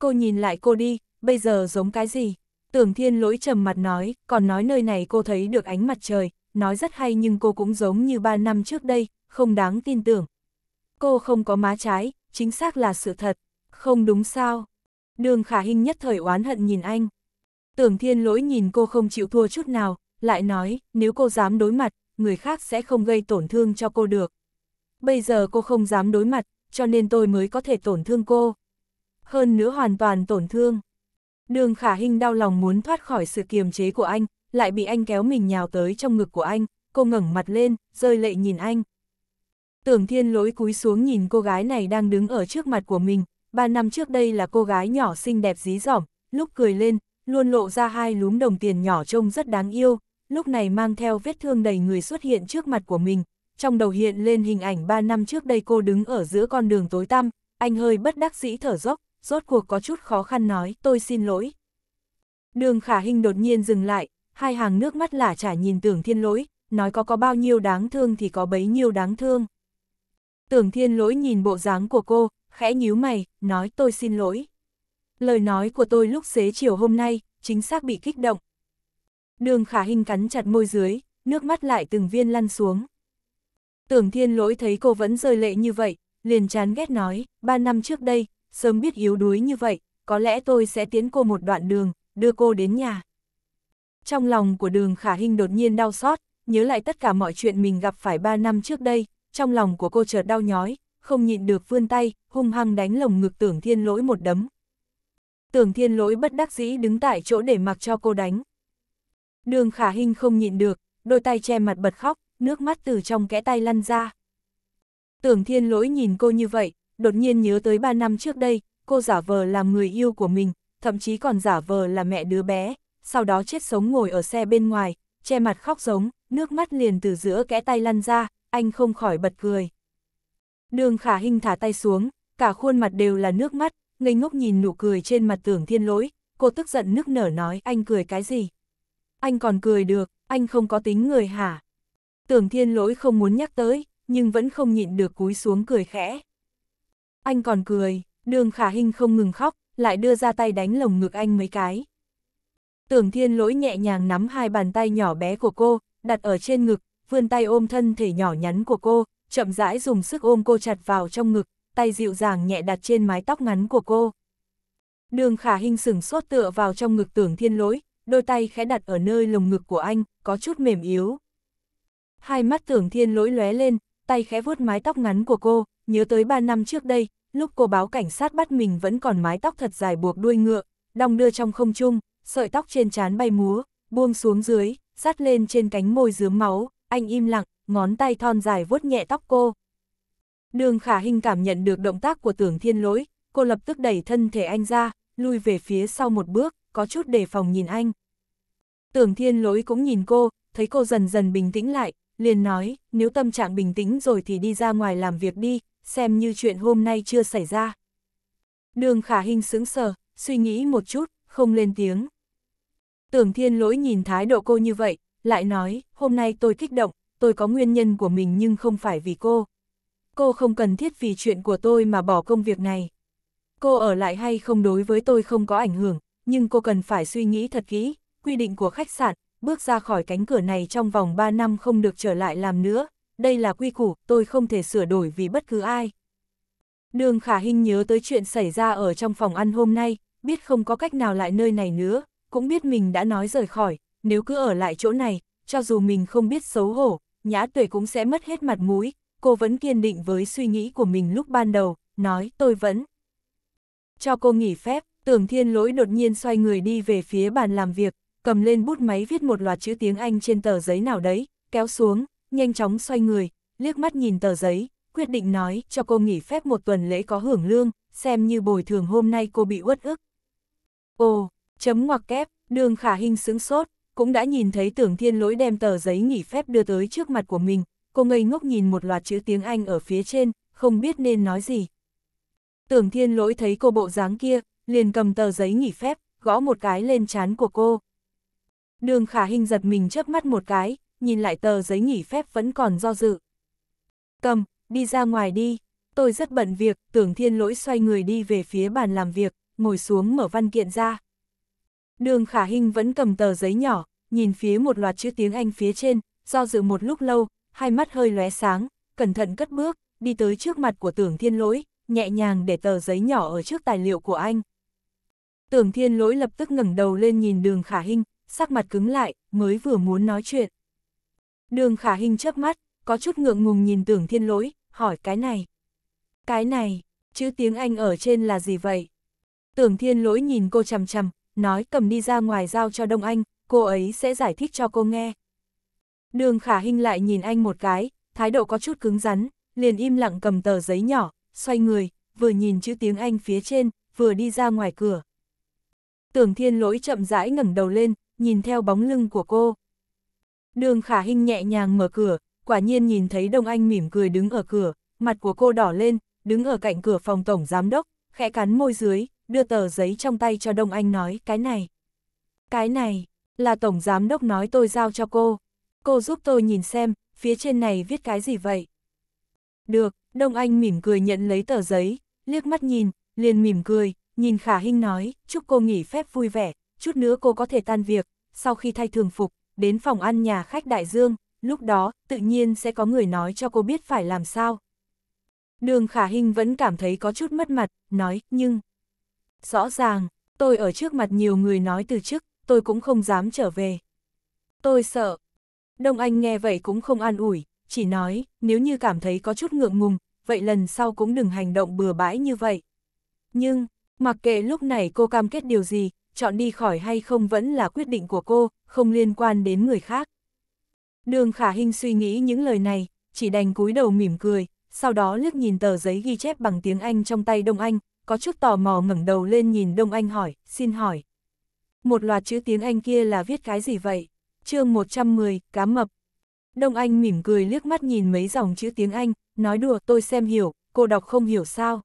Cô nhìn lại cô đi, bây giờ giống cái gì? Tưởng thiên lỗi trầm mặt nói, còn nói nơi này cô thấy được ánh mặt trời, nói rất hay nhưng cô cũng giống như ba năm trước đây, không đáng tin tưởng. Cô không có má trái, chính xác là sự thật, không đúng sao. Đường khả hình nhất thời oán hận nhìn anh. Tưởng thiên lỗi nhìn cô không chịu thua chút nào, lại nói, nếu cô dám đối mặt, người khác sẽ không gây tổn thương cho cô được. Bây giờ cô không dám đối mặt, cho nên tôi mới có thể tổn thương cô. Hơn nữa hoàn toàn tổn thương. Đường khả hình đau lòng muốn thoát khỏi sự kiềm chế của anh, lại bị anh kéo mình nhào tới trong ngực của anh, cô ngẩng mặt lên, rơi lệ nhìn anh, Tưởng thiên lỗi cúi xuống nhìn cô gái này đang đứng ở trước mặt của mình, ba năm trước đây là cô gái nhỏ xinh đẹp dí dỏm, lúc cười lên, luôn lộ ra hai lúm đồng tiền nhỏ trông rất đáng yêu, lúc này mang theo vết thương đầy người xuất hiện trước mặt của mình, trong đầu hiện lên hình ảnh ba năm trước đây cô đứng ở giữa con đường tối tăm, anh hơi bất đắc dĩ thở dốc, rốt cuộc có chút khó khăn nói, tôi xin lỗi. Đường khả hình đột nhiên dừng lại, hai hàng nước mắt lả chả nhìn tưởng thiên lỗi, nói có có bao nhiêu đáng thương thì có bấy nhiêu đáng thương. Tưởng thiên lỗi nhìn bộ dáng của cô, khẽ nhíu mày, nói tôi xin lỗi. Lời nói của tôi lúc xế chiều hôm nay, chính xác bị kích động. Đường khả hình cắn chặt môi dưới, nước mắt lại từng viên lăn xuống. Tưởng thiên lỗi thấy cô vẫn rơi lệ như vậy, liền chán ghét nói, ba năm trước đây, sớm biết yếu đuối như vậy, có lẽ tôi sẽ tiến cô một đoạn đường, đưa cô đến nhà. Trong lòng của đường khả hình đột nhiên đau xót, nhớ lại tất cả mọi chuyện mình gặp phải ba năm trước đây, trong lòng của cô chợt đau nhói, không nhịn được vươn tay, hung hăng đánh lồng ngực tưởng thiên lỗi một đấm. Tưởng thiên lỗi bất đắc dĩ đứng tại chỗ để mặc cho cô đánh. Đường khả hình không nhịn được, đôi tay che mặt bật khóc, nước mắt từ trong kẽ tay lăn ra. Tưởng thiên lỗi nhìn cô như vậy, đột nhiên nhớ tới 3 năm trước đây, cô giả vờ làm người yêu của mình, thậm chí còn giả vờ là mẹ đứa bé, sau đó chết sống ngồi ở xe bên ngoài, che mặt khóc giống, nước mắt liền từ giữa kẽ tay lăn ra, anh không khỏi bật cười. Đường khả hình thả tay xuống, cả khuôn mặt đều là nước mắt, ngây ngốc nhìn nụ cười trên mặt tưởng thiên lỗi, cô tức giận nức nở nói anh cười cái gì. Anh còn cười được, anh không có tính người hả? Tưởng thiên lỗi không muốn nhắc tới, nhưng vẫn không nhịn được cúi xuống cười khẽ. Anh còn cười, đường khả hình không ngừng khóc, lại đưa ra tay đánh lồng ngực anh mấy cái. Tưởng thiên lỗi nhẹ nhàng nắm hai bàn tay nhỏ bé của cô, đặt ở trên ngực, vươn tay ôm thân thể nhỏ nhắn của cô, chậm rãi dùng sức ôm cô chặt vào trong ngực, tay dịu dàng nhẹ đặt trên mái tóc ngắn của cô. Đường khả hình sừng sốt tựa vào trong ngực tưởng thiên lỗi, đôi tay khẽ đặt ở nơi lồng ngực của anh, có chút mềm yếu. Hai mắt tưởng thiên lỗi lóe lên, tay khẽ vuốt mái tóc ngắn của cô, nhớ tới ba năm trước đây, lúc cô báo cảnh sát bắt mình vẫn còn mái tóc thật dài buộc đuôi ngựa, đong đưa trong không trung, sợi tóc trên trán bay múa, buông xuống dưới, sát lên trên cánh môi dướm máu, anh im lặng, ngón tay thon dài vuốt nhẹ tóc cô. Đường khả hình cảm nhận được động tác của tưởng thiên lỗi, cô lập tức đẩy thân thể anh ra, lui về phía sau một bước, có chút đề phòng nhìn anh. Tưởng thiên lỗi cũng nhìn cô, thấy cô dần dần bình tĩnh lại, liền nói, nếu tâm trạng bình tĩnh rồi thì đi ra ngoài làm việc đi, xem như chuyện hôm nay chưa xảy ra. Đường khả hình sững sờ, suy nghĩ một chút, không lên tiếng. Tưởng thiên lỗi nhìn thái độ cô như vậy, lại nói, hôm nay tôi kích động, tôi có nguyên nhân của mình nhưng không phải vì cô. Cô không cần thiết vì chuyện của tôi mà bỏ công việc này. Cô ở lại hay không đối với tôi không có ảnh hưởng, nhưng cô cần phải suy nghĩ thật kỹ, quy định của khách sạn, bước ra khỏi cánh cửa này trong vòng 3 năm không được trở lại làm nữa, đây là quy củ, tôi không thể sửa đổi vì bất cứ ai. Đường Khả Hinh nhớ tới chuyện xảy ra ở trong phòng ăn hôm nay, biết không có cách nào lại nơi này nữa, cũng biết mình đã nói rời khỏi, nếu cứ ở lại chỗ này, cho dù mình không biết xấu hổ, nhã tuệ cũng sẽ mất hết mặt mũi, cô vẫn kiên định với suy nghĩ của mình lúc ban đầu, nói tôi vẫn. Cho cô nghỉ phép, tưởng thiên lỗi đột nhiên xoay người đi về phía bàn làm việc, cầm lên bút máy viết một loạt chữ tiếng Anh trên tờ giấy nào đấy, kéo xuống, nhanh chóng xoay người, liếc mắt nhìn tờ giấy, quyết định nói cho cô nghỉ phép một tuần lễ có hưởng lương, xem như bồi thường hôm nay cô bị uất ức. Ồ, chấm ngoặc kép, đường khả hình sướng sốt, cũng đã nhìn thấy tưởng thiên lỗi đem tờ giấy nghỉ phép đưa tới trước mặt của mình, cô ngây ngốc nhìn một loạt chữ tiếng Anh ở phía trên, không biết nên nói gì. Tưởng thiên lỗi thấy cô bộ dáng kia, liền cầm tờ giấy nghỉ phép, gõ một cái lên trán của cô. Đường khả hình giật mình chớp mắt một cái, nhìn lại tờ giấy nghỉ phép vẫn còn do dự. Cầm, đi ra ngoài đi, tôi rất bận việc, tưởng thiên lỗi xoay người đi về phía bàn làm việc, ngồi xuống mở văn kiện ra. Đường khả hình vẫn cầm tờ giấy nhỏ, nhìn phía một loạt chữ tiếng Anh phía trên, do dự một lúc lâu, hai mắt hơi lóe sáng, cẩn thận cất bước, đi tới trước mặt của tưởng thiên lỗi, nhẹ nhàng để tờ giấy nhỏ ở trước tài liệu của anh. Tưởng thiên lỗi lập tức ngẩng đầu lên nhìn đường khả hình, sắc mặt cứng lại, mới vừa muốn nói chuyện. Đường khả hình chớp mắt, có chút ngượng ngùng nhìn tưởng thiên lỗi, hỏi cái này. Cái này, chữ tiếng Anh ở trên là gì vậy? Tưởng thiên lỗi nhìn cô chằm chằm, nói cầm đi ra ngoài giao cho Đông Anh, cô ấy sẽ giải thích cho cô nghe. Đường khả hình lại nhìn anh một cái, thái độ có chút cứng rắn, liền im lặng cầm tờ giấy nhỏ, xoay người, vừa nhìn chữ tiếng Anh phía trên, vừa đi ra ngoài cửa. Tưởng thiên lỗi chậm rãi ngẩng đầu lên, nhìn theo bóng lưng của cô. Đường khả hình nhẹ nhàng mở cửa, quả nhiên nhìn thấy Đông Anh mỉm cười đứng ở cửa, mặt của cô đỏ lên, đứng ở cạnh cửa phòng tổng giám đốc, khẽ cắn môi dưới, đưa tờ giấy trong tay cho Đông Anh nói cái này. Cái này, là Tổng Giám Đốc nói tôi giao cho cô. Cô giúp tôi nhìn xem, phía trên này viết cái gì vậy? Được, Đông Anh mỉm cười nhận lấy tờ giấy, liếc mắt nhìn, liền mỉm cười, nhìn Khả Hinh nói, chúc cô nghỉ phép vui vẻ, chút nữa cô có thể tan việc, sau khi thay thường phục, đến phòng ăn nhà khách Đại Dương, lúc đó, tự nhiên sẽ có người nói cho cô biết phải làm sao. Đường Khả Hinh vẫn cảm thấy có chút mất mặt, nói, nhưng... Rõ ràng, tôi ở trước mặt nhiều người nói từ chức, tôi cũng không dám trở về. Tôi sợ. Đông Anh nghe vậy cũng không an ủi, chỉ nói, nếu như cảm thấy có chút ngượng ngùng, vậy lần sau cũng đừng hành động bừa bãi như vậy. Nhưng, mặc kệ lúc này cô cam kết điều gì, chọn đi khỏi hay không vẫn là quyết định của cô, không liên quan đến người khác. Đường Khả Hinh suy nghĩ những lời này, chỉ đành cúi đầu mỉm cười, sau đó liếc nhìn tờ giấy ghi chép bằng tiếng Anh trong tay Đông Anh, có chút tò mò ngẩng đầu lên nhìn Đông Anh hỏi, xin hỏi, một loạt chữ tiếng Anh kia là viết cái gì vậy? chương 110, cá mập. Đông Anh mỉm cười liếc mắt nhìn mấy dòng chữ tiếng Anh, nói đùa tôi xem hiểu, cô đọc không hiểu sao.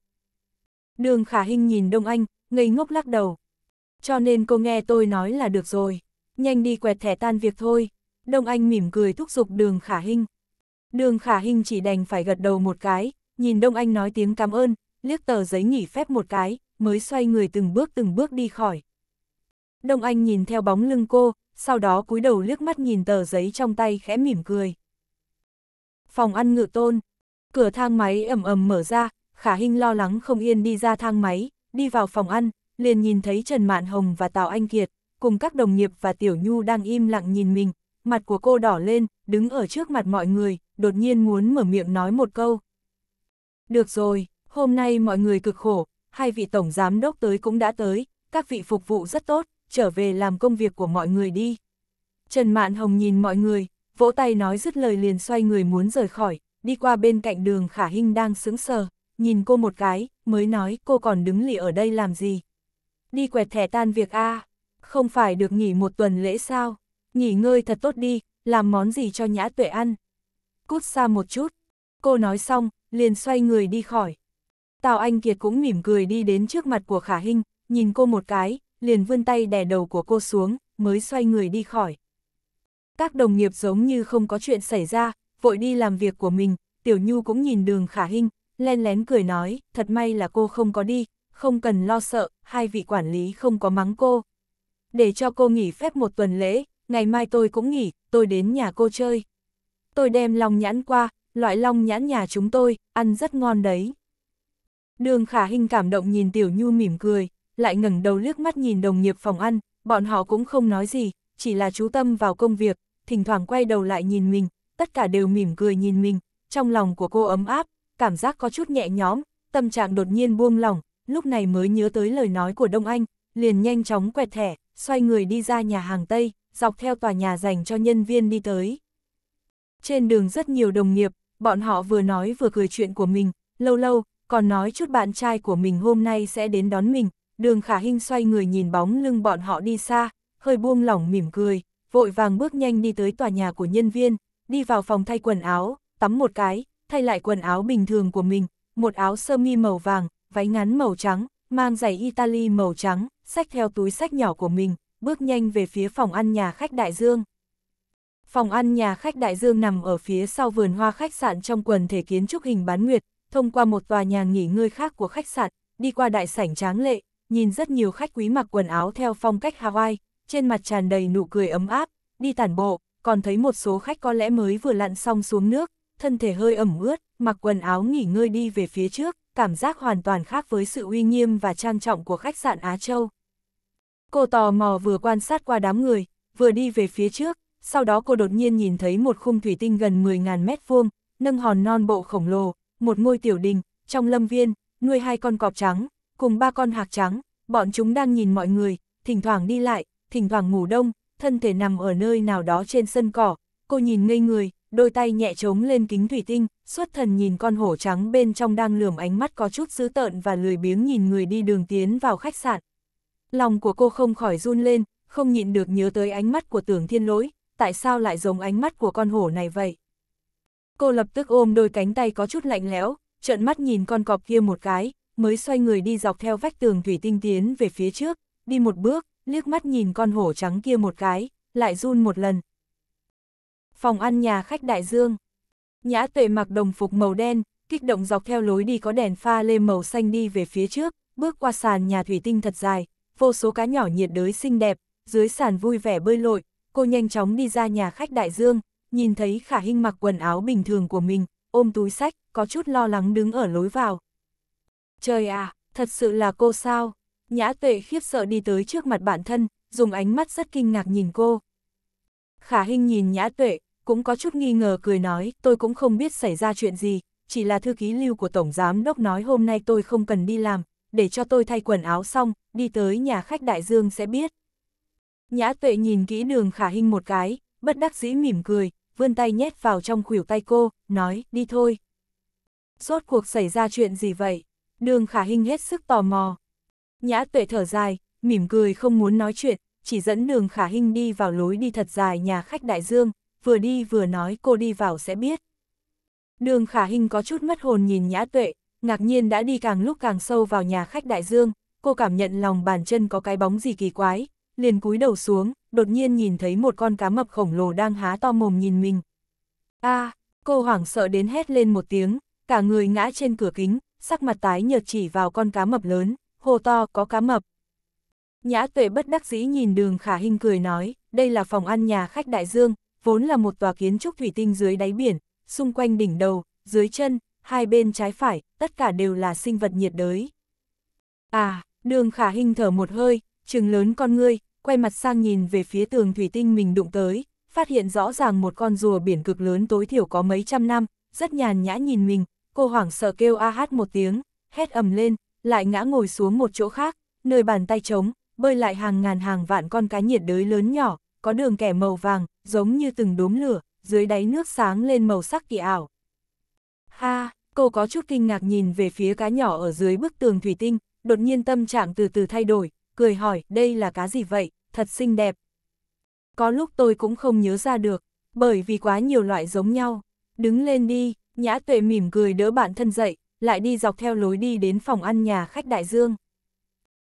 Đường khả hình nhìn Đông Anh, ngây ngốc lắc đầu. Cho nên cô nghe tôi nói là được rồi, nhanh đi quẹt thẻ tan việc thôi. Đông Anh mỉm cười thúc giục đường khả hình. Đường khả hình chỉ đành phải gật đầu một cái, nhìn Đông Anh nói tiếng cảm ơn, liếc tờ giấy nghỉ phép một cái, mới xoay người từng bước từng bước đi khỏi. Đông Anh nhìn theo bóng lưng cô, sau đó cúi đầu liếc mắt nhìn tờ giấy trong tay khẽ mỉm cười. Phòng ăn ngự tôn, cửa thang máy ầm ầm mở ra, Khả Hinh lo lắng không yên đi ra thang máy, đi vào phòng ăn, liền nhìn thấy Trần Mạn Hồng và Tào Anh Kiệt, cùng các đồng nghiệp và Tiểu Nhu đang im lặng nhìn mình, mặt của cô đỏ lên, đứng ở trước mặt mọi người, đột nhiên muốn mở miệng nói một câu. Được rồi, hôm nay mọi người cực khổ, hai vị tổng giám đốc tới cũng đã tới, các vị phục vụ rất tốt, trở về làm công việc của mọi người đi. Trần Mạn Hồng nhìn mọi người, vỗ tay nói dứt lời liền xoay người muốn rời khỏi, đi qua bên cạnh đường khả Hinh đang sững sờ, nhìn cô một cái, mới nói cô còn đứng lì ở đây làm gì. Đi quẹt thẻ tan việc a không phải được nghỉ một tuần lễ sao, nghỉ ngơi thật tốt đi, làm món gì cho nhã tuệ ăn. Cút xa một chút, cô nói xong, liền xoay người đi khỏi. Tào Anh Kiệt cũng mỉm cười đi đến trước mặt của Khả Hinh, nhìn cô một cái, liền vươn tay đè đầu của cô xuống, mới xoay người đi khỏi. Các đồng nghiệp giống như không có chuyện xảy ra, vội đi làm việc của mình, Tiểu Nhu cũng nhìn đường khả hình, len lén cười nói, thật may là cô không có đi, không cần lo sợ, hai vị quản lý không có mắng cô. Để cho cô nghỉ phép một tuần lễ, ngày mai tôi cũng nghỉ, tôi đến nhà cô chơi. Tôi đem long nhãn qua, loại long nhãn nhà chúng tôi, ăn rất ngon đấy. Đường khả hình cảm động nhìn Tiểu Nhu mỉm cười, lại ngẩng đầu liếc mắt nhìn đồng nghiệp phòng ăn, bọn họ cũng không nói gì, chỉ là chú tâm vào công việc, thỉnh thoảng quay đầu lại nhìn mình, tất cả đều mỉm cười nhìn mình, trong lòng của cô ấm áp, cảm giác có chút nhẹ nhõm, tâm trạng đột nhiên buông lỏng, lúc này mới nhớ tới lời nói của Đông Anh, liền nhanh chóng quẹt thẻ, xoay người đi ra nhà hàng Tây, dọc theo tòa nhà dành cho nhân viên đi tới. Trên đường rất nhiều đồng nghiệp, bọn họ vừa nói vừa cười chuyện của mình, lâu lâu, còn nói chút bạn trai của mình hôm nay sẽ đến đón mình, đường khả hinh xoay người nhìn bóng lưng bọn họ đi xa, hơi buông lỏng mỉm cười, vội vàng bước nhanh đi tới tòa nhà của nhân viên, đi vào phòng thay quần áo, tắm một cái, thay lại quần áo bình thường của mình, một áo sơ mi màu vàng, váy ngắn màu trắng, mang giày Italy màu trắng, xách theo túi sách nhỏ của mình, bước nhanh về phía phòng ăn nhà khách Đại Dương. Phòng ăn nhà khách Đại Dương nằm ở phía sau vườn hoa khách sạn trong quần thể kiến trúc hình bán nguyệt, thông qua một tòa nhà nghỉ ngơi khác của khách sạn, đi qua đại sảnh tráng lệ, nhìn rất nhiều khách quý mặc quần áo theo phong cách Hawaii, trên mặt tràn đầy nụ cười ấm áp, đi tản bộ, còn thấy một số khách có lẽ mới vừa lặn xong xuống nước, thân thể hơi ẩm ướt, mặc quần áo nghỉ ngơi đi về phía trước, cảm giác hoàn toàn khác với sự uy nghiêm và trang trọng của khách sạn Á Châu. Cô tò mò vừa quan sát qua đám người, vừa đi về phía trước, sau đó cô đột nhiên nhìn thấy một khung thủy tinh gần 10.000 mét vuông, nâng hòn non bộ khổng lồ, một ngôi tiểu đình, trong lâm viên, nuôi hai con cọp trắng, cùng ba con hạc trắng, bọn chúng đang nhìn mọi người, thỉnh thoảng đi lại, thỉnh thoảng ngủ đông, thân thể nằm ở nơi nào đó trên sân cỏ, cô nhìn ngây người, đôi tay nhẹ trống lên kính thủy tinh, xuất thần nhìn con hổ trắng bên trong đang lườm ánh mắt có chút dữ tợn và lười biếng nhìn người đi đường tiến vào khách sạn. Lòng của cô không khỏi run lên, không nhịn được nhớ tới ánh mắt của tưởng thiên lỗi, tại sao lại giống ánh mắt của con hổ này vậy? Cô lập tức ôm đôi cánh tay có chút lạnh lẽo, trợn mắt nhìn con cọp kia một cái, mới xoay người đi dọc theo vách tường thủy tinh tiến về phía trước, đi một bước, liếc mắt nhìn con hổ trắng kia một cái, lại run một lần. Phòng ăn nhà khách đại dương. Nhã tuệ mặc đồng phục màu đen, kích động dọc theo lối đi có đèn pha lê màu xanh đi về phía trước, bước qua sàn nhà thủy tinh thật dài, vô số cá nhỏ nhiệt đới xinh đẹp, dưới sàn vui vẻ bơi lội, cô nhanh chóng đi ra nhà khách đại dương, nhìn thấy khả hình mặc quần áo bình thường của mình, ôm túi sách, có chút lo lắng đứng ở lối vào. Trời à, thật sự là cô sao? Nhã tuệ khiếp sợ đi tới trước mặt bản thân, dùng ánh mắt rất kinh ngạc nhìn cô. Khả Hinh nhìn Nhã Tuệ, cũng có chút nghi ngờ cười nói, tôi cũng không biết xảy ra chuyện gì, chỉ là thư ký lưu của Tổng Giám Đốc nói hôm nay tôi không cần đi làm, để cho tôi thay quần áo xong, đi tới nhà khách Đại Dương sẽ biết. Nhã Tuệ nhìn kỹ đường Khả Hinh một cái, bất đắc dĩ mỉm cười, vươn tay nhét vào trong khuỷu tay cô, nói, đi thôi. Rốt cuộc xảy ra chuyện gì vậy? Đường khả hình hết sức tò mò. Nhã tuệ thở dài, mỉm cười không muốn nói chuyện, chỉ dẫn đường khả hình đi vào lối đi thật dài nhà khách đại dương, vừa đi vừa nói cô đi vào sẽ biết. Đường khả hình có chút mất hồn nhìn nhã tuệ, ngạc nhiên đã đi càng lúc càng sâu vào nhà khách đại dương, cô cảm nhận lòng bàn chân có cái bóng gì kỳ quái, liền cúi đầu xuống, đột nhiên nhìn thấy một con cá mập khổng lồ đang há to mồm nhìn mình. a à, cô hoảng sợ đến hét lên một tiếng, cả người ngã trên cửa kính, sắc mặt tái nhợt chỉ vào con cá mập lớn, hồ to có cá mập. Nhã tuệ bất đắc dĩ nhìn đường khả hình cười nói, đây là phòng ăn nhà khách đại dương, vốn là một tòa kiến trúc thủy tinh dưới đáy biển, xung quanh đỉnh đầu, dưới chân, hai bên trái phải, tất cả đều là sinh vật nhiệt đới. À, đường khả hình thở một hơi, trừng lớn con ngươi, quay mặt sang nhìn về phía tường thủy tinh mình đụng tới, phát hiện rõ ràng một con rùa biển cực lớn tối thiểu có mấy trăm năm, rất nhàn nhã nhìn mình, cô hoảng sợ kêu a hát một tiếng, hét ầm lên, lại ngã ngồi xuống một chỗ khác, nơi bàn tay trống, bơi lại hàng ngàn hàng vạn con cá nhiệt đới lớn nhỏ, có đường kẻ màu vàng, giống như từng đốm lửa, dưới đáy nước sáng lên màu sắc kỳ ảo. Ha, cô có chút kinh ngạc nhìn về phía cá nhỏ ở dưới bức tường thủy tinh, đột nhiên tâm trạng từ từ thay đổi, cười hỏi đây là cá gì vậy, thật xinh đẹp. Có lúc tôi cũng không nhớ ra được, bởi vì quá nhiều loại giống nhau. Đứng lên đi, Nhã tuệ mỉm cười đỡ bản thân dậy, lại đi dọc theo lối đi đến phòng ăn nhà khách đại dương.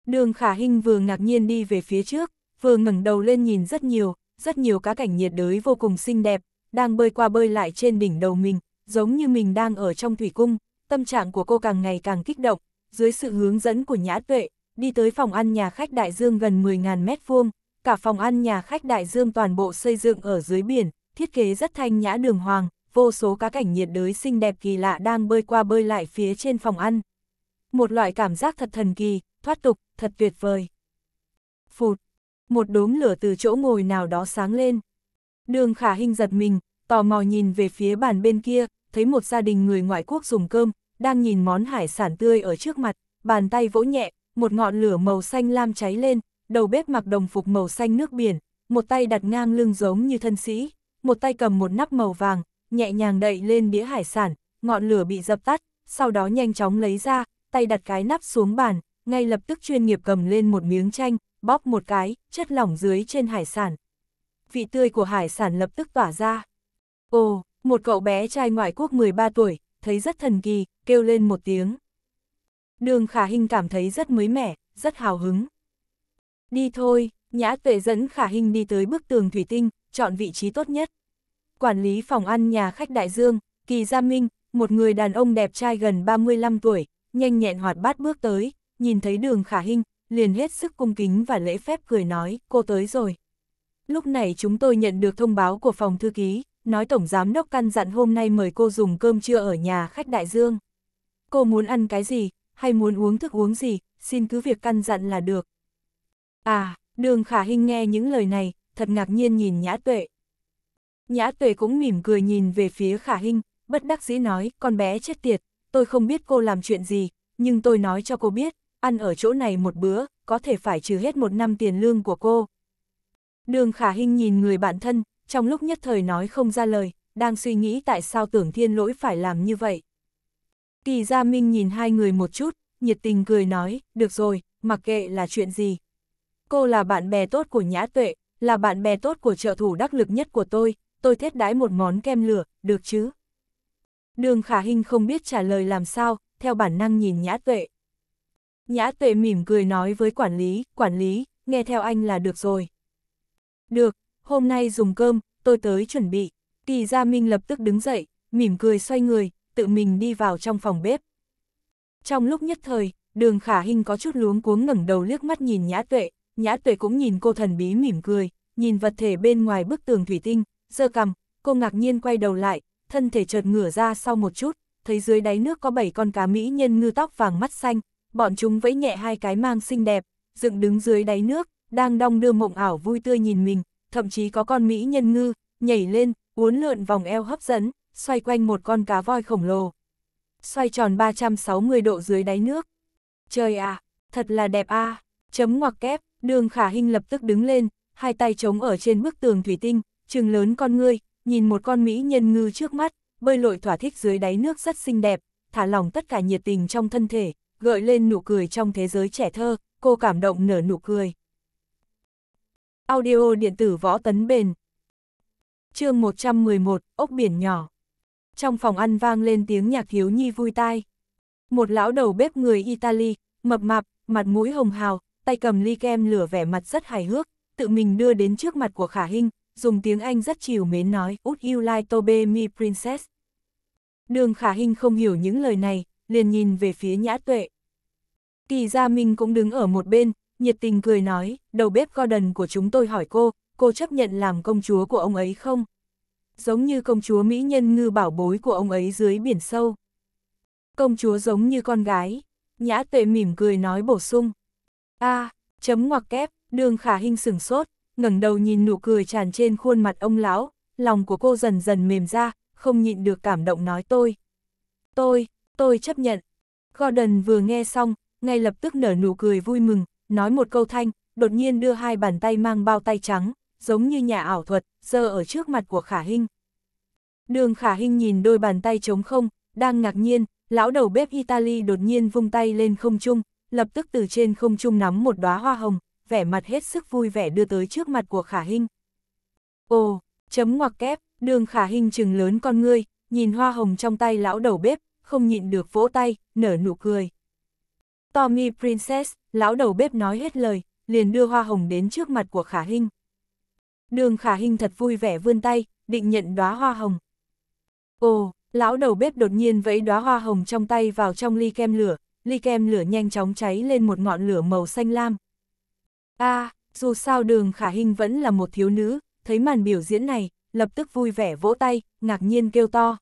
Đường khả Hinh vừa ngạc nhiên đi về phía trước, vừa ngẩng đầu lên nhìn rất nhiều, rất nhiều cá cảnh nhiệt đới vô cùng xinh đẹp, đang bơi qua bơi lại trên đỉnh đầu mình, giống như mình đang ở trong thủy cung, tâm trạng của cô càng ngày càng kích động, dưới sự hướng dẫn của nhã tuệ, đi tới phòng ăn nhà khách đại dương gần 10.000 mét vuông, cả phòng ăn nhà khách đại dương toàn bộ xây dựng ở dưới biển, thiết kế rất thanh nhã đường hoàng, vô số cá cảnh nhiệt đới xinh đẹp kỳ lạ đang bơi qua bơi lại phía trên phòng ăn. Một loại cảm giác thật thần kỳ, thoát tục, thật tuyệt vời. Phụt, một đốm lửa từ chỗ ngồi nào đó sáng lên. Đường khả hình giật mình, tò mò nhìn về phía bàn bên kia, thấy một gia đình người ngoại quốc dùng cơm, đang nhìn món hải sản tươi ở trước mặt, bàn tay vỗ nhẹ, một ngọn lửa màu xanh lam cháy lên, đầu bếp mặc đồng phục màu xanh nước biển, một tay đặt ngang lưng giống như thân sĩ, một tay cầm một nắp màu vàng, nhẹ nhàng đậy lên đĩa hải sản, ngọn lửa bị dập tắt, sau đó nhanh chóng lấy ra, tay đặt cái nắp xuống bàn, ngay lập tức chuyên nghiệp cầm lên một miếng chanh, bóp một cái, chất lỏng dưới trên hải sản. Vị tươi của hải sản lập tức tỏa ra. Ồ, một cậu bé trai ngoại quốc 13 tuổi, thấy rất thần kỳ, kêu lên một tiếng. Đường Khả Hinh cảm thấy rất mới mẻ, rất hào hứng. Đi thôi, Nhã Tuệ dẫn Khả Hinh đi tới bức tường thủy tinh, chọn vị trí tốt nhất quản lý phòng ăn nhà khách Đại Dương, Kỳ Gia Minh, một người đàn ông đẹp trai gần 35 tuổi, nhanh nhẹn hoạt bát bước tới, nhìn thấy đường khả hinh, liền hết sức cung kính và lễ phép cười nói, cô tới rồi. Lúc này chúng tôi nhận được thông báo của phòng thư ký, nói Tổng Giám Đốc căn dặn hôm nay mời cô dùng cơm trưa ở nhà khách Đại Dương. Cô muốn ăn cái gì, hay muốn uống thức uống gì, xin cứ việc căn dặn là được. À, đường khả hinh nghe những lời này, thật ngạc nhiên nhìn nhã tuệ. Nhã tuệ cũng mỉm cười nhìn về phía khả hình, bất đắc dĩ nói, con bé chết tiệt, tôi không biết cô làm chuyện gì, nhưng tôi nói cho cô biết, ăn ở chỗ này một bữa, có thể phải trừ hết một năm tiền lương của cô. Đường khả hình nhìn người bạn thân, trong lúc nhất thời nói không ra lời, đang suy nghĩ tại sao tưởng thiên lỗi phải làm như vậy. Kỳ Gia Minh nhìn hai người một chút, nhiệt tình cười nói, được rồi, mặc kệ là chuyện gì. Cô là bạn bè tốt của Nhã Tuệ, là bạn bè tốt của trợ thủ đắc lực nhất của tôi, tôi thiết đãi một món kem lửa, được chứ? Đường khả hình không biết trả lời làm sao, theo bản năng nhìn nhã tuệ. Nhã tuệ mỉm cười nói với quản lý, quản lý, nghe theo anh là được rồi. Được, hôm nay dùng cơm, tôi tới chuẩn bị. Kỳ Gia Minh lập tức đứng dậy, mỉm cười xoay người, tự mình đi vào trong phòng bếp. Trong lúc nhất thời, đường khả hình có chút luống cuống ngẩng đầu liếc mắt nhìn nhã tuệ, nhã tuệ cũng nhìn cô thần bí mỉm cười, nhìn vật thể bên ngoài bức tường thủy tinh, giơ cằm, cô ngạc nhiên quay đầu lại, thân thể chợt ngửa ra sau một chút, thấy dưới đáy nước có bảy con cá mỹ nhân ngư tóc vàng mắt xanh, bọn chúng vẫy nhẹ hai cái mang xinh đẹp, dựng đứng dưới đáy nước, đang đong đưa mộng ảo vui tươi nhìn mình, thậm chí có con mỹ nhân ngư, nhảy lên, uốn lượn vòng eo hấp dẫn, xoay quanh một con cá voi khổng lồ. Xoay tròn 360 độ dưới đáy nước. Trời à, thật là đẹp a à. chấm ngoặc kép, đường khả hình lập tức đứng lên, hai tay chống ở trên bức tường thủy tinh, trừng lớn con ngươi, nhìn một con mỹ nhân ngư trước mắt, bơi lội thỏa thích dưới đáy nước rất xinh đẹp, thả lỏng tất cả nhiệt tình trong thân thể, gợi lên nụ cười trong thế giới trẻ thơ, cô cảm động nở nụ cười. Audio điện tử võ tấn bền chương 111, ốc biển nhỏ. Trong phòng ăn vang lên tiếng nhạc thiếu nhi vui tai. Một lão đầu bếp người Italy, mập mạp, mặt mũi hồng hào, tay cầm ly kem lửa vẻ mặt rất hài hước, tự mình đưa đến trước mặt của Khả Hinh, dùng tiếng Anh rất chiều mến nói Would you like to be me princess? Đường khả hình không hiểu những lời này, liền nhìn về phía nhã tuệ. Kỳ Gia Minh cũng đứng ở một bên, nhiệt tình cười nói, đầu bếp Gordon của chúng tôi hỏi cô, cô chấp nhận làm công chúa của ông ấy không? Giống như công chúa Mỹ Nhân ngư bảo bối của ông ấy dưới biển sâu. Công chúa giống như con gái, nhã tuệ mỉm cười nói bổ sung. a à, chấm ngoặc kép, đường khả hình sửng sốt, ngẩng đầu nhìn nụ cười tràn trên khuôn mặt ông lão, lòng của cô dần dần mềm ra, không nhịn được cảm động nói tôi. Tôi, tôi chấp nhận. Gordon vừa nghe xong, ngay lập tức nở nụ cười vui mừng, nói một câu thanh, đột nhiên đưa hai bàn tay mang bao tay trắng, giống như nhà ảo thuật, giơ ở trước mặt của Khả Hinh. Đường Khả Hinh nhìn đôi bàn tay trống không, đang ngạc nhiên, lão đầu bếp Italy đột nhiên vung tay lên không trung, lập tức từ trên không trung nắm một đóa hoa hồng, vẻ mặt hết sức vui vẻ đưa tới trước mặt của Khả Hinh. Ồ, chấm ngoặc kép, đường Khả Hinh chừng lớn con ngươi, nhìn hoa hồng trong tay lão đầu bếp, không nhịn được vỗ tay, nở nụ cười. Tommy Princess, lão đầu bếp nói hết lời, liền đưa hoa hồng đến trước mặt của Khả Hinh. Đường Khả Hinh thật vui vẻ vươn tay, định nhận đóa hoa hồng. Ồ, lão đầu bếp đột nhiên vẫy đóa hoa hồng trong tay vào trong ly kem lửa, ly kem lửa nhanh chóng cháy lên một ngọn lửa màu xanh lam a à, dù sao đường khả hình vẫn là một thiếu nữ, thấy màn biểu diễn này, lập tức vui vẻ vỗ tay, ngạc nhiên kêu to.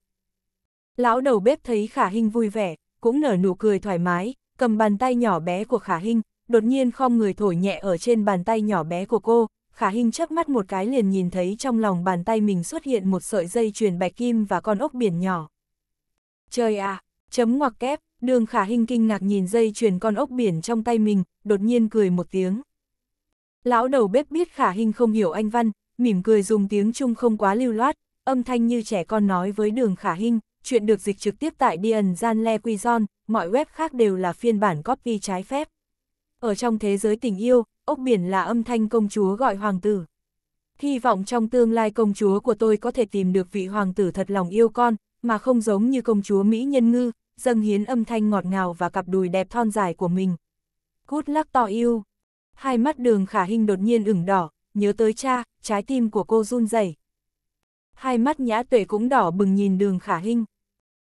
Lão đầu bếp thấy khả hình vui vẻ, cũng nở nụ cười thoải mái, cầm bàn tay nhỏ bé của khả hình, đột nhiên khom người thổi nhẹ ở trên bàn tay nhỏ bé của cô, khả Hinh chớp mắt một cái liền nhìn thấy trong lòng bàn tay mình xuất hiện một sợi dây chuyền bạch kim và con ốc biển nhỏ. Trời à, chấm ngoặc kép, đường khả Hinh kinh ngạc nhìn dây chuyền con ốc biển trong tay mình, đột nhiên cười một tiếng. Lão đầu bếp biết khả hình không hiểu anh văn, mỉm cười dùng tiếng Trung không quá lưu loát, âm thanh như trẻ con nói với đường khả hình, chuyện được dịch trực tiếp tại Điền Gian Le Quy Gion, mọi web khác đều là phiên bản copy trái phép. Ở trong thế giới tình yêu, ốc biển là âm thanh công chúa gọi hoàng tử. Hy vọng trong tương lai công chúa của tôi có thể tìm được vị hoàng tử thật lòng yêu con, mà không giống như công chúa Mỹ Nhân Ngư, dâng hiến âm thanh ngọt ngào và cặp đùi đẹp thon dài của mình. cút lắc to yêu hai mắt đường khả hình đột nhiên ửng đỏ, nhớ tới cha, trái tim của cô run rẩy. Hai mắt nhã tuệ cũng đỏ bừng nhìn đường khả hình.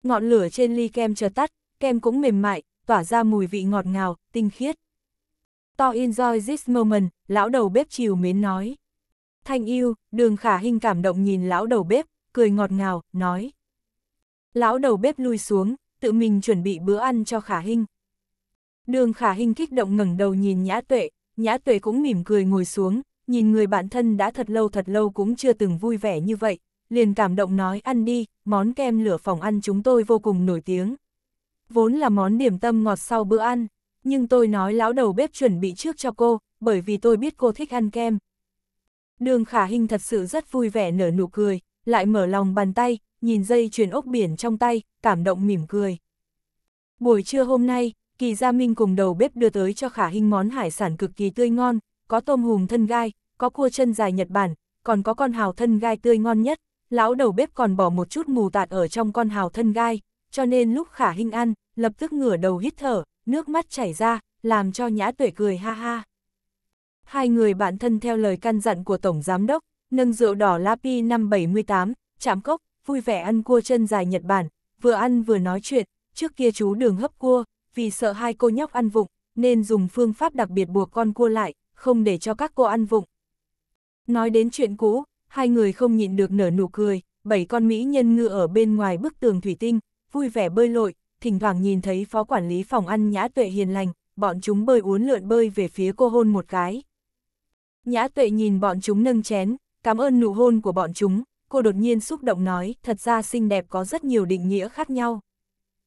Ngọn lửa trên ly kem chợt tắt, kem cũng mềm mại, tỏa ra mùi vị ngọt ngào, tinh khiết. To enjoy this moment, lão đầu bếp chiều mến nói. Thanh yêu, đường khả hình cảm động nhìn lão đầu bếp, cười ngọt ngào, nói. Lão đầu bếp lui xuống, tự mình chuẩn bị bữa ăn cho khả hình. Đường khả hình kích động ngẩng đầu nhìn nhã tuệ, Nhã Tuệ cũng mỉm cười ngồi xuống, nhìn người bạn thân đã thật lâu thật lâu cũng chưa từng vui vẻ như vậy, liền cảm động nói ăn đi, món kem lửa phòng ăn chúng tôi vô cùng nổi tiếng. Vốn là món điểm tâm ngọt sau bữa ăn, nhưng tôi nói lão đầu bếp chuẩn bị trước cho cô, bởi vì tôi biết cô thích ăn kem. Đường khả Hinh thật sự rất vui vẻ nở nụ cười, lại mở lòng bàn tay, nhìn dây chuyền ốc biển trong tay, cảm động mỉm cười. Buổi trưa hôm nay, Kỳ Gia Minh cùng đầu bếp đưa tới cho Khả Hinh món hải sản cực kỳ tươi ngon, có tôm hùm thân gai, có cua chân dài Nhật Bản, còn có con hào thân gai tươi ngon nhất. Lão đầu bếp còn bỏ một chút mù tạt ở trong con hào thân gai, cho nên lúc Khả Hinh ăn, lập tức ngửa đầu hít thở, nước mắt chảy ra, làm cho Nhã Tuệ cười ha ha. Hai người bạn thân theo lời căn dặn của Tổng Giám Đốc, nâng rượu đỏ Lapi 578, chạm cốc, vui vẻ ăn cua chân dài Nhật Bản, vừa ăn vừa nói chuyện, trước kia chú đường hấp cua, vì sợ hai cô nhóc ăn vụng, nên dùng phương pháp đặc biệt buộc con cua lại, không để cho các cô ăn vụng. Nói đến chuyện cũ, hai người không nhịn được nở nụ cười, bảy con mỹ nhân ngựa ở bên ngoài bức tường thủy tinh, vui vẻ bơi lội, thỉnh thoảng nhìn thấy phó quản lý phòng ăn nhã tuệ hiền lành, bọn chúng bơi uốn lượn bơi về phía cô hôn một cái. Nhã tuệ nhìn bọn chúng nâng chén, cảm ơn nụ hôn của bọn chúng, cô đột nhiên xúc động nói, thật ra xinh đẹp có rất nhiều định nghĩa khác nhau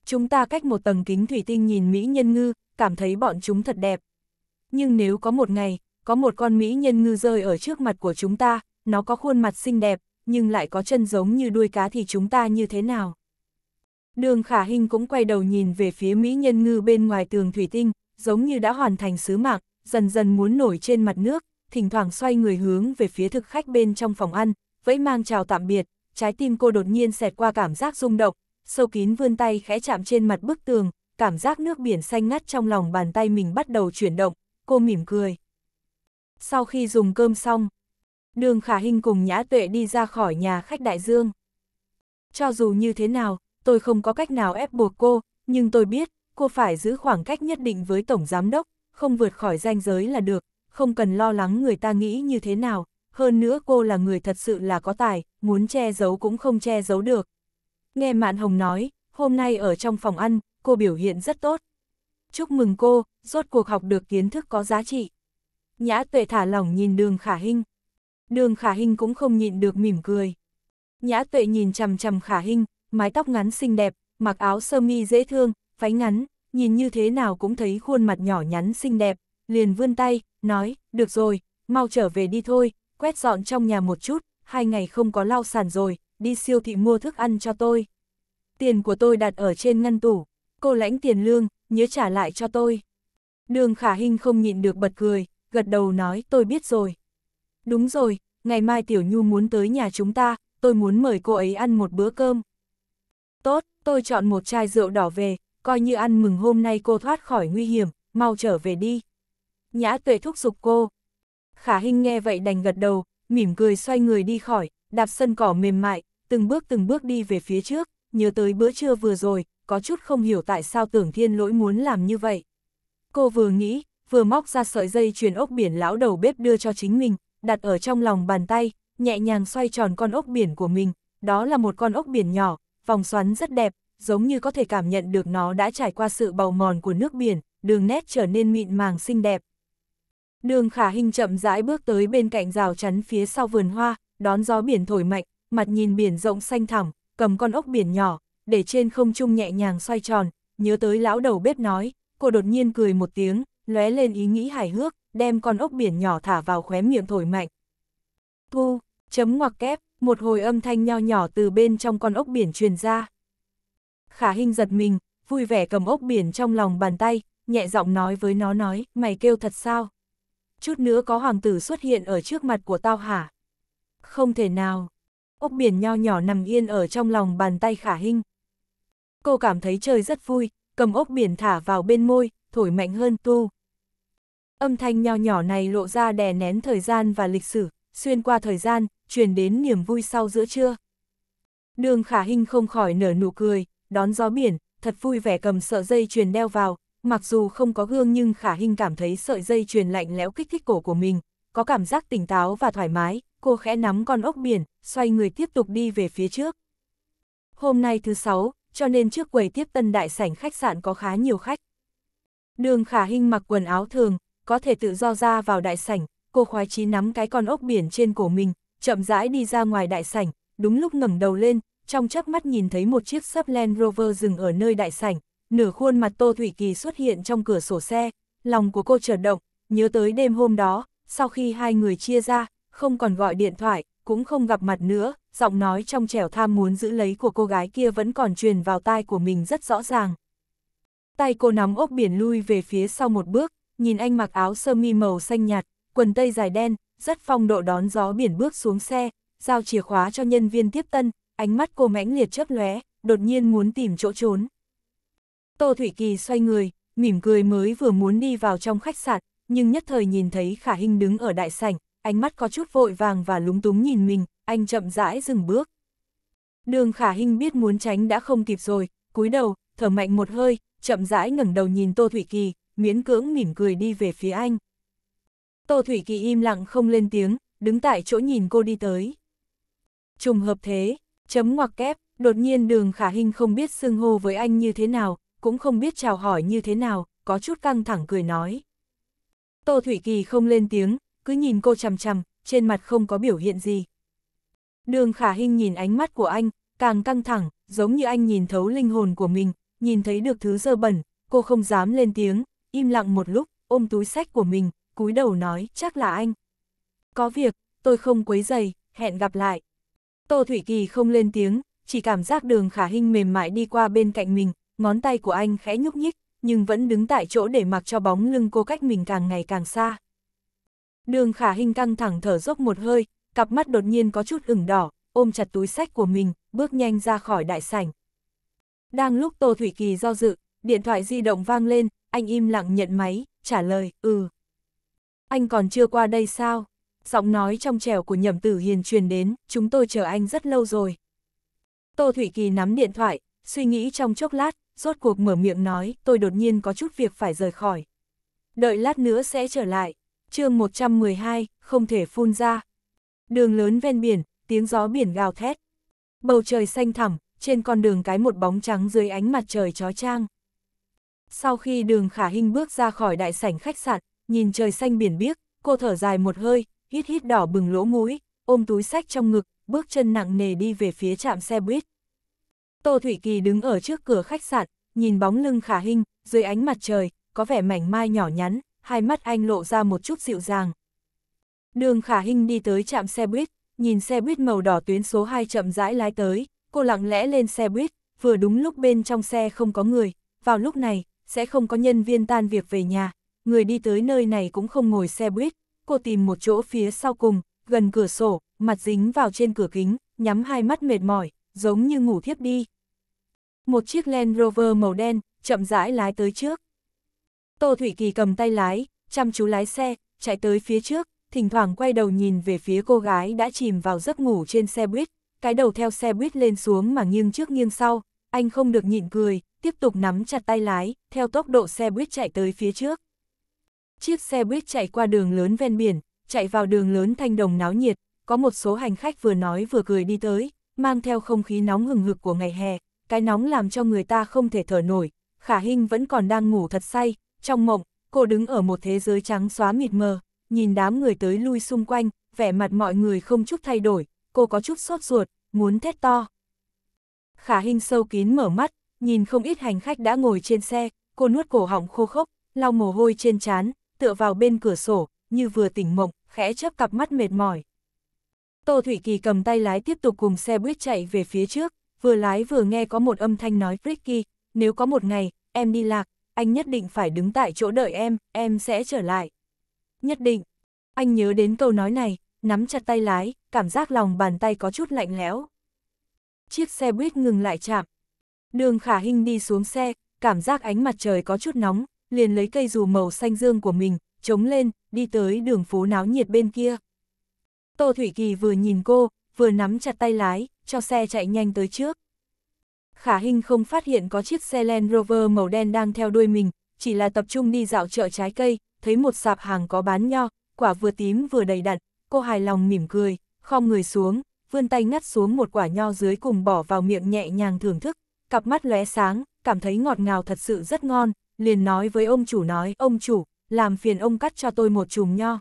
chúng ta cách một tầng kính thủy tinh nhìn Mỹ nhân ngư, cảm thấy bọn chúng thật đẹp. Nhưng nếu có một ngày, có một con Mỹ nhân ngư rơi ở trước mặt của chúng ta, nó có khuôn mặt xinh đẹp, nhưng lại có chân giống như đuôi cá thì chúng ta như thế nào? Đường khả hình cũng quay đầu nhìn về phía Mỹ nhân ngư bên ngoài tường thủy tinh, giống như đã hoàn thành sứ mạng, dần dần muốn nổi trên mặt nước, thỉnh thoảng xoay người hướng về phía thực khách bên trong phòng ăn, vẫy mang chào tạm biệt, trái tim cô đột nhiên xẹt qua cảm giác rung động, sâu kín vươn tay khẽ chạm trên mặt bức tường, cảm giác nước biển xanh ngắt trong lòng bàn tay mình bắt đầu chuyển động, cô mỉm cười. Sau khi dùng cơm xong, đường khả hình cùng nhã tuệ đi ra khỏi nhà khách đại dương. Cho dù như thế nào, tôi không có cách nào ép buộc cô, nhưng tôi biết, cô phải giữ khoảng cách nhất định với Tổng Giám Đốc, không vượt khỏi ranh giới là được, không cần lo lắng người ta nghĩ như thế nào, hơn nữa cô là người thật sự là có tài, muốn che giấu cũng không che giấu được. Nghe Mạn Hồng nói, hôm nay ở trong phòng ăn, cô biểu hiện rất tốt. Chúc mừng cô, rốt cuộc học được kiến thức có giá trị. Nhã tuệ thả lỏng nhìn đường khả hinh. Đường khả hinh cũng không nhịn được mỉm cười. Nhã tuệ nhìn chằm chằm khả hinh, mái tóc ngắn xinh đẹp, mặc áo sơ mi dễ thương, váy ngắn, nhìn như thế nào cũng thấy khuôn mặt nhỏ nhắn xinh đẹp, liền vươn tay, nói, được rồi, mau trở về đi thôi, quét dọn trong nhà một chút, hai ngày không có lau sàn rồi, đi siêu thị mua thức ăn cho tôi. Tiền của tôi đặt ở trên ngăn tủ, cô lãnh tiền lương, nhớ trả lại cho tôi. Đường khả hình không nhịn được bật cười, gật đầu nói tôi biết rồi. Đúng rồi, ngày mai Tiểu Nhu muốn tới nhà chúng ta, tôi muốn mời cô ấy ăn một bữa cơm. Tốt, tôi chọn một chai rượu đỏ về, coi như ăn mừng hôm nay cô thoát khỏi nguy hiểm, mau trở về đi. Nhã tuệ thúc giục cô. Khả Hinh nghe vậy đành gật đầu, mỉm cười xoay người đi khỏi, đạp sân cỏ mềm mại, từng bước từng bước đi về phía trước, nhớ tới bữa trưa vừa rồi, có chút không hiểu tại sao tưởng thiên lỗi muốn làm như vậy. Cô vừa nghĩ, vừa móc ra sợi dây truyền ốc biển lão đầu bếp đưa cho chính mình, đặt ở trong lòng bàn tay, nhẹ nhàng xoay tròn con ốc biển của mình, đó là một con ốc biển nhỏ, vòng xoắn rất đẹp, giống như có thể cảm nhận được nó đã trải qua sự bào mòn của nước biển, đường nét trở nên mịn màng xinh đẹp. Đường khả hình chậm rãi bước tới bên cạnh rào chắn phía sau vườn hoa, đón gió biển thổi mạnh, mặt nhìn biển rộng xanh thẳm, cầm con ốc biển nhỏ, để trên không trung nhẹ nhàng xoay tròn, nhớ tới lão đầu bếp nói, cô đột nhiên cười một tiếng, lóe lên ý nghĩ hài hước, đem con ốc biển nhỏ thả vào khóe miệng thổi mạnh. Thu, chấm ngoặc kép, một hồi âm thanh nho nhỏ từ bên trong con ốc biển truyền ra. Khả Hinh giật mình, vui vẻ cầm ốc biển trong lòng bàn tay, nhẹ giọng nói với nó nói, mày kêu thật sao? Chút nữa có hoàng tử xuất hiện ở trước mặt của tao hả? Không thể nào, ốc biển nho nhỏ nằm yên ở trong lòng bàn tay khả hinh. Cô cảm thấy trời rất vui, cầm ốc biển thả vào bên môi, thổi mạnh hơn tu. Âm thanh nho nhỏ này lộ ra đè nén thời gian và lịch sử, xuyên qua thời gian, truyền đến niềm vui sau giữa trưa. Đường khả hinh không khỏi nở nụ cười, đón gió biển, thật vui vẻ cầm sợi dây truyền đeo vào, mặc dù không có gương nhưng khả hinh cảm thấy sợi dây truyền lạnh lẽo kích thích cổ của mình, có cảm giác tỉnh táo và thoải mái, cô khẽ nắm con ốc biển, xoay người tiếp tục đi về phía trước. Hôm nay thứ sáu, cho nên trước quầy tiếp tân đại sảnh khách sạn có khá nhiều khách. Đường khả hình mặc quần áo thường, có thể tự do ra vào đại sảnh, cô khoái chí nắm cái con ốc biển trên cổ mình, chậm rãi đi ra ngoài đại sảnh, đúng lúc ngẩng đầu lên, trong chớp mắt nhìn thấy một chiếc sub Land Rover dừng ở nơi đại sảnh, nửa khuôn mặt Tô Thủy Kỳ xuất hiện trong cửa sổ xe, lòng của cô chợt động, nhớ tới đêm hôm đó, sau khi hai người chia ra, không còn gọi điện thoại, cũng không gặp mặt nữa, giọng nói trong trẻo tham muốn giữ lấy của cô gái kia vẫn còn truyền vào tai của mình rất rõ ràng. Tay cô nắm ốc biển lui về phía sau một bước, nhìn anh mặc áo sơ mi màu xanh nhạt, quần tây dài đen, rất phong độ đón gió biển bước xuống xe, giao chìa khóa cho nhân viên tiếp tân, ánh mắt cô mãnh liệt chớp lóe, đột nhiên muốn tìm chỗ trốn. Tô Thủy Kỳ xoay người, mỉm cười mới vừa muốn đi vào trong khách sạn, nhưng nhất thời nhìn thấy Khả hình đứng ở đại sảnh, ánh mắt có chút vội vàng và lúng túng nhìn mình, anh chậm rãi dừng bước. Đường khả hình biết muốn tránh đã không kịp rồi, cúi đầu, thở mạnh một hơi, chậm rãi ngẩng đầu nhìn Tô Thủy Kỳ, miễn cưỡng mỉm cười đi về phía anh. Tô Thủy Kỳ im lặng không lên tiếng, đứng tại chỗ nhìn cô đi tới. Trùng hợp thế, chấm ngoặc kép, đột nhiên đường khả hình không biết xưng hô với anh như thế nào, cũng không biết chào hỏi như thế nào, có chút căng thẳng cười nói. Tô Thủy Kỳ không lên tiếng, cứ nhìn cô chằm chằm, trên mặt không có biểu hiện gì. Đường khả hình nhìn ánh mắt của anh, càng căng thẳng, giống như anh nhìn thấu linh hồn của mình, nhìn thấy được thứ dơ bẩn, cô không dám lên tiếng, im lặng một lúc, ôm túi sách của mình, cúi đầu nói chắc là anh. Có việc, tôi không quấy giày, hẹn gặp lại. Tô Thủy Kỳ không lên tiếng, chỉ cảm giác đường khả hình mềm mại đi qua bên cạnh mình, ngón tay của anh khẽ nhúc nhích, nhưng vẫn đứng tại chỗ để mặc cho bóng lưng cô cách mình càng ngày càng xa. Đường khả hình căng thẳng thở dốc một hơi, cặp mắt đột nhiên có chút ửng đỏ, ôm chặt túi sách của mình, bước nhanh ra khỏi đại sảnh. Đang lúc Tô Thủy Kỳ do dự, điện thoại di động vang lên, anh im lặng nhận máy, trả lời, ừ. Anh còn chưa qua đây sao? Giọng nói trong trẻo của nhậm tử hiền truyền đến, chúng tôi chờ anh rất lâu rồi. Tô Thủy Kỳ nắm điện thoại, suy nghĩ trong chốc lát, rốt cuộc mở miệng nói, tôi đột nhiên có chút việc phải rời khỏi. Đợi lát nữa sẽ trở lại chương 112, không thể phun ra. Đường lớn ven biển, tiếng gió biển gào thét. Bầu trời xanh thẳm, trên con đường cái một bóng trắng dưới ánh mặt trời chói trang. Sau khi đường khả hình bước ra khỏi đại sảnh khách sạn, nhìn trời xanh biển biếc, cô thở dài một hơi, hít hít đỏ bừng lỗ mũi, ôm túi sách trong ngực, bước chân nặng nề đi về phía trạm xe buýt. Tô Thủy Kỳ đứng ở trước cửa khách sạn, nhìn bóng lưng khả hình, dưới ánh mặt trời, có vẻ mảnh mai nhỏ nhắn, hai mắt anh lộ ra một chút dịu dàng. Đường khả Hinh đi tới trạm xe buýt, nhìn xe buýt màu đỏ tuyến số 2 chậm rãi lái tới, cô lặng lẽ lên xe buýt, vừa đúng lúc bên trong xe không có người, vào lúc này, sẽ không có nhân viên tan việc về nhà, người đi tới nơi này cũng không ngồi xe buýt, cô tìm một chỗ phía sau cùng, gần cửa sổ, mặt dính vào trên cửa kính, nhắm hai mắt mệt mỏi, giống như ngủ thiếp đi. Một chiếc Land Rover màu đen, chậm rãi lái tới trước. Tô Thủy Kỳ cầm tay lái, chăm chú lái xe, chạy tới phía trước, thỉnh thoảng quay đầu nhìn về phía cô gái đã chìm vào giấc ngủ trên xe buýt, cái đầu theo xe buýt lên xuống mà nghiêng trước nghiêng sau, anh không được nhịn cười, tiếp tục nắm chặt tay lái, theo tốc độ xe buýt chạy tới phía trước. Chiếc xe buýt chạy qua đường lớn ven biển, chạy vào đường lớn thanh đồng náo nhiệt, có một số hành khách vừa nói vừa cười đi tới, mang theo không khí nóng hừng hực của ngày hè, cái nóng làm cho người ta không thể thở nổi, khả hình vẫn còn đang ngủ thật say, trong mộng, cô đứng ở một thế giới trắng xóa mịt mờ, nhìn đám người tới lui xung quanh, vẻ mặt mọi người không chút thay đổi, cô có chút sốt ruột, muốn thét to. Khả hình sâu kín mở mắt, nhìn không ít hành khách đã ngồi trên xe, cô nuốt cổ họng khô khốc, lau mồ hôi trên trán, tựa vào bên cửa sổ, như vừa tỉnh mộng, khẽ chớp cặp mắt mệt mỏi. Tô Thủy Kỳ cầm tay lái tiếp tục cùng xe buýt chạy về phía trước, vừa lái vừa nghe có một âm thanh nói Ricky, nếu có một ngày, em đi lạc, anh nhất định phải đứng tại chỗ đợi em, em sẽ trở lại. Nhất định. Anh nhớ đến câu nói này, nắm chặt tay lái, cảm giác lòng bàn tay có chút lạnh lẽo. Chiếc xe buýt ngừng lại chạm. Đường khả hình đi xuống xe, cảm giác ánh mặt trời có chút nóng, liền lấy cây dù màu xanh dương của mình, chống lên, đi tới đường phố náo nhiệt bên kia. Tô Thủy Kỳ vừa nhìn cô, vừa nắm chặt tay lái, cho xe chạy nhanh tới trước. Khả Hinh không phát hiện có chiếc xe Land Rover màu đen đang theo đuôi mình, chỉ là tập trung đi dạo chợ trái cây, thấy một sạp hàng có bán nho, quả vừa tím vừa đầy đặn, cô hài lòng mỉm cười, khom người xuống, vươn tay ngắt xuống một quả nho dưới cùng bỏ vào miệng nhẹ nhàng thưởng thức, cặp mắt lóe sáng, cảm thấy ngọt ngào thật sự rất ngon, liền nói với ông chủ nói, ông chủ, làm phiền ông cắt cho tôi một chùm nho.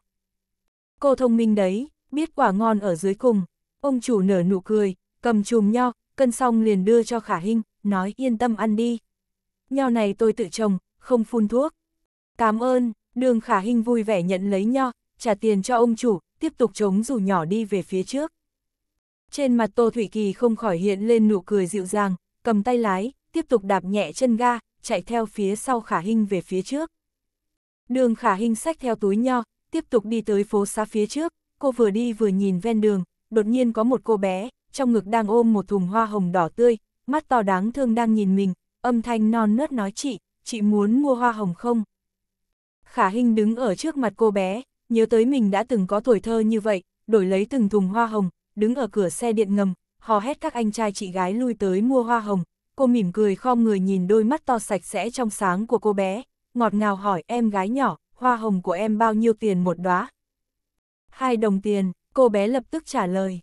Cô thông minh đấy, biết quả ngon ở dưới cùng, ông chủ nở nụ cười, cầm chùm nho, cân xong liền đưa cho khả hinh, nói yên tâm ăn đi. Nho này tôi tự trồng, không phun thuốc. Cảm ơn, đường khả hinh vui vẻ nhận lấy nho, trả tiền cho ông chủ, tiếp tục chống dù nhỏ đi về phía trước. Trên mặt Tô Thủy Kỳ không khỏi hiện lên nụ cười dịu dàng, cầm tay lái, tiếp tục đạp nhẹ chân ga, chạy theo phía sau khả hinh về phía trước. Đường khả hinh xách theo túi nho, tiếp tục đi tới phố xá phía trước, cô vừa đi vừa nhìn ven đường, đột nhiên có một cô bé, trong ngực đang ôm một thùng hoa hồng đỏ tươi, mắt to đáng thương đang nhìn mình, âm thanh non nớt nói chị, chị muốn mua hoa hồng không? Khả Hinh đứng ở trước mặt cô bé, nhớ tới mình đã từng có tuổi thơ như vậy, đổi lấy từng thùng hoa hồng, đứng ở cửa xe điện ngầm, hò hét các anh trai chị gái lui tới mua hoa hồng, cô mỉm cười khom người nhìn đôi mắt to sạch sẽ trong sáng của cô bé, ngọt ngào hỏi em gái nhỏ, hoa hồng của em bao nhiêu tiền một đóa? Hai đồng tiền, cô bé lập tức trả lời.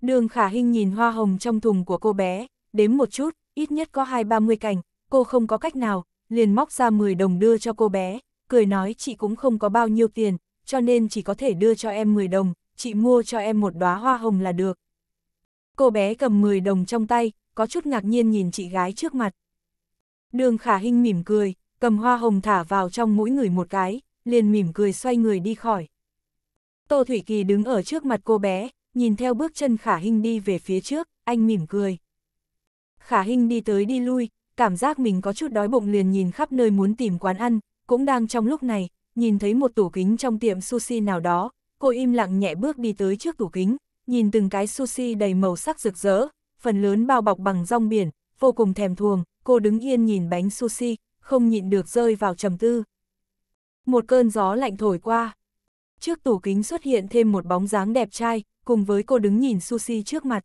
Đường khả hình nhìn hoa hồng trong thùng của cô bé, đếm một chút, ít nhất có hai ba mươi cành, cô không có cách nào, liền móc ra 10 đồng đưa cho cô bé, cười nói chị cũng không có bao nhiêu tiền, cho nên chỉ có thể đưa cho em 10 đồng, chị mua cho em một đóa hoa hồng là được. Cô bé cầm 10 đồng trong tay, có chút ngạc nhiên nhìn chị gái trước mặt. Đường khả hình mỉm cười, cầm hoa hồng thả vào trong mũi người một cái, liền mỉm cười xoay người đi khỏi. Tô Thủy Kỳ đứng ở trước mặt cô bé, nhìn theo bước chân Khả Hinh đi về phía trước, anh mỉm cười. Khả Hinh đi tới đi lui, cảm giác mình có chút đói bụng liền nhìn khắp nơi muốn tìm quán ăn, cũng đang trong lúc này, nhìn thấy một tủ kính trong tiệm sushi nào đó, cô im lặng nhẹ bước đi tới trước tủ kính, nhìn từng cái sushi đầy màu sắc rực rỡ, phần lớn bao bọc bằng rong biển, vô cùng thèm thuồng, cô đứng yên nhìn bánh sushi, không nhịn được rơi vào trầm tư. Một cơn gió lạnh thổi qua, trước tủ kính xuất hiện thêm một bóng dáng đẹp trai, cùng với cô đứng nhìn sushi trước mặt.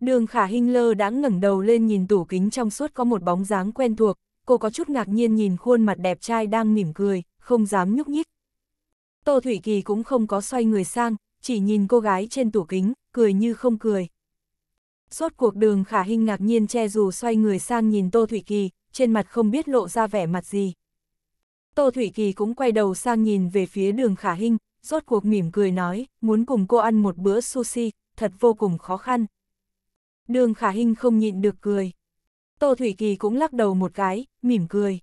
Đường khả hinh lơ đã ngẩng đầu lên nhìn tủ kính trong suốt có một bóng dáng quen thuộc, cô có chút ngạc nhiên nhìn khuôn mặt đẹp trai đang mỉm cười, không dám nhúc nhích. Tô Thủy Kỳ cũng không có xoay người sang, chỉ nhìn cô gái trên tủ kính, cười như không cười. Suốt cuộc đường khả hinh ngạc nhiên che dù xoay người sang nhìn Tô Thủy Kỳ, trên mặt không biết lộ ra vẻ mặt gì. Tô Thủy Kỳ cũng quay đầu sang nhìn về phía đường khả hinh, rốt cuộc mỉm cười nói, muốn cùng cô ăn một bữa sushi, thật vô cùng khó khăn. Đường khả hinh không nhịn được cười. Tô Thủy Kỳ cũng lắc đầu một cái, mỉm cười.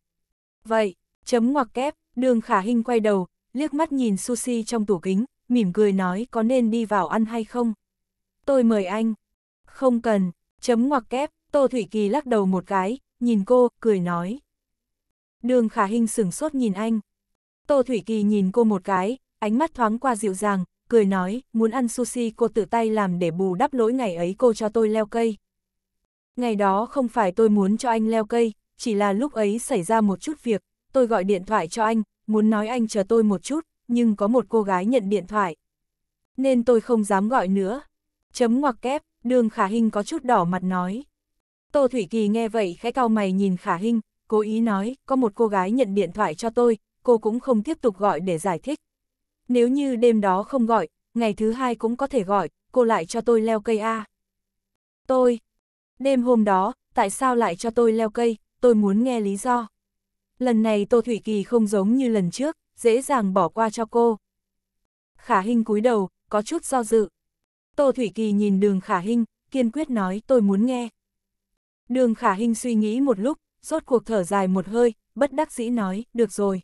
Vậy, chấm ngoặc kép, đường khả hinh quay đầu, liếc mắt nhìn sushi trong tủ kính, mỉm cười nói có nên đi vào ăn hay không. Tôi mời anh. Không cần, chấm ngoặc kép, Tô Thủy Kỳ lắc đầu một cái, nhìn cô, cười nói. Đường khả Hinh sửng sốt nhìn anh. Tô Thủy Kỳ nhìn cô một cái, ánh mắt thoáng qua dịu dàng, cười nói, muốn ăn sushi cô tự tay làm để bù đắp lỗi ngày ấy cô cho tôi leo cây. Ngày đó không phải tôi muốn cho anh leo cây, chỉ là lúc ấy xảy ra một chút việc, tôi gọi điện thoại cho anh, muốn nói anh chờ tôi một chút, nhưng có một cô gái nhận điện thoại. Nên tôi không dám gọi nữa. Chấm ngoặc kép, đường khả Hinh có chút đỏ mặt nói. Tô Thủy Kỳ nghe vậy khẽ cao mày nhìn khả Hinh cố ý nói, có một cô gái nhận điện thoại cho tôi, cô cũng không tiếp tục gọi để giải thích. Nếu như đêm đó không gọi, ngày thứ hai cũng có thể gọi, cô lại cho tôi leo cây A. Tôi, đêm hôm đó, tại sao lại cho tôi leo cây, tôi muốn nghe lý do. Lần này Tô Thủy Kỳ không giống như lần trước, dễ dàng bỏ qua cho cô. Khả Hinh cúi đầu, có chút do dự. Tô Thủy Kỳ nhìn đường Khả Hinh, kiên quyết nói tôi muốn nghe. Đường Khả Hinh suy nghĩ một lúc, rốt cuộc thở dài một hơi, bất đắc dĩ nói, được rồi.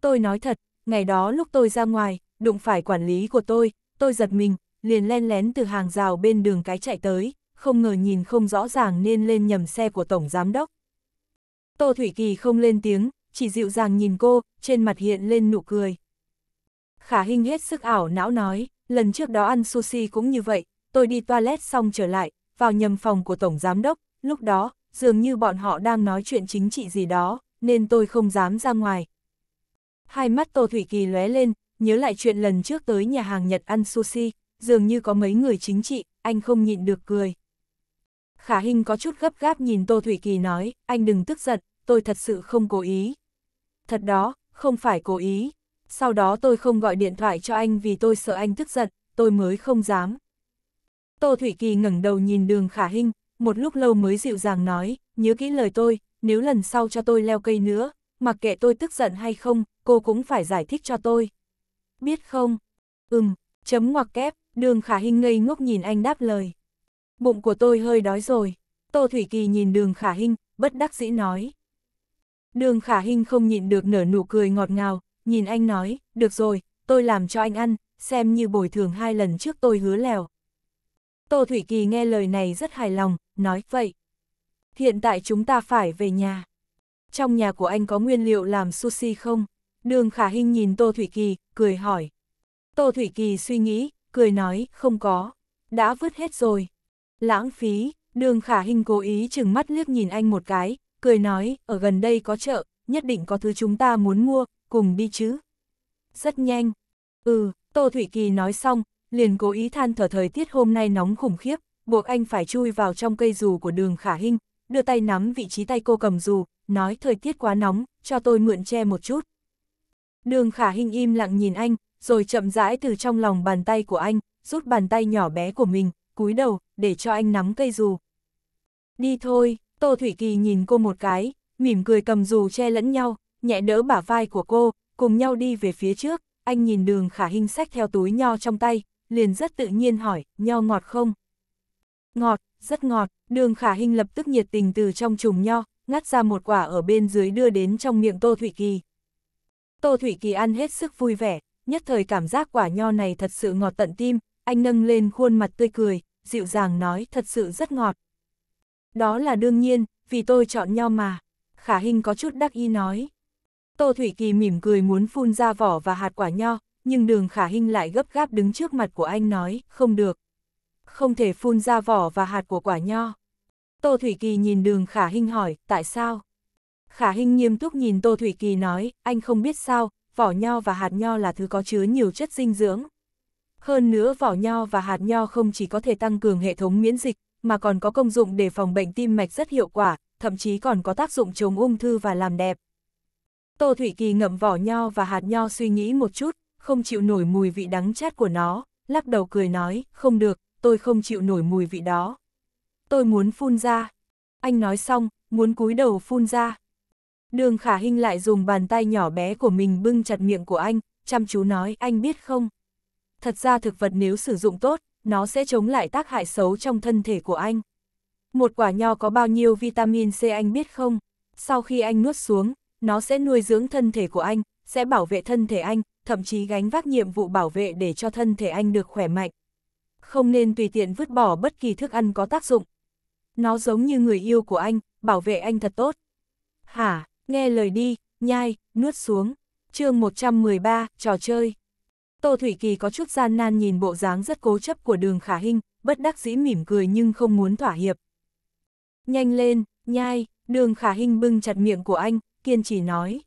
Tôi nói thật, ngày đó lúc tôi ra ngoài, đụng phải quản lý của tôi, tôi giật mình, liền len lén từ hàng rào bên đường cái chạy tới, không ngờ nhìn không rõ ràng nên lên nhầm xe của Tổng Giám Đốc. Tô Thủy Kỳ không lên tiếng, chỉ dịu dàng nhìn cô, trên mặt hiện lên nụ cười. Khả Hinh hết sức ảo não nói, lần trước đó ăn sushi cũng như vậy, tôi đi toilet xong trở lại, vào nhầm phòng của Tổng Giám Đốc, lúc đó, dường như bọn họ đang nói chuyện chính trị gì đó, nên tôi không dám ra ngoài. Hai mắt Tô Thủy Kỳ lóe lên, nhớ lại chuyện lần trước tới nhà hàng Nhật ăn sushi, dường như có mấy người chính trị, anh không nhịn được cười. Khả Hinh có chút gấp gáp nhìn Tô Thủy Kỳ nói, anh đừng tức giận, tôi thật sự không cố ý. Thật đó, không phải cố ý. Sau đó tôi không gọi điện thoại cho anh vì tôi sợ anh tức giận, tôi mới không dám. Tô Thủy Kỳ ngẩng đầu nhìn đường Khả Hinh, một lúc lâu mới dịu dàng nói, nhớ kỹ lời tôi, nếu lần sau cho tôi leo cây nữa, mặc kệ tôi tức giận hay không, cô cũng phải giải thích cho tôi. Biết không? Ừm, chấm ngoặc kép, đường khả hình ngây ngốc nhìn anh đáp lời. Bụng của tôi hơi đói rồi. Tô Thủy Kỳ nhìn đường khả hình, bất đắc dĩ nói. Đường khả hình không nhịn được nở nụ cười ngọt ngào, nhìn anh nói, được rồi, tôi làm cho anh ăn, xem như bồi thường hai lần trước tôi hứa lèo. Tô Thủy Kỳ nghe lời này rất hài lòng, nói vậy. Hiện tại chúng ta phải về nhà. Trong nhà của anh có nguyên liệu làm sushi không? Đường Khả Hinh nhìn Tô Thủy Kỳ, cười hỏi. Tô Thủy Kỳ suy nghĩ, cười nói, không có. Đã vứt hết rồi. Lãng phí, đường Khả Hinh cố ý chừng mắt liếc nhìn anh một cái, cười nói, ở gần đây có chợ, nhất định có thứ chúng ta muốn mua, cùng đi chứ. Rất nhanh. Ừ, Tô Thủy Kỳ nói xong, liền cố ý than thở thời tiết hôm nay nóng khủng khiếp, buộc anh phải chui vào trong cây dù của đường khả hinh, đưa tay nắm vị trí tay cô cầm dù, nói thời tiết quá nóng, cho tôi mượn che một chút. Đường khả hinh im lặng nhìn anh, rồi chậm rãi từ trong lòng bàn tay của anh, rút bàn tay nhỏ bé của mình, cúi đầu, để cho anh nắm cây dù. Đi thôi, Tô Thủy Kỳ nhìn cô một cái, mỉm cười cầm dù che lẫn nhau, nhẹ đỡ bả vai của cô, cùng nhau đi về phía trước, anh nhìn đường khả hinh xách theo túi nho trong tay, liền rất tự nhiên hỏi, nho ngọt không? Ngọt, rất ngọt, đường khả hình lập tức nhiệt tình từ trong chùm nho, ngắt ra một quả ở bên dưới đưa đến trong miệng Tô Thủy Kỳ. Tô Thủy Kỳ ăn hết sức vui vẻ, nhất thời cảm giác quả nho này thật sự ngọt tận tim, anh nâng lên khuôn mặt tươi cười, dịu dàng nói thật sự rất ngọt. Đó là đương nhiên, vì tôi chọn nho mà. Khả hình có chút đắc ý nói. Tô Thủy Kỳ mỉm cười muốn phun ra vỏ và hạt quả nho, nhưng đường khả hinh lại gấp gáp đứng trước mặt của anh nói, không được. Không thể phun ra vỏ và hạt của quả nho. Tô Thủy Kỳ nhìn đường khả hinh hỏi, tại sao? Khả hinh nghiêm túc nhìn Tô Thủy Kỳ nói, anh không biết sao, vỏ nho và hạt nho là thứ có chứa nhiều chất dinh dưỡng. Hơn nữa vỏ nho và hạt nho không chỉ có thể tăng cường hệ thống miễn dịch, mà còn có công dụng để phòng bệnh tim mạch rất hiệu quả, thậm chí còn có tác dụng chống ung thư và làm đẹp. Tô Thủy Kỳ ngậm vỏ nho và hạt nho suy nghĩ một chút, không chịu nổi mùi vị đắng chát của nó, lắc đầu cười nói, không được, tôi không chịu nổi mùi vị đó. Tôi muốn phun ra. Anh nói xong, muốn cúi đầu phun ra. Đường khả hình lại dùng bàn tay nhỏ bé của mình bưng chặt miệng của anh, chăm chú nói, anh biết không? Thật ra thực vật nếu sử dụng tốt, nó sẽ chống lại tác hại xấu trong thân thể của anh. Một quả nho có bao nhiêu vitamin C anh biết không? Sau khi anh nuốt xuống, nó sẽ nuôi dưỡng thân thể của anh, sẽ bảo vệ thân thể anh, thậm chí gánh vác nhiệm vụ bảo vệ để cho thân thể anh được khỏe mạnh. Không nên tùy tiện vứt bỏ bất kỳ thức ăn có tác dụng. Nó giống như người yêu của anh, bảo vệ anh thật tốt. Hả, nghe lời đi, nhai, nuốt xuống. chương 113, trò chơi. Tô Thủy Kỳ có chút gian nan nhìn bộ dáng rất cố chấp của đường khả hình, bất đắc dĩ mỉm cười nhưng không muốn thỏa hiệp. Nhanh lên, nhai, đường khả hình bưng chặt miệng của anh, kiên trì nói.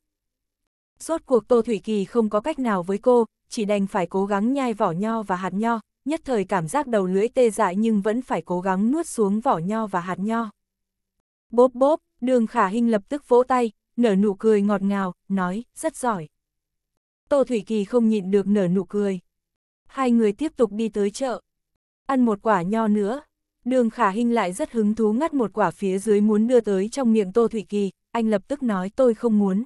Rốt cuộc Tô Thủy Kỳ không có cách nào với cô, chỉ đành phải cố gắng nhai vỏ nho và hạt nho, nhất thời cảm giác đầu lưỡi tê dại nhưng vẫn phải cố gắng nuốt xuống vỏ nho và hạt nho. Bốp bốp, đường khả hình lập tức vỗ tay, nở nụ cười ngọt ngào, nói, rất giỏi. Tô Thủy Kỳ không nhịn được nở nụ cười. Hai người tiếp tục đi tới chợ. Ăn một quả nho nữa. Đường khả hình lại rất hứng thú ngắt một quả phía dưới muốn đưa tới trong miệng Tô Thủy Kỳ, anh lập tức nói tôi không muốn.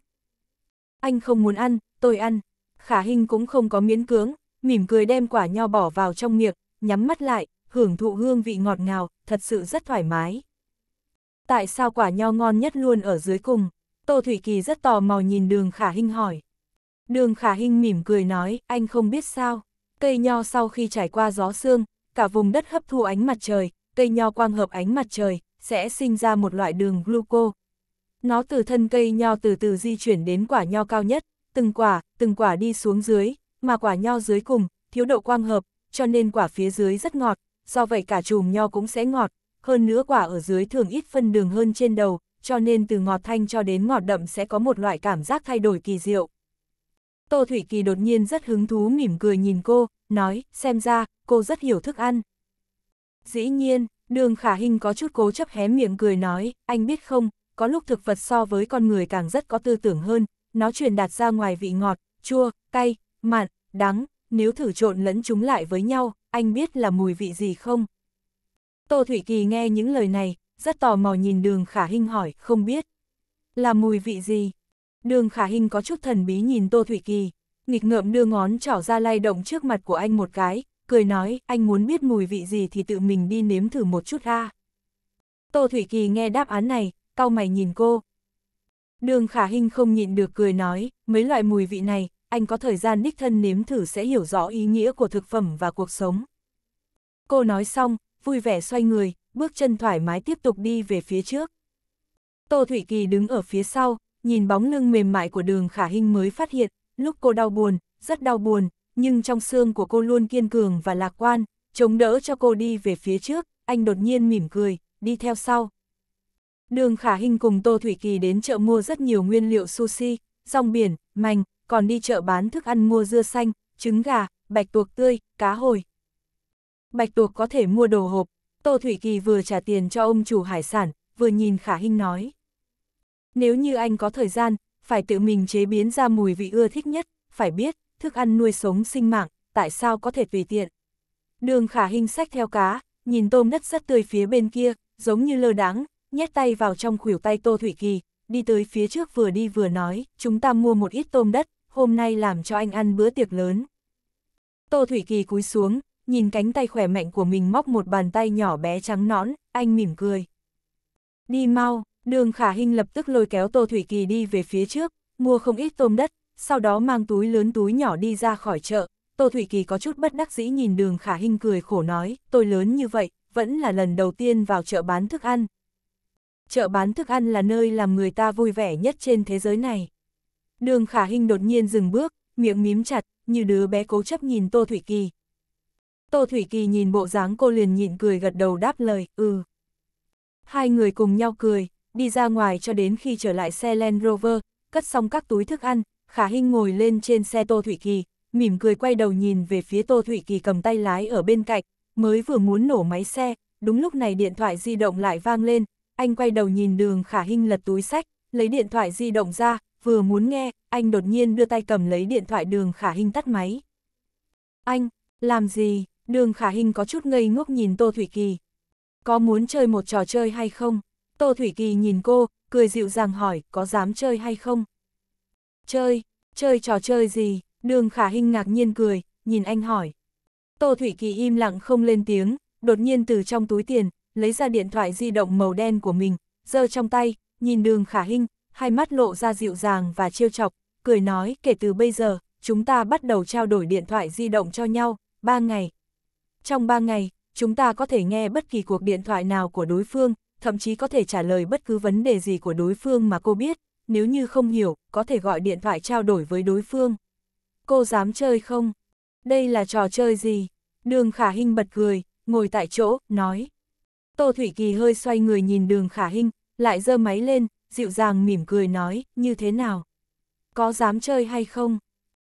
Anh không muốn ăn, tôi ăn. Khả Hinh cũng không có miễn cưỡng, mỉm cười đem quả nho bỏ vào trong miệng, nhắm mắt lại, hưởng thụ hương vị ngọt ngào, thật sự rất thoải mái. Tại sao quả nho ngon nhất luôn ở dưới cùng? Tô Thủy Kỳ rất tò mò nhìn đường Khả Hinh hỏi. Đường Khả Hinh mỉm cười nói, anh không biết sao. Cây nho sau khi trải qua gió sương, cả vùng đất hấp thu ánh mặt trời, cây nho quang hợp ánh mặt trời, sẽ sinh ra một loại đường gluco, nó từ thân cây nho từ từ di chuyển đến quả nho cao nhất, từng quả, từng quả đi xuống dưới, mà quả nho dưới cùng, thiếu độ quang hợp, cho nên quả phía dưới rất ngọt, do vậy cả chùm nho cũng sẽ ngọt, hơn nữa quả ở dưới thường ít phân đường hơn trên đầu, cho nên từ ngọt thanh cho đến ngọt đậm sẽ có một loại cảm giác thay đổi kỳ diệu. Tô Thủy Kỳ đột nhiên rất hứng thú mỉm cười nhìn cô, nói, xem ra, cô rất hiểu thức ăn. Dĩ nhiên, đường khả hình có chút cố chấp hé miệng cười nói, anh biết không, có lúc thực vật so với con người càng rất có tư tưởng hơn, nó truyền đạt ra ngoài vị ngọt, chua, cay, mặn, đắng, nếu thử trộn lẫn chúng lại với nhau, anh biết là mùi vị gì không? Tô Thủy Kỳ nghe những lời này, rất tò mò nhìn đường khả hình hỏi, không biết. Là mùi vị gì? Đường khả hình có chút thần bí nhìn Tô Thủy Kỳ, nghịch ngợm đưa ngón trỏ ra lay động trước mặt của anh một cái, cười nói, anh muốn biết mùi vị gì thì tự mình đi nếm thử một chút ha? Tô Thủy Kỳ nghe đáp án này, cau mày nhìn cô. Đường khả hình không nhịn được cười nói, mấy loại mùi vị này, anh có thời gian đích thân nếm thử sẽ hiểu rõ ý nghĩa của thực phẩm và cuộc sống. Cô nói xong, vui vẻ xoay người, bước chân thoải mái tiếp tục đi về phía trước. Tô Thủy Kỳ đứng ở phía sau, nhìn bóng lưng mềm mại của đường khả hình mới phát hiện, lúc cô đau buồn, rất đau buồn, nhưng trong xương của cô luôn kiên cường và lạc quan, chống đỡ cho cô đi về phía trước, anh đột nhiên mỉm cười, đi theo sau. Đường Khả Hinh cùng Tô Thủy Kỳ đến chợ mua rất nhiều nguyên liệu sushi, rong biển, mành, còn đi chợ bán thức ăn mua dưa xanh, trứng gà, bạch tuộc tươi, cá hồi. Bạch tuộc có thể mua đồ hộp, Tô Thủy Kỳ vừa trả tiền cho ông chủ hải sản, vừa nhìn Khả Hinh nói. Nếu như anh có thời gian, phải tự mình chế biến ra mùi vị ưa thích nhất, phải biết, thức ăn nuôi sống sinh mạng, tại sao có thể tùy tiện. Đường Khả Hinh sách theo cá, nhìn tôm đất rất tươi phía bên kia, giống như lơ đáng, nhét tay vào trong khuỷu tay Tô Thủy Kỳ, đi tới phía trước vừa đi vừa nói, chúng ta mua một ít tôm đất, hôm nay làm cho anh ăn bữa tiệc lớn. Tô Thủy Kỳ cúi xuống, nhìn cánh tay khỏe mạnh của mình móc một bàn tay nhỏ bé trắng nõn, anh mỉm cười. Đi mau, đường khả hình lập tức lôi kéo Tô Thủy Kỳ đi về phía trước, mua không ít tôm đất, sau đó mang túi lớn túi nhỏ đi ra khỏi chợ. Tô Thủy Kỳ có chút bất đắc dĩ nhìn đường khả hình cười khổ nói, tôi lớn như vậy, vẫn là lần đầu tiên vào chợ bán thức ăn, chợ bán thức ăn là nơi làm người ta vui vẻ nhất trên thế giới này. Đường khả hình đột nhiên dừng bước, miệng mím chặt, như đứa bé cố chấp nhìn Tô Thủy Kỳ. Tô Thủy Kỳ nhìn bộ dáng cô liền nhịn cười gật đầu đáp lời, ừ. Hai người cùng nhau cười, đi ra ngoài cho đến khi trở lại xe Land Rover, cất xong các túi thức ăn, Khả hình ngồi lên trên xe Tô Thủy Kỳ, mỉm cười quay đầu nhìn về phía Tô Thủy Kỳ cầm tay lái ở bên cạnh, mới vừa muốn nổ máy xe, đúng lúc này điện thoại di động lại vang lên, anh quay đầu nhìn đường khả hinh lật túi sách, lấy điện thoại di động ra, vừa muốn nghe, anh đột nhiên đưa tay cầm lấy điện thoại đường khả hinh tắt máy. Anh, làm gì? Đường khả hinh có chút ngây ngốc nhìn Tô Thủy Kỳ. Có muốn chơi một trò chơi hay không? Tô Thủy Kỳ nhìn cô, cười dịu dàng hỏi có dám chơi hay không? Chơi, chơi trò chơi gì? Đường khả hinh ngạc nhiên cười, nhìn anh hỏi. Tô Thủy Kỳ im lặng không lên tiếng, đột nhiên từ trong túi tiền, lấy ra điện thoại di động màu đen của mình, giơ trong tay, nhìn đường khả hinh, hai mắt lộ ra dịu dàng và trêu chọc, cười nói kể từ bây giờ, chúng ta bắt đầu trao đổi điện thoại di động cho nhau, ba ngày. Trong ba ngày, chúng ta có thể nghe bất kỳ cuộc điện thoại nào của đối phương, thậm chí có thể trả lời bất cứ vấn đề gì của đối phương mà cô biết, nếu như không hiểu, có thể gọi điện thoại trao đổi với đối phương. Cô dám chơi không? Đây là trò chơi gì? Đường khả hình bật cười, ngồi tại chỗ, nói. Tô Thủy Kỳ hơi xoay người nhìn đường khả hình, lại dơ máy lên, dịu dàng mỉm cười nói, như thế nào? Có dám chơi hay không?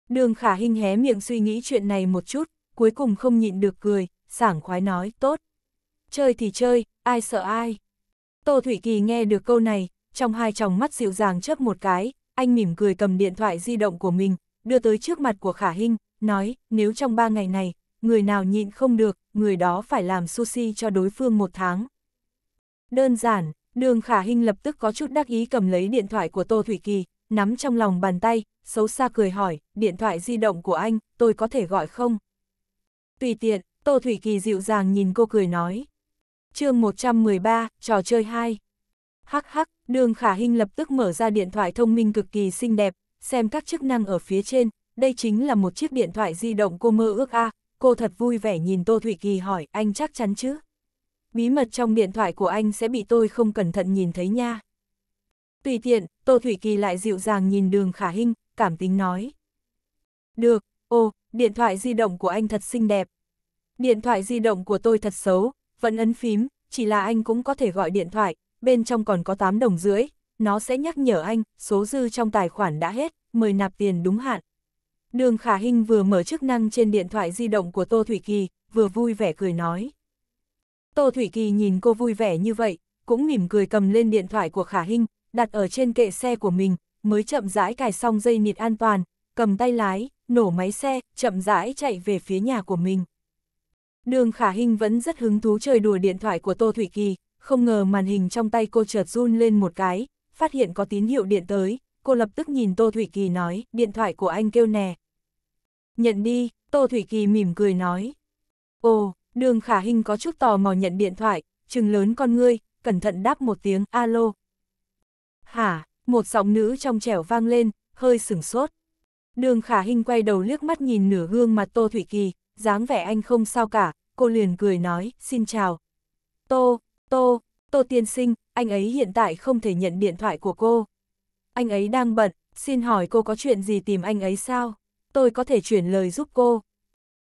Đường khả hình hé miệng suy nghĩ chuyện này một chút, cuối cùng không nhịn được cười, sảng khoái nói, tốt. Chơi thì chơi, ai sợ ai? Tô Thủy Kỳ nghe được câu này, trong hai tròng mắt dịu dàng chớp một cái, anh mỉm cười cầm điện thoại di động của mình, đưa tới trước mặt của khả hình, nói, nếu trong ba ngày này, người nào nhịn không được, người đó phải làm sushi cho đối phương một tháng. Đơn giản, đường khả hình lập tức có chút đắc ý cầm lấy điện thoại của Tô Thủy Kỳ, nắm trong lòng bàn tay, xấu xa cười hỏi, điện thoại di động của anh, tôi có thể gọi không? Tùy tiện, Tô Thủy Kỳ dịu dàng nhìn cô cười nói. chương 113, trò chơi 2. Hắc hắc, đường khả hình lập tức mở ra điện thoại thông minh cực kỳ xinh đẹp, xem các chức năng ở phía trên, đây chính là một chiếc điện thoại di động cô mơ ước a à, cô thật vui vẻ nhìn Tô Thụy Kỳ hỏi anh chắc chắn chứ? Bí mật trong điện thoại của anh sẽ bị tôi không cẩn thận nhìn thấy nha. Tùy tiện, Tô thủy Kỳ lại dịu dàng nhìn đường khả hinh, cảm tính nói. Được, ô, điện thoại di động của anh thật xinh đẹp. Điện thoại di động của tôi thật xấu, vẫn ấn phím, chỉ là anh cũng có thể gọi điện thoại, bên trong còn có 8 đồng rưỡi, nó sẽ nhắc nhở anh, số dư trong tài khoản đã hết, mời nạp tiền đúng hạn. Đường Khả Hinh vừa mở chức năng trên điện thoại di động của Tô Thủy Kỳ, vừa vui vẻ cười nói. Tô Thủy Kỳ nhìn cô vui vẻ như vậy, cũng mỉm cười cầm lên điện thoại của Khả Hinh, đặt ở trên kệ xe của mình, mới chậm rãi cài xong dây nịt an toàn, cầm tay lái, nổ máy xe, chậm rãi chạy về phía nhà của mình. Đường Khả Hinh vẫn rất hứng thú chơi đùa điện thoại của Tô Thủy Kỳ, không ngờ màn hình trong tay cô chợt run lên một cái, phát hiện có tín hiệu điện tới, cô lập tức nhìn Tô Thủy Kỳ nói, điện thoại của anh kêu nè, nhận đi, Tô Thủy Kỳ mỉm cười nói. Ồ, đường khả hình có chút tò mò nhận điện thoại, trừng lớn con ngươi, cẩn thận đáp một tiếng alo. Hả, một giọng nữ trong trẻo vang lên, hơi sửng sốt. Đường khả hình quay đầu liếc mắt nhìn nửa gương mặt Tô Thủy Kỳ, dáng vẻ anh không sao cả, cô liền cười nói, xin chào. Tô, Tô, Tô Tiên Sinh, anh ấy hiện tại không thể nhận điện thoại của cô. Anh ấy đang bận, xin hỏi cô có chuyện gì tìm anh ấy sao? tôi có thể chuyển lời giúp cô.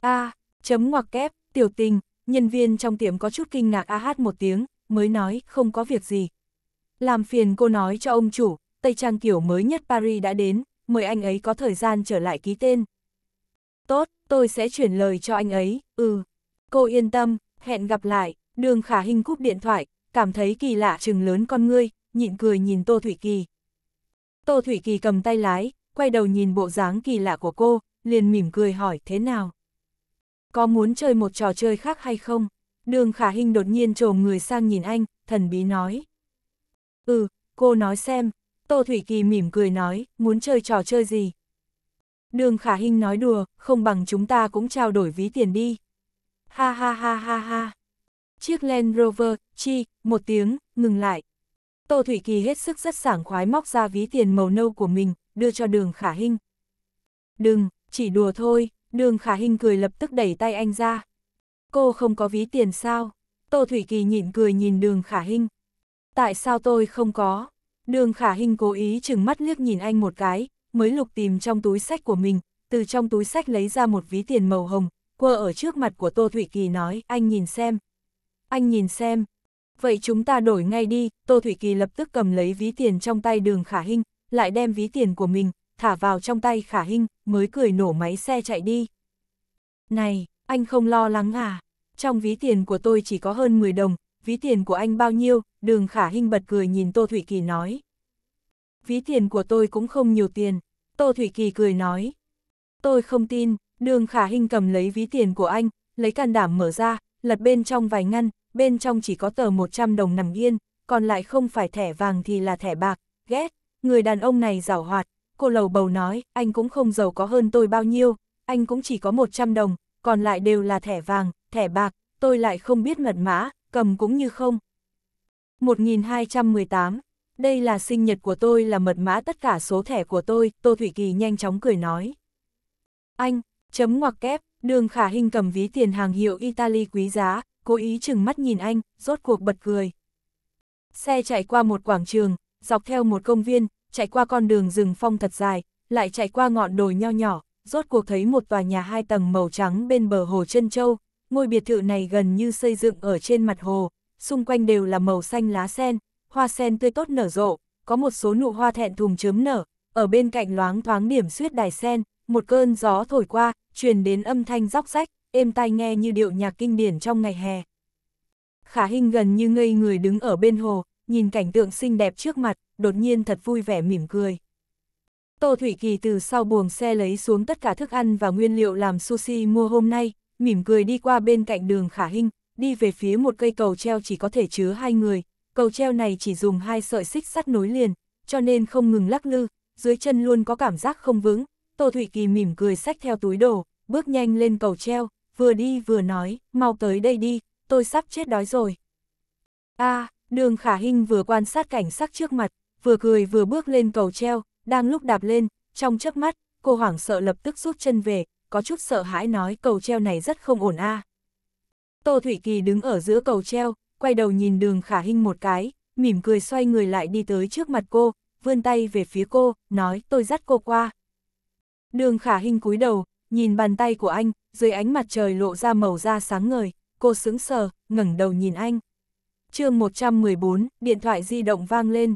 A, à, chấm ngoặc kép, tiểu tình, nhân viên trong tiệm có chút kinh ngạc a hát một tiếng, mới nói không có việc gì. Làm phiền cô nói cho ông chủ, Tây Trang Kiểu mới nhất Paris đã đến, mời anh ấy có thời gian trở lại ký tên. Tốt, tôi sẽ chuyển lời cho anh ấy, ừ. Cô yên tâm, hẹn gặp lại, đường khả hình cúp điện thoại, cảm thấy kỳ lạ chừng lớn con ngươi, nhịn cười nhìn Tô Thủy Kỳ. Tô Thủy Kỳ cầm tay lái, quay đầu nhìn bộ dáng kỳ lạ của cô, liền mỉm cười hỏi thế nào. Có muốn chơi một trò chơi khác hay không? Đường khả hình đột nhiên trồm người sang nhìn anh, thần bí nói. Ừ, cô nói xem, Tô Thủy Kỳ mỉm cười nói, muốn chơi trò chơi gì? Đường khả hình nói đùa, không bằng chúng ta cũng trao đổi ví tiền đi. Ha ha ha ha ha. Chiếc Land Rover, chi, một tiếng, ngừng lại. Tô Thủy Kỳ hết sức rất sảng khoái móc ra ví tiền màu nâu của mình, đưa cho đường khả hinh. Đừng, chỉ đùa thôi, đường khả hinh cười lập tức đẩy tay anh ra. Cô không có ví tiền sao? Tô Thủy Kỳ nhịn cười nhìn đường khả hinh. Tại sao tôi không có? Đường khả hinh cố ý chừng mắt liếc nhìn anh một cái, mới lục tìm trong túi sách của mình, từ trong túi sách lấy ra một ví tiền màu hồng, quơ ở trước mặt của Tô Thủy Kỳ nói, anh nhìn xem. Anh nhìn xem. Vậy chúng ta đổi ngay đi, Tô Thủy Kỳ lập tức cầm lấy ví tiền trong tay đường khả hinh, lại đem ví tiền của mình, thả vào trong tay khả hinh, mới cười nổ máy xe chạy đi. Này, anh không lo lắng à? Trong ví tiền của tôi chỉ có hơn 10 đồng, ví tiền của anh bao nhiêu? Đường khả hinh bật cười nhìn Tô Thủy Kỳ nói. Ví tiền của tôi cũng không nhiều tiền. Tô Thủy Kỳ cười nói. Tôi không tin, đường khả hinh cầm lấy ví tiền của anh, lấy can đảm mở ra, lật bên trong vài ngăn, bên trong chỉ có tờ 100 đồng nằm yên, còn lại không phải thẻ vàng thì là thẻ bạc, ghét người đàn ông này giảo hoạt, cô lầu bầu nói, anh cũng không giàu có hơn tôi bao nhiêu, anh cũng chỉ có 100 đồng, còn lại đều là thẻ vàng, thẻ bạc, tôi lại không biết mật mã, cầm cũng như không. 1218, đây là sinh nhật của tôi là mật mã tất cả số thẻ của tôi, Tô Thủy Kỳ nhanh chóng cười nói. Anh, chấm ngoặc kép, đường khả hình cầm ví tiền hàng hiệu Italy quý giá, cố ý chừng mắt nhìn anh, rốt cuộc bật cười. Xe chạy qua một quảng trường, dọc theo một công viên, chạy qua con đường rừng phong thật dài, lại chạy qua ngọn đồi nho nhỏ, rốt cuộc thấy một tòa nhà hai tầng màu trắng bên bờ hồ Trân Châu, ngôi biệt thự này gần như xây dựng ở trên mặt hồ, xung quanh đều là màu xanh lá sen, hoa sen tươi tốt nở rộ, có một số nụ hoa thẹn thùng chớm nở, ở bên cạnh loáng thoáng điểm suyết đài sen, một cơn gió thổi qua, truyền đến âm thanh róc rách, êm tai nghe như điệu nhạc kinh điển trong ngày hè. Khả Hinh gần như ngây người đứng ở bên hồ, nhìn cảnh tượng xinh đẹp trước mặt, đột nhiên thật vui vẻ mỉm cười. Tô Thủy Kỳ từ sau buồng xe lấy xuống tất cả thức ăn và nguyên liệu làm sushi mua hôm nay, mỉm cười đi qua bên cạnh đường Khả Hinh, đi về phía một cây cầu treo chỉ có thể chứa hai người, cầu treo này chỉ dùng hai sợi xích sắt nối liền, cho nên không ngừng lắc lư, dưới chân luôn có cảm giác không vững. Tô Thủy Kỳ mỉm cười xách theo túi đồ, bước nhanh lên cầu treo, vừa đi vừa nói, mau tới đây đi, tôi sắp chết đói rồi. a à, Đường khả hình vừa quan sát cảnh sắc trước mặt, vừa cười vừa bước lên cầu treo, đang lúc đạp lên, trong chớp mắt, cô hoảng sợ lập tức rút chân về, có chút sợ hãi nói cầu treo này rất không ổn a. Tô Thủy Kỳ đứng ở giữa cầu treo, quay đầu nhìn đường khả hình một cái, mỉm cười xoay người lại đi tới trước mặt cô, vươn tay về phía cô, nói tôi dắt cô qua. Đường khả hình cúi đầu, nhìn bàn tay của anh, dưới ánh mặt trời lộ ra màu da sáng ngời, cô sững sờ, ngẩng đầu nhìn anh chương 114, điện thoại di động vang lên.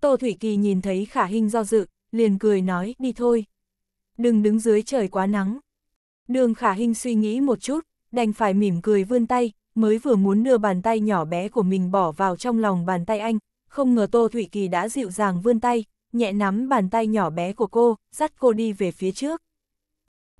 Tô Thủy Kỳ nhìn thấy khả hình do dự, liền cười nói đi thôi. Đừng đứng dưới trời quá nắng. Đường khả hình suy nghĩ một chút, đành phải mỉm cười vươn tay, mới vừa muốn đưa bàn tay nhỏ bé của mình bỏ vào trong lòng bàn tay anh, không ngờ Tô Thủy Kỳ đã dịu dàng vươn tay, nhẹ nắm bàn tay nhỏ bé của cô, dắt cô đi về phía trước.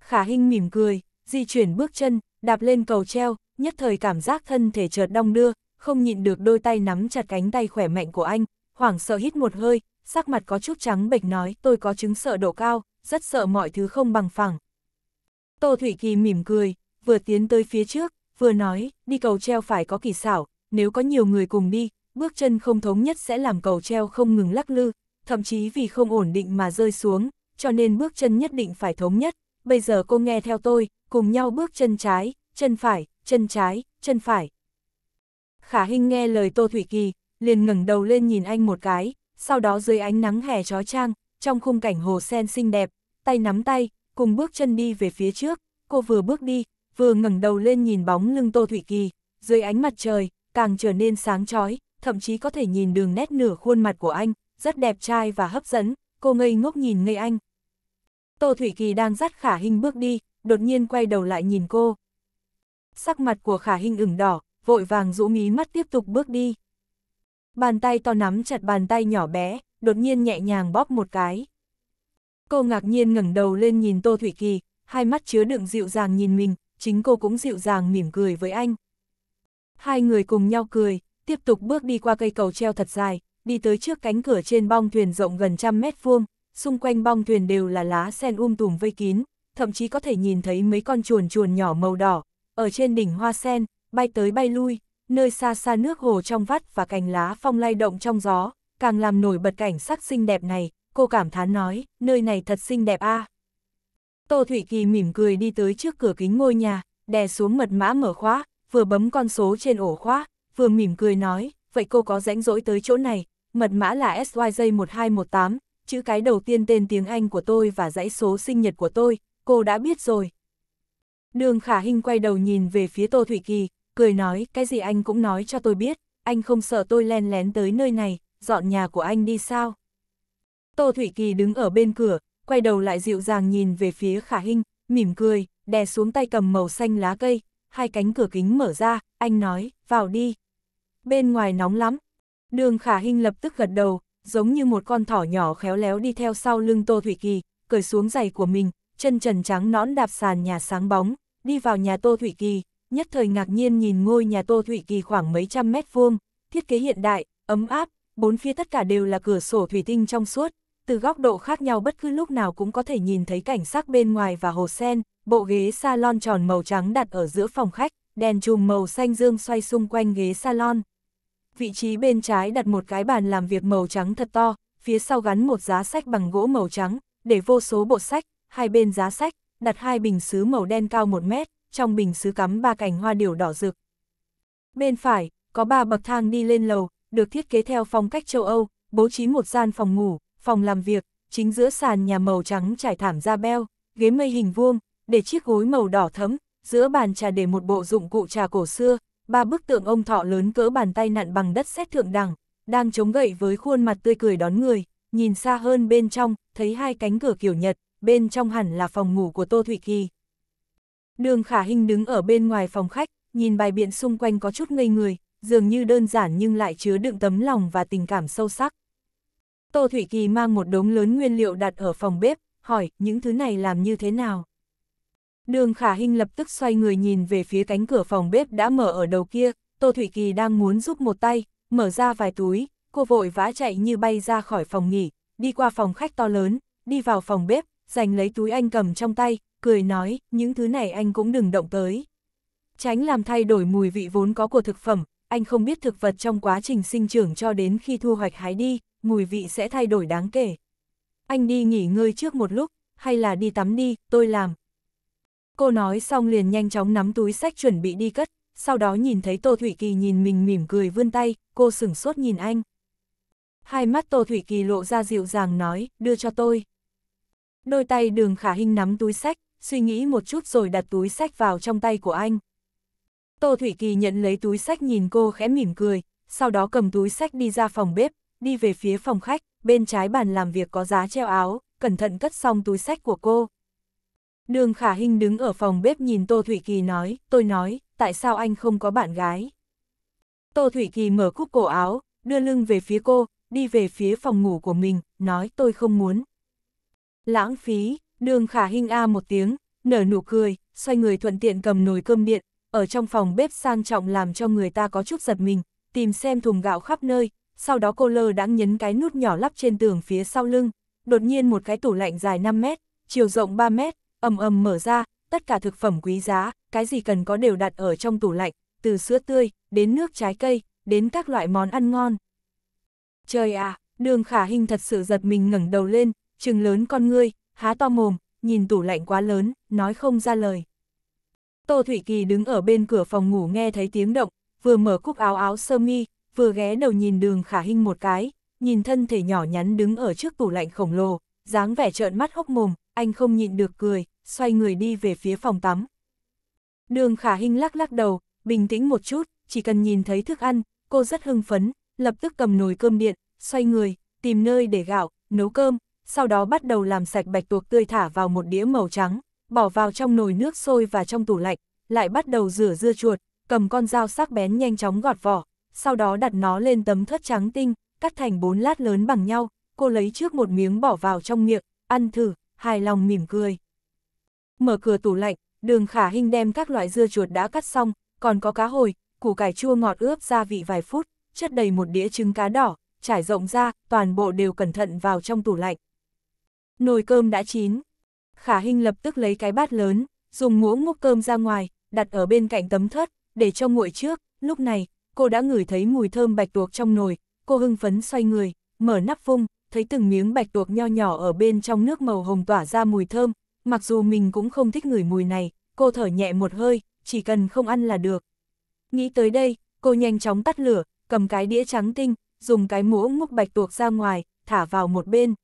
Khả Hinh mỉm cười, di chuyển bước chân, đạp lên cầu treo, nhất thời cảm giác thân thể chợt đong đưa, không nhịn được đôi tay nắm chặt cánh tay khỏe mạnh của anh, hoảng sợ hít một hơi, sắc mặt có chút trắng bệch nói tôi có chứng sợ độ cao, rất sợ mọi thứ không bằng phẳng. Tô Thủy Kỳ mỉm cười, vừa tiến tới phía trước, vừa nói, đi cầu treo phải có kỳ xảo, nếu có nhiều người cùng đi, bước chân không thống nhất sẽ làm cầu treo không ngừng lắc lư, thậm chí vì không ổn định mà rơi xuống, cho nên bước chân nhất định phải thống nhất. Bây giờ cô nghe theo tôi, cùng nhau bước chân trái, chân phải, chân trái, chân phải, Khả Hinh nghe lời Tô Thủy Kỳ, liền ngẩng đầu lên nhìn anh một cái, sau đó dưới ánh nắng hè trói trang, trong khung cảnh hồ sen xinh đẹp, tay nắm tay, cùng bước chân đi về phía trước, cô vừa bước đi, vừa ngẩng đầu lên nhìn bóng lưng Tô Thủy Kỳ, dưới ánh mặt trời, càng trở nên sáng chói, thậm chí có thể nhìn đường nét nửa khuôn mặt của anh, rất đẹp trai và hấp dẫn, cô ngây ngốc nhìn ngây anh. Tô Thủy Kỳ đang dắt Khả Hinh bước đi, đột nhiên quay đầu lại nhìn cô. Sắc mặt của Khả Hinh ửng đỏ, vội vàng rũ mí mắt tiếp tục bước đi. Bàn tay to nắm chặt bàn tay nhỏ bé, đột nhiên nhẹ nhàng bóp một cái. Cô ngạc nhiên ngẩng đầu lên nhìn Tô Thủy Kỳ, hai mắt chứa đựng dịu dàng nhìn mình, chính cô cũng dịu dàng mỉm cười với anh. Hai người cùng nhau cười, tiếp tục bước đi qua cây cầu treo thật dài, đi tới trước cánh cửa trên bong thuyền rộng gần trăm mét vuông, xung quanh bong thuyền đều là lá sen um tùm vây kín, thậm chí có thể nhìn thấy mấy con chuồn chuồn nhỏ màu đỏ, ở trên đỉnh hoa sen, bay tới bay lui, nơi xa xa nước hồ trong vắt và cành lá phong lay động trong gió, càng làm nổi bật cảnh sắc xinh đẹp này, cô cảm thán nói, nơi này thật xinh đẹp a. À. Tô Thủy Kỳ mỉm cười đi tới trước cửa kính ngôi nhà, đè xuống mật mã mở khóa, vừa bấm con số trên ổ khóa, vừa mỉm cười nói, vậy cô có rảnh rỗi tới chỗ này, mật mã là SYJ1218, chữ cái đầu tiên tên tiếng Anh của tôi và dãy số sinh nhật của tôi, cô đã biết rồi. Đường Khả Hinh quay đầu nhìn về phía Tô Thủy Kỳ, cười nói, cái gì anh cũng nói cho tôi biết, anh không sợ tôi len lén tới nơi này, dọn nhà của anh đi sao? Tô Thủy Kỳ đứng ở bên cửa, quay đầu lại dịu dàng nhìn về phía Khả Hinh, mỉm cười, đè xuống tay cầm màu xanh lá cây, hai cánh cửa kính mở ra, anh nói, vào đi. Bên ngoài nóng lắm. Đường Khả Hinh lập tức gật đầu, giống như một con thỏ nhỏ khéo léo đi theo sau lưng Tô Thủy Kỳ, cởi xuống giày của mình, chân trần trắng nõn đạp sàn nhà sáng bóng, đi vào nhà Tô Thủy Kỳ, nhất thời ngạc nhiên nhìn ngôi nhà Tô Thụy Kỳ khoảng mấy trăm mét vuông, thiết kế hiện đại, ấm áp, bốn phía tất cả đều là cửa sổ thủy tinh trong suốt, từ góc độ khác nhau bất cứ lúc nào cũng có thể nhìn thấy cảnh sắc bên ngoài và hồ sen, bộ ghế salon tròn màu trắng đặt ở giữa phòng khách, đèn chùm màu xanh dương xoay xung quanh ghế salon. Vị trí bên trái đặt một cái bàn làm việc màu trắng thật to, phía sau gắn một giá sách bằng gỗ màu trắng, để vô số bộ sách, hai bên giá sách, đặt hai bình sứ màu đen cao một mét, trong bình sứ cắm ba cành hoa điểu đỏ rực. Bên phải, có ba bậc thang đi lên lầu, được thiết kế theo phong cách châu Âu, bố trí một gian phòng ngủ, phòng làm việc, chính giữa sàn nhà màu trắng trải thảm da beo, ghế mây hình vuông, để chiếc gối màu đỏ thấm, giữa bàn trà để một bộ dụng cụ trà cổ xưa, ba bức tượng ông thọ lớn cỡ bàn tay nặn bằng đất sét thượng đẳng, đang chống gậy với khuôn mặt tươi cười đón người, nhìn xa hơn bên trong, thấy hai cánh cửa kiểu Nhật, bên trong hẳn là phòng ngủ của Tô Thụy Kỳ. Đường khả hình đứng ở bên ngoài phòng khách, nhìn bài biện xung quanh có chút ngây người, dường như đơn giản nhưng lại chứa đựng tấm lòng và tình cảm sâu sắc. Tô Thủy Kỳ mang một đống lớn nguyên liệu đặt ở phòng bếp, hỏi những thứ này làm như thế nào. Đường khả hình lập tức xoay người nhìn về phía cánh cửa phòng bếp đã mở ở đầu kia, Tô Thủy Kỳ đang muốn giúp một tay, mở ra vài túi, cô vội vã chạy như bay ra khỏi phòng nghỉ, đi qua phòng khách to lớn, đi vào phòng bếp, giành lấy túi anh cầm trong tay, cười nói, những thứ này anh cũng đừng động tới. Tránh làm thay đổi mùi vị vốn có của thực phẩm, anh không biết thực vật trong quá trình sinh trưởng cho đến khi thu hoạch hái đi, mùi vị sẽ thay đổi đáng kể. Anh đi nghỉ ngơi trước một lúc, hay là đi tắm đi, tôi làm. Cô nói xong liền nhanh chóng nắm túi sách chuẩn bị đi cất, sau đó nhìn thấy Tô Thủy Kỳ nhìn mình mỉm cười vươn tay, cô sửng sốt nhìn anh. Hai mắt Tô Thủy Kỳ lộ ra dịu dàng nói, đưa cho tôi. Đôi tay đường khả hình nắm túi sách, suy nghĩ một chút rồi đặt túi sách vào trong tay của anh. Tô Thủy Kỳ nhận lấy túi sách nhìn cô khẽ mỉm cười, sau đó cầm túi sách đi ra phòng bếp, đi về phía phòng khách, bên trái bàn làm việc có giá treo áo, cẩn thận cất xong túi sách của cô. Đường Khả Hinh đứng ở phòng bếp nhìn Tô Thủy Kỳ nói, tôi nói, tại sao anh không có bạn gái? Tô Thủy Kỳ mở cúc cổ áo, đưa lưng về phía cô, đi về phía phòng ngủ của mình, nói tôi không muốn. Lãng phí, Đường khả hình a một tiếng, nở nụ cười, xoay người thuận tiện cầm nồi cơm điện, ở trong phòng bếp sang trọng làm cho người ta có chút giật mình, tìm xem thùng gạo khắp nơi, sau đó cô lơ đãng nhấn cái nút nhỏ lắp trên tường phía sau lưng, đột nhiên một cái tủ lạnh dài 5 mét, chiều rộng 3 mét, ầm ầm mở ra, tất cả thực phẩm quý giá, cái gì cần có đều đặt ở trong tủ lạnh, từ sữa tươi, đến nước trái cây, đến các loại món ăn ngon. Trời ạ, à, đường khả hình thật sự giật mình ngẩng đầu lên, trừng lớn con ngươi, há to mồm, nhìn tủ lạnh quá lớn, nói không ra lời. Tô Thủy Kỳ đứng ở bên cửa phòng ngủ nghe thấy tiếng động, vừa mở cúc áo áo sơ mi, vừa ghé đầu nhìn đường khả hình một cái, nhìn thân thể nhỏ nhắn đứng ở trước tủ lạnh khổng lồ, dáng vẻ trợn mắt hốc mồm, anh không nhịn được cười, xoay người đi về phía phòng tắm. Đường khả hình lắc lắc đầu, bình tĩnh một chút, chỉ cần nhìn thấy thức ăn, cô rất hưng phấn, lập tức cầm nồi cơm điện, xoay người, tìm nơi để gạo, nấu cơm, sau đó bắt đầu làm sạch bạch tuộc tươi thả vào một đĩa màu trắng, bỏ vào trong nồi nước sôi và trong tủ lạnh, lại bắt đầu rửa dưa chuột, cầm con dao sắc bén nhanh chóng gọt vỏ, sau đó đặt nó lên tấm thớt trắng tinh, cắt thành bốn lát lớn bằng nhau, cô lấy trước một miếng bỏ vào trong miệng, ăn thử, hài lòng mỉm cười. Mở cửa tủ lạnh, đường khả hình đem các loại dưa chuột đã cắt xong, còn có cá hồi, củ cải chua ngọt ướp gia vị vài phút, chất đầy một đĩa trứng cá đỏ, trải rộng ra, toàn bộ đều cẩn thận vào trong tủ lạnh nồi cơm đã chín. Khả Hinh lập tức lấy cái bát lớn, dùng muỗng múc cơm ra ngoài, đặt ở bên cạnh tấm thất, để cho nguội trước, lúc này, cô đã ngửi thấy mùi thơm bạch tuộc trong nồi, cô hưng phấn xoay người, mở nắp vung, thấy từng miếng bạch tuộc nho nhỏ ở bên trong nước màu hồng tỏa ra mùi thơm, mặc dù mình cũng không thích ngửi mùi này, cô thở nhẹ một hơi, chỉ cần không ăn là được. Nghĩ tới đây, cô nhanh chóng tắt lửa, cầm cái đĩa trắng tinh, dùng cái muỗng múc bạch tuộc ra ngoài, thả vào một bên,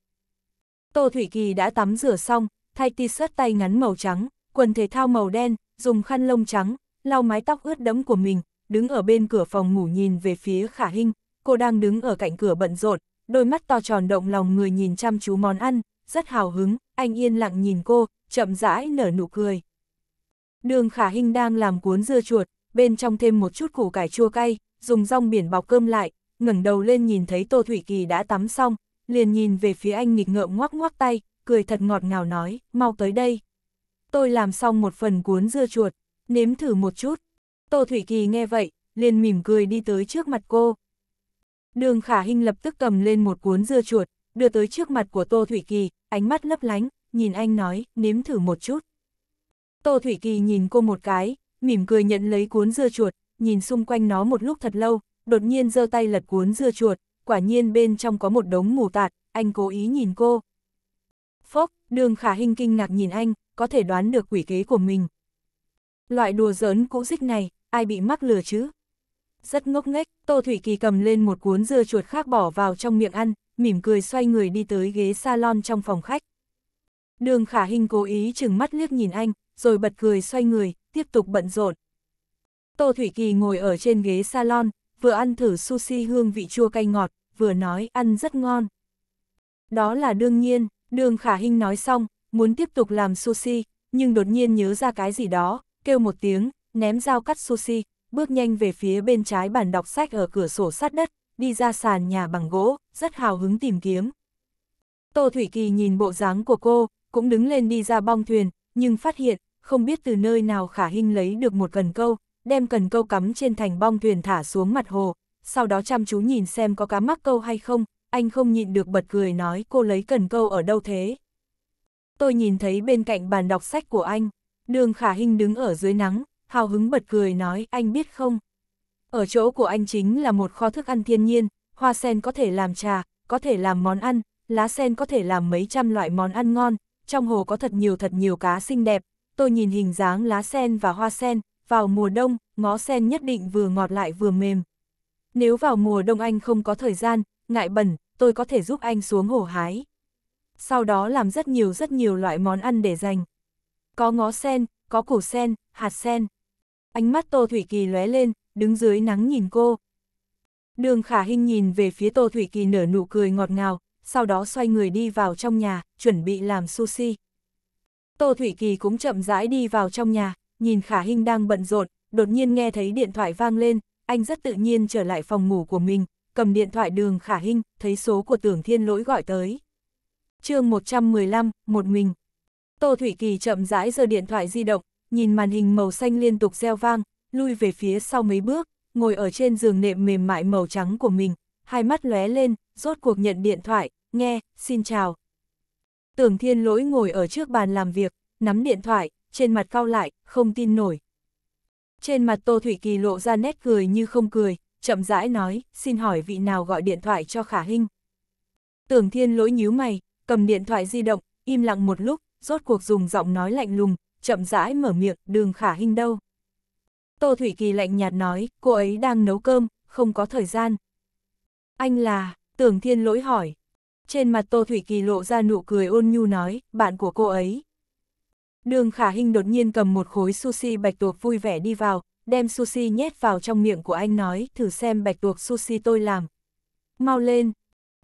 Tô Thủy Kỳ đã tắm rửa xong, thay t-shirt tay ngắn màu trắng, quần thể thao màu đen, dùng khăn lông trắng, lau mái tóc ướt đẫm của mình, đứng ở bên cửa phòng ngủ nhìn về phía Khả Hinh, cô đang đứng ở cạnh cửa bận rộn, đôi mắt to tròn động lòng người nhìn chăm chú món ăn, rất hào hứng, anh yên lặng nhìn cô, chậm rãi nở nụ cười. Đường Khả Hinh đang làm cuốn dưa chuột, bên trong thêm một chút củ cải chua cay, dùng rong biển bọc cơm lại, ngẩng đầu lên nhìn thấy Tô Thủy Kỳ đã tắm xong, liền nhìn về phía anh nghịch ngợm ngoắc ngoắc tay, cười thật ngọt ngào nói, mau tới đây. Tôi làm xong một phần cuốn dưa chuột, nếm thử một chút. Tô Thủy Kỳ nghe vậy, liền mỉm cười đi tới trước mặt cô. Đường Khả Hinh lập tức cầm lên một cuốn dưa chuột, đưa tới trước mặt của Tô Thủy Kỳ, ánh mắt lấp lánh, nhìn anh nói, nếm thử một chút. Tô Thủy Kỳ nhìn cô một cái, mỉm cười nhận lấy cuốn dưa chuột, nhìn xung quanh nó một lúc thật lâu, đột nhiên giơ tay lật cuốn dưa chuột, quả nhiên bên trong có một đống mù tạt, anh cố ý nhìn cô. Phốc, đường khả hình kinh ngạc nhìn anh, có thể đoán được quỷ kế của mình. Loại đùa giỡn cũ dích này, ai bị mắc lừa chứ? Rất ngốc nghếch, Tô Thủy Kỳ cầm lên một cuốn dưa chuột khác bỏ vào trong miệng ăn, mỉm cười xoay người đi tới ghế salon trong phòng khách. Đường khả hình cố ý chừng mắt liếc nhìn anh, rồi bật cười xoay người, tiếp tục bận rộn. Tô Thủy Kỳ ngồi ở trên ghế salon, vừa ăn thử sushi hương vị chua cay ngọt, vừa nói ăn rất ngon. Đó là đương nhiên, đường khả hình nói xong, muốn tiếp tục làm sushi, nhưng đột nhiên nhớ ra cái gì đó, kêu một tiếng, ném dao cắt sushi, bước nhanh về phía bên trái bàn đọc sách ở cửa sổ sát đất, đi ra sàn nhà bằng gỗ, rất hào hứng tìm kiếm. Tô Thủy Kỳ nhìn bộ dáng của cô, cũng đứng lên đi ra bong thuyền, nhưng phát hiện, không biết từ nơi nào khả hình lấy được một cần câu, đem cần câu cắm trên thành bong thuyền thả xuống mặt hồ, sau đó chăm chú nhìn xem có cá mắc câu hay không, anh không nhịn được bật cười nói cô lấy cần câu ở đâu thế. Tôi nhìn thấy bên cạnh bàn đọc sách của anh, đường khả hình đứng ở dưới nắng, hào hứng bật cười nói anh biết không. Ở chỗ của anh chính là một kho thức ăn thiên nhiên, hoa sen có thể làm trà, có thể làm món ăn, lá sen có thể làm mấy trăm loại món ăn ngon, trong hồ có thật nhiều thật nhiều cá xinh đẹp, tôi nhìn hình dáng lá sen và hoa sen, vào mùa đông, ngó sen nhất định vừa ngọt lại vừa mềm, nếu vào mùa đông anh không có thời gian, ngại bẩn, tôi có thể giúp anh xuống hồ hái. Sau đó làm rất nhiều rất nhiều loại món ăn để dành. Có ngó sen, có củ sen, hạt sen. Ánh mắt Tô Thủy Kỳ lóe lên, đứng dưới nắng nhìn cô. Đường Khả hình nhìn về phía Tô Thủy Kỳ nở nụ cười ngọt ngào, sau đó xoay người đi vào trong nhà, chuẩn bị làm sushi. Tô Thủy Kỳ cũng chậm rãi đi vào trong nhà, nhìn Khả hình đang bận rộn, đột nhiên nghe thấy điện thoại vang lên, anh rất tự nhiên trở lại phòng ngủ của mình, cầm điện thoại đường khả hình thấy số của tưởng thiên lỗi gọi tới. chương 115, một mình. Tô Thủy Kỳ chậm rãi giơ điện thoại di động, nhìn màn hình màu xanh liên tục reo vang, lui về phía sau mấy bước, ngồi ở trên giường nệm mềm mại màu trắng của mình, hai mắt lóe lên, rốt cuộc nhận điện thoại, nghe, xin chào. Tưởng thiên lỗi ngồi ở trước bàn làm việc, nắm điện thoại, trên mặt cao lại, không tin nổi, trên mặt Tô Thủy Kỳ lộ ra nét cười như không cười, chậm rãi nói, xin hỏi vị nào gọi điện thoại cho Khả Hinh. Tưởng Thiên lỗi nhíu mày, cầm điện thoại di động, im lặng một lúc, rốt cuộc dùng giọng nói lạnh lùng, chậm rãi mở miệng, đường Khả Hinh đâu. Tô Thủy Kỳ lạnh nhạt nói, cô ấy đang nấu cơm, không có thời gian. Anh là, tưởng Thiên lỗi hỏi. Trên mặt Tô Thủy Kỳ lộ ra nụ cười ôn nhu nói, bạn của cô ấy. Đường khả hình đột nhiên cầm một khối sushi bạch tuộc vui vẻ đi vào, đem sushi nhét vào trong miệng của anh nói, thử xem bạch tuộc sushi tôi làm. Mau lên!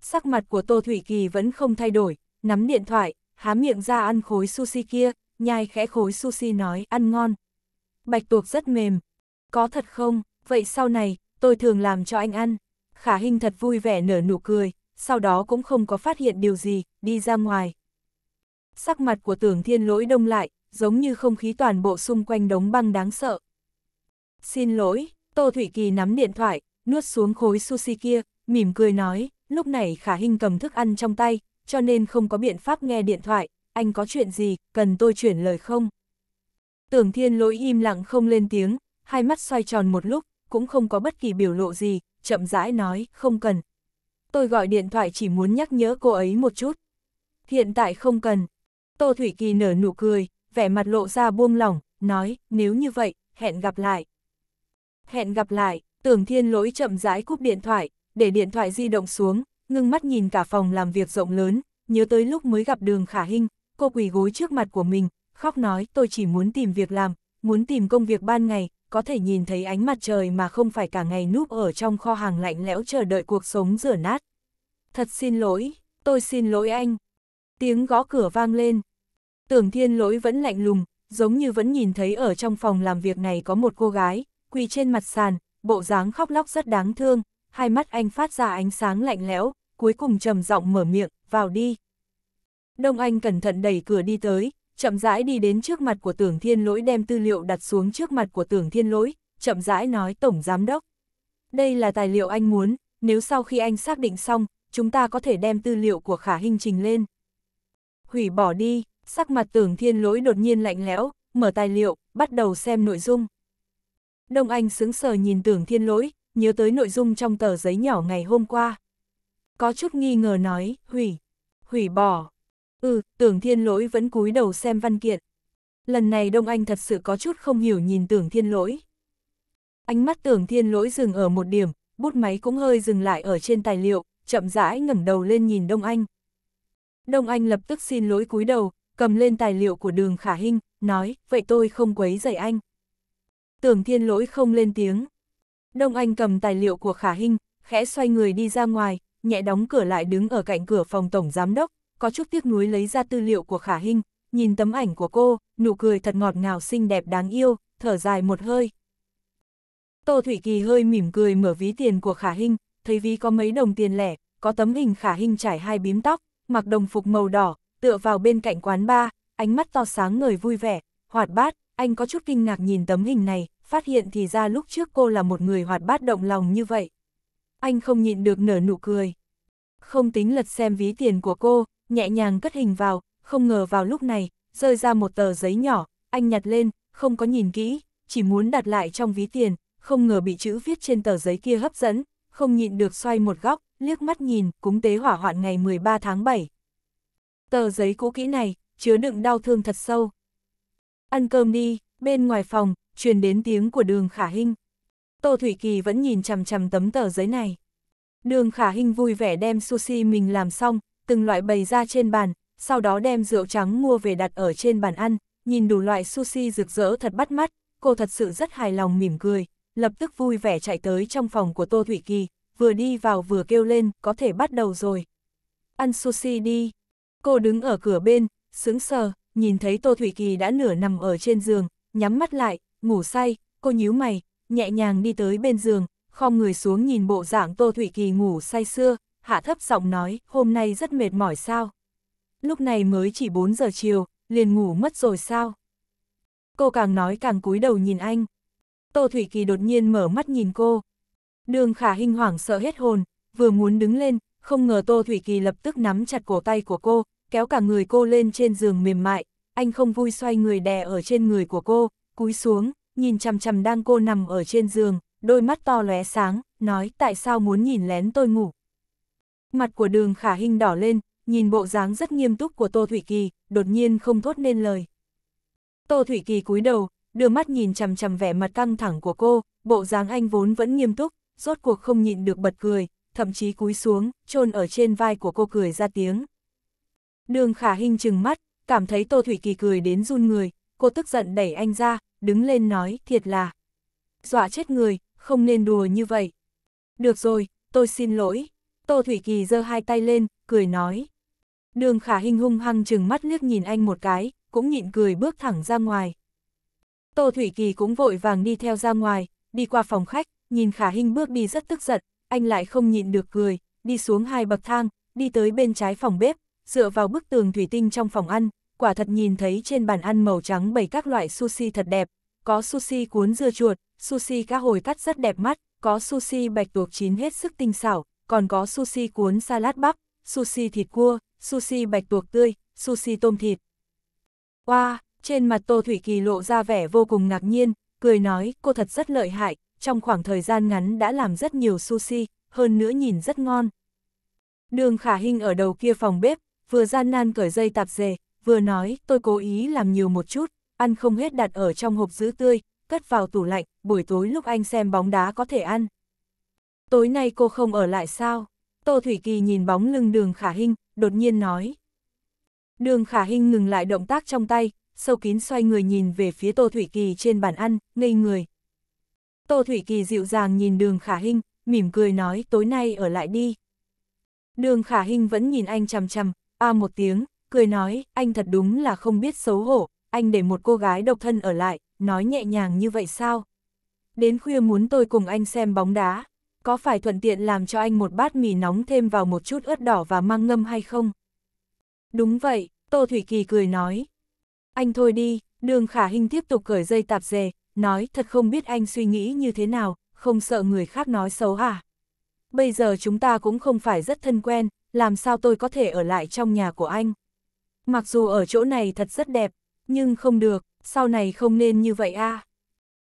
Sắc mặt của Tô Thủy Kỳ vẫn không thay đổi, nắm điện thoại, há miệng ra ăn khối sushi kia, nhai khẽ khối sushi nói, ăn ngon. Bạch tuộc rất mềm. Có thật không? Vậy sau này, tôi thường làm cho anh ăn. Khả hình thật vui vẻ nở nụ cười, sau đó cũng không có phát hiện điều gì, đi ra ngoài sắc mặt của tưởng thiên lỗi đông lại, giống như không khí toàn bộ xung quanh đống băng đáng sợ. Xin lỗi, Tô Thủy Kỳ nắm điện thoại, nuốt xuống khối sushi kia, mỉm cười nói, lúc này khả hình cầm thức ăn trong tay, cho nên không có biện pháp nghe điện thoại, anh có chuyện gì, cần tôi chuyển lời không? Tưởng thiên lỗi im lặng không lên tiếng, hai mắt xoay tròn một lúc, cũng không có bất kỳ biểu lộ gì, chậm rãi nói, không cần. Tôi gọi điện thoại chỉ muốn nhắc nhớ cô ấy một chút. Hiện tại không cần, Tô Thủy Kỳ nở nụ cười, vẻ mặt lộ ra buông lỏng, nói, nếu như vậy, hẹn gặp lại. Hẹn gặp lại, tưởng thiên lỗi chậm rãi cúp điện thoại, để điện thoại di động xuống, ngưng mắt nhìn cả phòng làm việc rộng lớn, nhớ tới lúc mới gặp đường khả hình, cô quỳ gối trước mặt của mình, khóc nói tôi chỉ muốn tìm việc làm, muốn tìm công việc ban ngày, có thể nhìn thấy ánh mặt trời mà không phải cả ngày núp ở trong kho hàng lạnh lẽo chờ đợi cuộc sống rửa nát. Thật xin lỗi, tôi xin lỗi anh, Tiếng gõ cửa vang lên. Tưởng thiên lỗi vẫn lạnh lùng, giống như vẫn nhìn thấy ở trong phòng làm việc này có một cô gái, quỳ trên mặt sàn, bộ dáng khóc lóc rất đáng thương, hai mắt anh phát ra ánh sáng lạnh lẽo, cuối cùng trầm giọng mở miệng, vào đi. Đông Anh cẩn thận đẩy cửa đi tới, chậm rãi đi đến trước mặt của tưởng thiên lỗi đem tư liệu đặt xuống trước mặt của tưởng thiên lỗi, chậm rãi nói tổng giám đốc. Đây là tài liệu anh muốn, nếu sau khi anh xác định xong, chúng ta có thể đem tư liệu của khả hình trình lên hủy bỏ đi, sắc mặt tưởng thiên lỗi đột nhiên lạnh lẽo, mở tài liệu, bắt đầu xem nội dung. Đông Anh sững sờ nhìn tưởng thiên lỗi, nhớ tới nội dung trong tờ giấy nhỏ ngày hôm qua. Có chút nghi ngờ nói, hủy, hủy bỏ. Ừ, tưởng thiên lỗi vẫn cúi đầu xem văn kiện. Lần này Đông Anh thật sự có chút không hiểu nhìn tưởng thiên lỗi. Ánh mắt tưởng thiên lỗi dừng ở một điểm, bút máy cũng hơi dừng lại ở trên tài liệu, chậm rãi ngẩng đầu lên nhìn Đông Anh. Đông Anh lập tức xin lỗi cúi đầu, cầm lên tài liệu của đường khả hình nói, vậy tôi không quấy dậy anh. Tưởng thiên lỗi không lên tiếng. Đông Anh cầm tài liệu của khả hình khẽ xoay người đi ra ngoài, nhẹ đóng cửa lại đứng ở cạnh cửa phòng tổng giám đốc, có chút tiếc nuối lấy ra tư liệu của khả hình nhìn tấm ảnh của cô, nụ cười thật ngọt ngào xinh đẹp đáng yêu, thở dài một hơi. Tô Thủy Kỳ hơi mỉm cười mở ví tiền của khả hình thấy ví có mấy đồng tiền lẻ, có tấm hình khả hình trải hai bím tóc, mặc đồng phục màu đỏ, tựa vào bên cạnh quán ba, ánh mắt to sáng người vui vẻ, hoạt bát, anh có chút kinh ngạc nhìn tấm hình này, phát hiện thì ra lúc trước cô là một người hoạt bát động lòng như vậy. Anh không nhịn được nở nụ cười. Không tính lật xem ví tiền của cô, nhẹ nhàng cất hình vào, không ngờ vào lúc này, rơi ra một tờ giấy nhỏ, anh nhặt lên, không có nhìn kỹ, chỉ muốn đặt lại trong ví tiền, không ngờ bị chữ viết trên tờ giấy kia hấp dẫn, không nhịn được xoay một góc, liếc mắt nhìn, cúng tế hỏa hoạn ngày 13 tháng 7. Tờ giấy cũ kỹ này, chứa đựng đau thương thật sâu. Ăn cơm đi, bên ngoài phòng, truyền đến tiếng của đường khả hinh. Tô Thủy Kỳ vẫn nhìn chằm chằm tấm tờ giấy này. Đường khả hinh vui vẻ đem sushi mình làm xong, từng loại bày ra trên bàn, sau đó đem rượu trắng mua về đặt ở trên bàn ăn, nhìn đủ loại sushi rực rỡ thật bắt mắt, cô thật sự rất hài lòng mỉm cười, lập tức vui vẻ chạy tới trong phòng của Tô Thủy Kỳ, vừa đi vào vừa kêu lên, có thể bắt đầu rồi. Ăn sushi đi. Cô đứng ở cửa bên, sững sờ, nhìn thấy Tô Thủy Kỳ đã nửa nằm ở trên giường, nhắm mắt lại, ngủ say, cô nhíu mày, nhẹ nhàng đi tới bên giường, khom người xuống nhìn bộ dạng Tô Thủy Kỳ ngủ say xưa, hạ thấp giọng nói, hôm nay rất mệt mỏi sao. Lúc này mới chỉ 4 giờ chiều, liền ngủ mất rồi sao. Cô càng nói càng cúi đầu nhìn anh. Tô Thủy Kỳ đột nhiên mở mắt nhìn cô, Đường khả Hinh hoảng sợ hết hồn, vừa muốn đứng lên, không ngờ Tô Thủy Kỳ lập tức nắm chặt cổ tay của cô, kéo cả người cô lên trên giường mềm mại, anh không vui xoay người đè ở trên người của cô, cúi xuống, nhìn chằm chằm đang cô nằm ở trên giường, đôi mắt to lóe sáng, nói tại sao muốn nhìn lén tôi ngủ. Mặt của đường khả Hinh đỏ lên, nhìn bộ dáng rất nghiêm túc của Tô Thủy Kỳ, đột nhiên không thốt nên lời. Tô Thủy Kỳ cúi đầu, đưa mắt nhìn chằm chằm vẻ mặt căng thẳng của cô, bộ dáng anh vốn vẫn nghiêm túc, rốt cuộc không nhịn được bật cười, thậm chí cúi xuống, chôn ở trên vai của cô cười ra tiếng. Đường khả hình chừng mắt, cảm thấy Tô Thủy Kỳ cười đến run người, cô tức giận đẩy anh ra, đứng lên nói thiệt là. Dọa chết người, không nên đùa như vậy. Được rồi, tôi xin lỗi. Tô Thủy Kỳ giơ hai tay lên, cười nói. Đường khả hình hung hăng chừng mắt liếc nhìn anh một cái, cũng nhịn cười bước thẳng ra ngoài. Tô Thủy Kỳ cũng vội vàng đi theo ra ngoài, đi qua phòng khách, nhìn khả hình bước đi rất tức giận, anh lại không nhịn được cười, đi xuống hai bậc thang, đi tới bên trái phòng bếp, dựa vào bức tường thủy tinh trong phòng ăn, quả thật nhìn thấy trên bàn ăn màu trắng bày các loại sushi thật đẹp, có sushi cuốn dưa chuột, sushi cá hồi cắt rất đẹp mắt, có sushi bạch tuộc chín hết sức tinh xảo, còn có sushi cuốn salad bắp, sushi thịt cua, sushi bạch tuộc tươi, sushi tôm thịt. Wow, trên mặt Tô Thủy Kỳ lộ ra vẻ vô cùng ngạc nhiên, cười nói cô thật rất lợi hại, trong khoảng thời gian ngắn đã làm rất nhiều sushi, hơn nữa nhìn rất ngon. Đường khả hình ở đầu kia phòng bếp, vừa gian nan cởi dây tạp dề, vừa nói tôi cố ý làm nhiều một chút, ăn không hết đặt ở trong hộp giữ tươi, cất vào tủ lạnh, buổi tối lúc anh xem bóng đá có thể ăn. Tối nay cô không ở lại sao? Tô Thủy Kỳ nhìn bóng lưng đường khả hình, đột nhiên nói. Đường khả hình ngừng lại động tác trong tay, sâu kín xoay người nhìn về phía Tô Thủy Kỳ trên bàn ăn, ngây người, Tô Thủy Kỳ dịu dàng nhìn đường khả Hinh, mỉm cười nói tối nay ở lại đi. Đường khả Hinh vẫn nhìn anh chằm chằm, a à một tiếng, cười nói, anh thật đúng là không biết xấu hổ, anh để một cô gái độc thân ở lại, nói nhẹ nhàng như vậy sao? Đến khuya muốn tôi cùng anh xem bóng đá, có phải thuận tiện làm cho anh một bát mì nóng thêm vào một chút ớt đỏ và mang ngâm hay không? Đúng vậy, Tô Thủy Kỳ cười nói. Anh thôi đi, đường khả Hinh tiếp tục cởi dây tạp dề, nói thật không biết anh suy nghĩ như thế nào, không sợ người khác nói xấu À? Bây giờ chúng ta cũng không phải rất thân quen, làm sao tôi có thể ở lại trong nhà của anh? Mặc dù ở chỗ này thật rất đẹp, nhưng không được, sau này không nên như vậy a. À?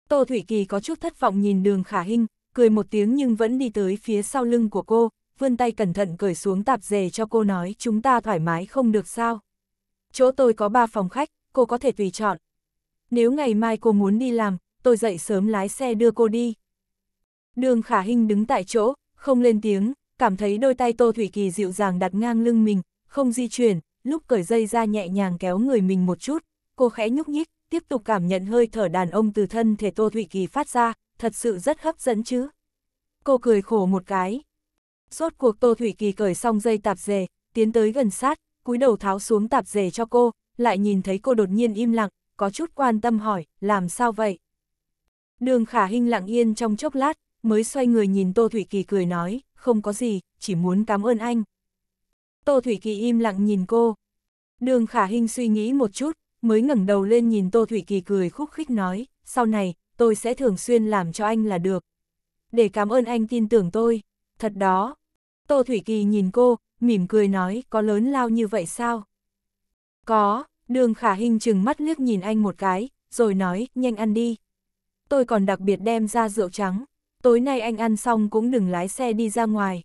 Tô Thủy Kỳ có chút thất vọng nhìn đường khả hình, cười một tiếng nhưng vẫn đi tới phía sau lưng của cô, vươn tay cẩn thận cởi xuống tạp dề cho cô nói chúng ta thoải mái không được sao. Chỗ tôi có ba phòng khách, cô có thể tùy chọn, nếu ngày mai cô muốn đi làm, tôi dậy sớm lái xe đưa cô đi. Đường Khả Hinh đứng tại chỗ, không lên tiếng, cảm thấy đôi tay Tô Thủy Kỳ dịu dàng đặt ngang lưng mình, không di chuyển, lúc cởi dây ra nhẹ nhàng kéo người mình một chút, cô khẽ nhúc nhích, tiếp tục cảm nhận hơi thở đàn ông từ thân thể Tô Thủy Kỳ phát ra, thật sự rất hấp dẫn chứ. Cô cười khổ một cái. Rốt cuộc Tô Thủy Kỳ cởi xong dây tạp dề, tiến tới gần sát, cúi đầu tháo xuống tạp dề cho cô, lại nhìn thấy cô đột nhiên im lặng, có chút quan tâm hỏi, làm sao vậy? Đường khả hình lặng yên trong chốc lát, mới xoay người nhìn Tô Thủy Kỳ cười nói, không có gì, chỉ muốn cảm ơn anh. Tô Thủy Kỳ im lặng nhìn cô. Đường khả hình suy nghĩ một chút, mới ngẩng đầu lên nhìn Tô Thủy Kỳ cười khúc khích nói, sau này, tôi sẽ thường xuyên làm cho anh là được. Để cảm ơn anh tin tưởng tôi, thật đó. Tô Thủy Kỳ nhìn cô, mỉm cười nói, có lớn lao như vậy sao? Có, Đường khả hình chừng mắt liếc nhìn anh một cái, rồi nói, nhanh ăn đi. Tôi còn đặc biệt đem ra rượu trắng, tối nay anh ăn xong cũng đừng lái xe đi ra ngoài.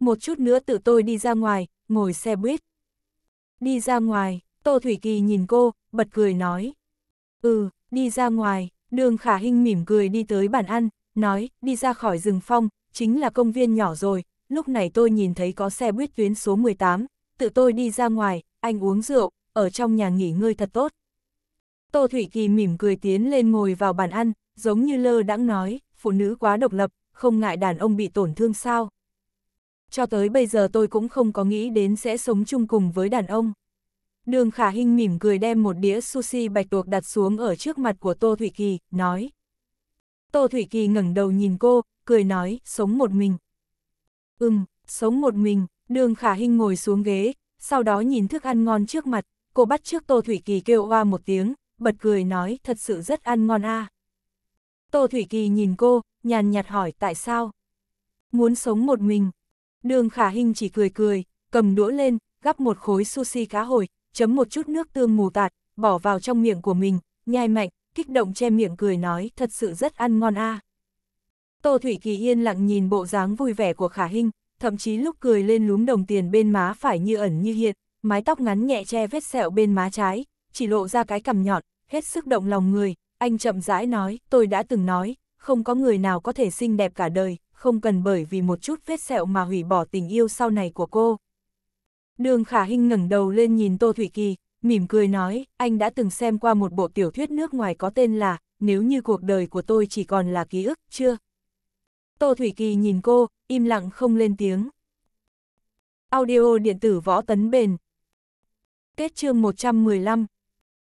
Một chút nữa tự tôi đi ra ngoài, ngồi xe buýt. Đi ra ngoài, Tô Thủy Kỳ nhìn cô, bật cười nói. Ừ, đi ra ngoài, đường khả hình mỉm cười đi tới bàn ăn, nói, đi ra khỏi rừng phong, chính là công viên nhỏ rồi, lúc này tôi nhìn thấy có xe buýt tuyến số 18, tự tôi đi ra ngoài, anh uống rượu, ở trong nhà nghỉ ngơi thật tốt. Tô Thủy Kỳ mỉm cười tiến lên ngồi vào bàn ăn, giống như lơ đãng nói, phụ nữ quá độc lập, không ngại đàn ông bị tổn thương sao. Cho tới bây giờ tôi cũng không có nghĩ đến sẽ sống chung cùng với đàn ông. Đường Khả Hinh mỉm cười đem một đĩa sushi bạch tuộc đặt xuống ở trước mặt của Tô Thủy Kỳ, nói. Tô Thủy Kỳ ngẩng đầu nhìn cô, cười nói, sống một mình. Ừm, sống một mình, đường Khả Hinh ngồi xuống ghế, sau đó nhìn thức ăn ngon trước mặt, cô bắt trước Tô Thủy Kỳ kêu oa một tiếng, bật cười nói thật sự rất ăn ngon a. À. Tô Thủy Kỳ nhìn cô, nhàn nhạt hỏi tại sao? Muốn sống một mình. Đường Khả Hinh chỉ cười cười, cầm đũa lên, gắp một khối sushi cá hồi, chấm một chút nước tương mù tạt, bỏ vào trong miệng của mình, nhai mạnh, kích động che miệng cười nói thật sự rất ăn ngon a. À. Tô Thủy Kỳ yên lặng nhìn bộ dáng vui vẻ của Khả Hinh, thậm chí lúc cười lên lúm đồng tiền bên má phải như ẩn như hiện, mái tóc ngắn nhẹ che vết sẹo bên má trái, chỉ lộ ra cái cằm nhọn, hết sức động lòng người, anh chậm rãi nói, tôi đã từng nói, không có người nào có thể xinh đẹp cả đời, không cần bởi vì một chút vết sẹo mà hủy bỏ tình yêu sau này của cô. Đường Khả Hinh ngẩng đầu lên nhìn Tô Thủy Kỳ, mỉm cười nói, anh đã từng xem qua một bộ tiểu thuyết nước ngoài có tên là, nếu như cuộc đời của tôi chỉ còn là ký ức, chưa? Tô Thủy Kỳ nhìn cô, im lặng không lên tiếng. Audio điện tử võ tấn bền Kết chương 115,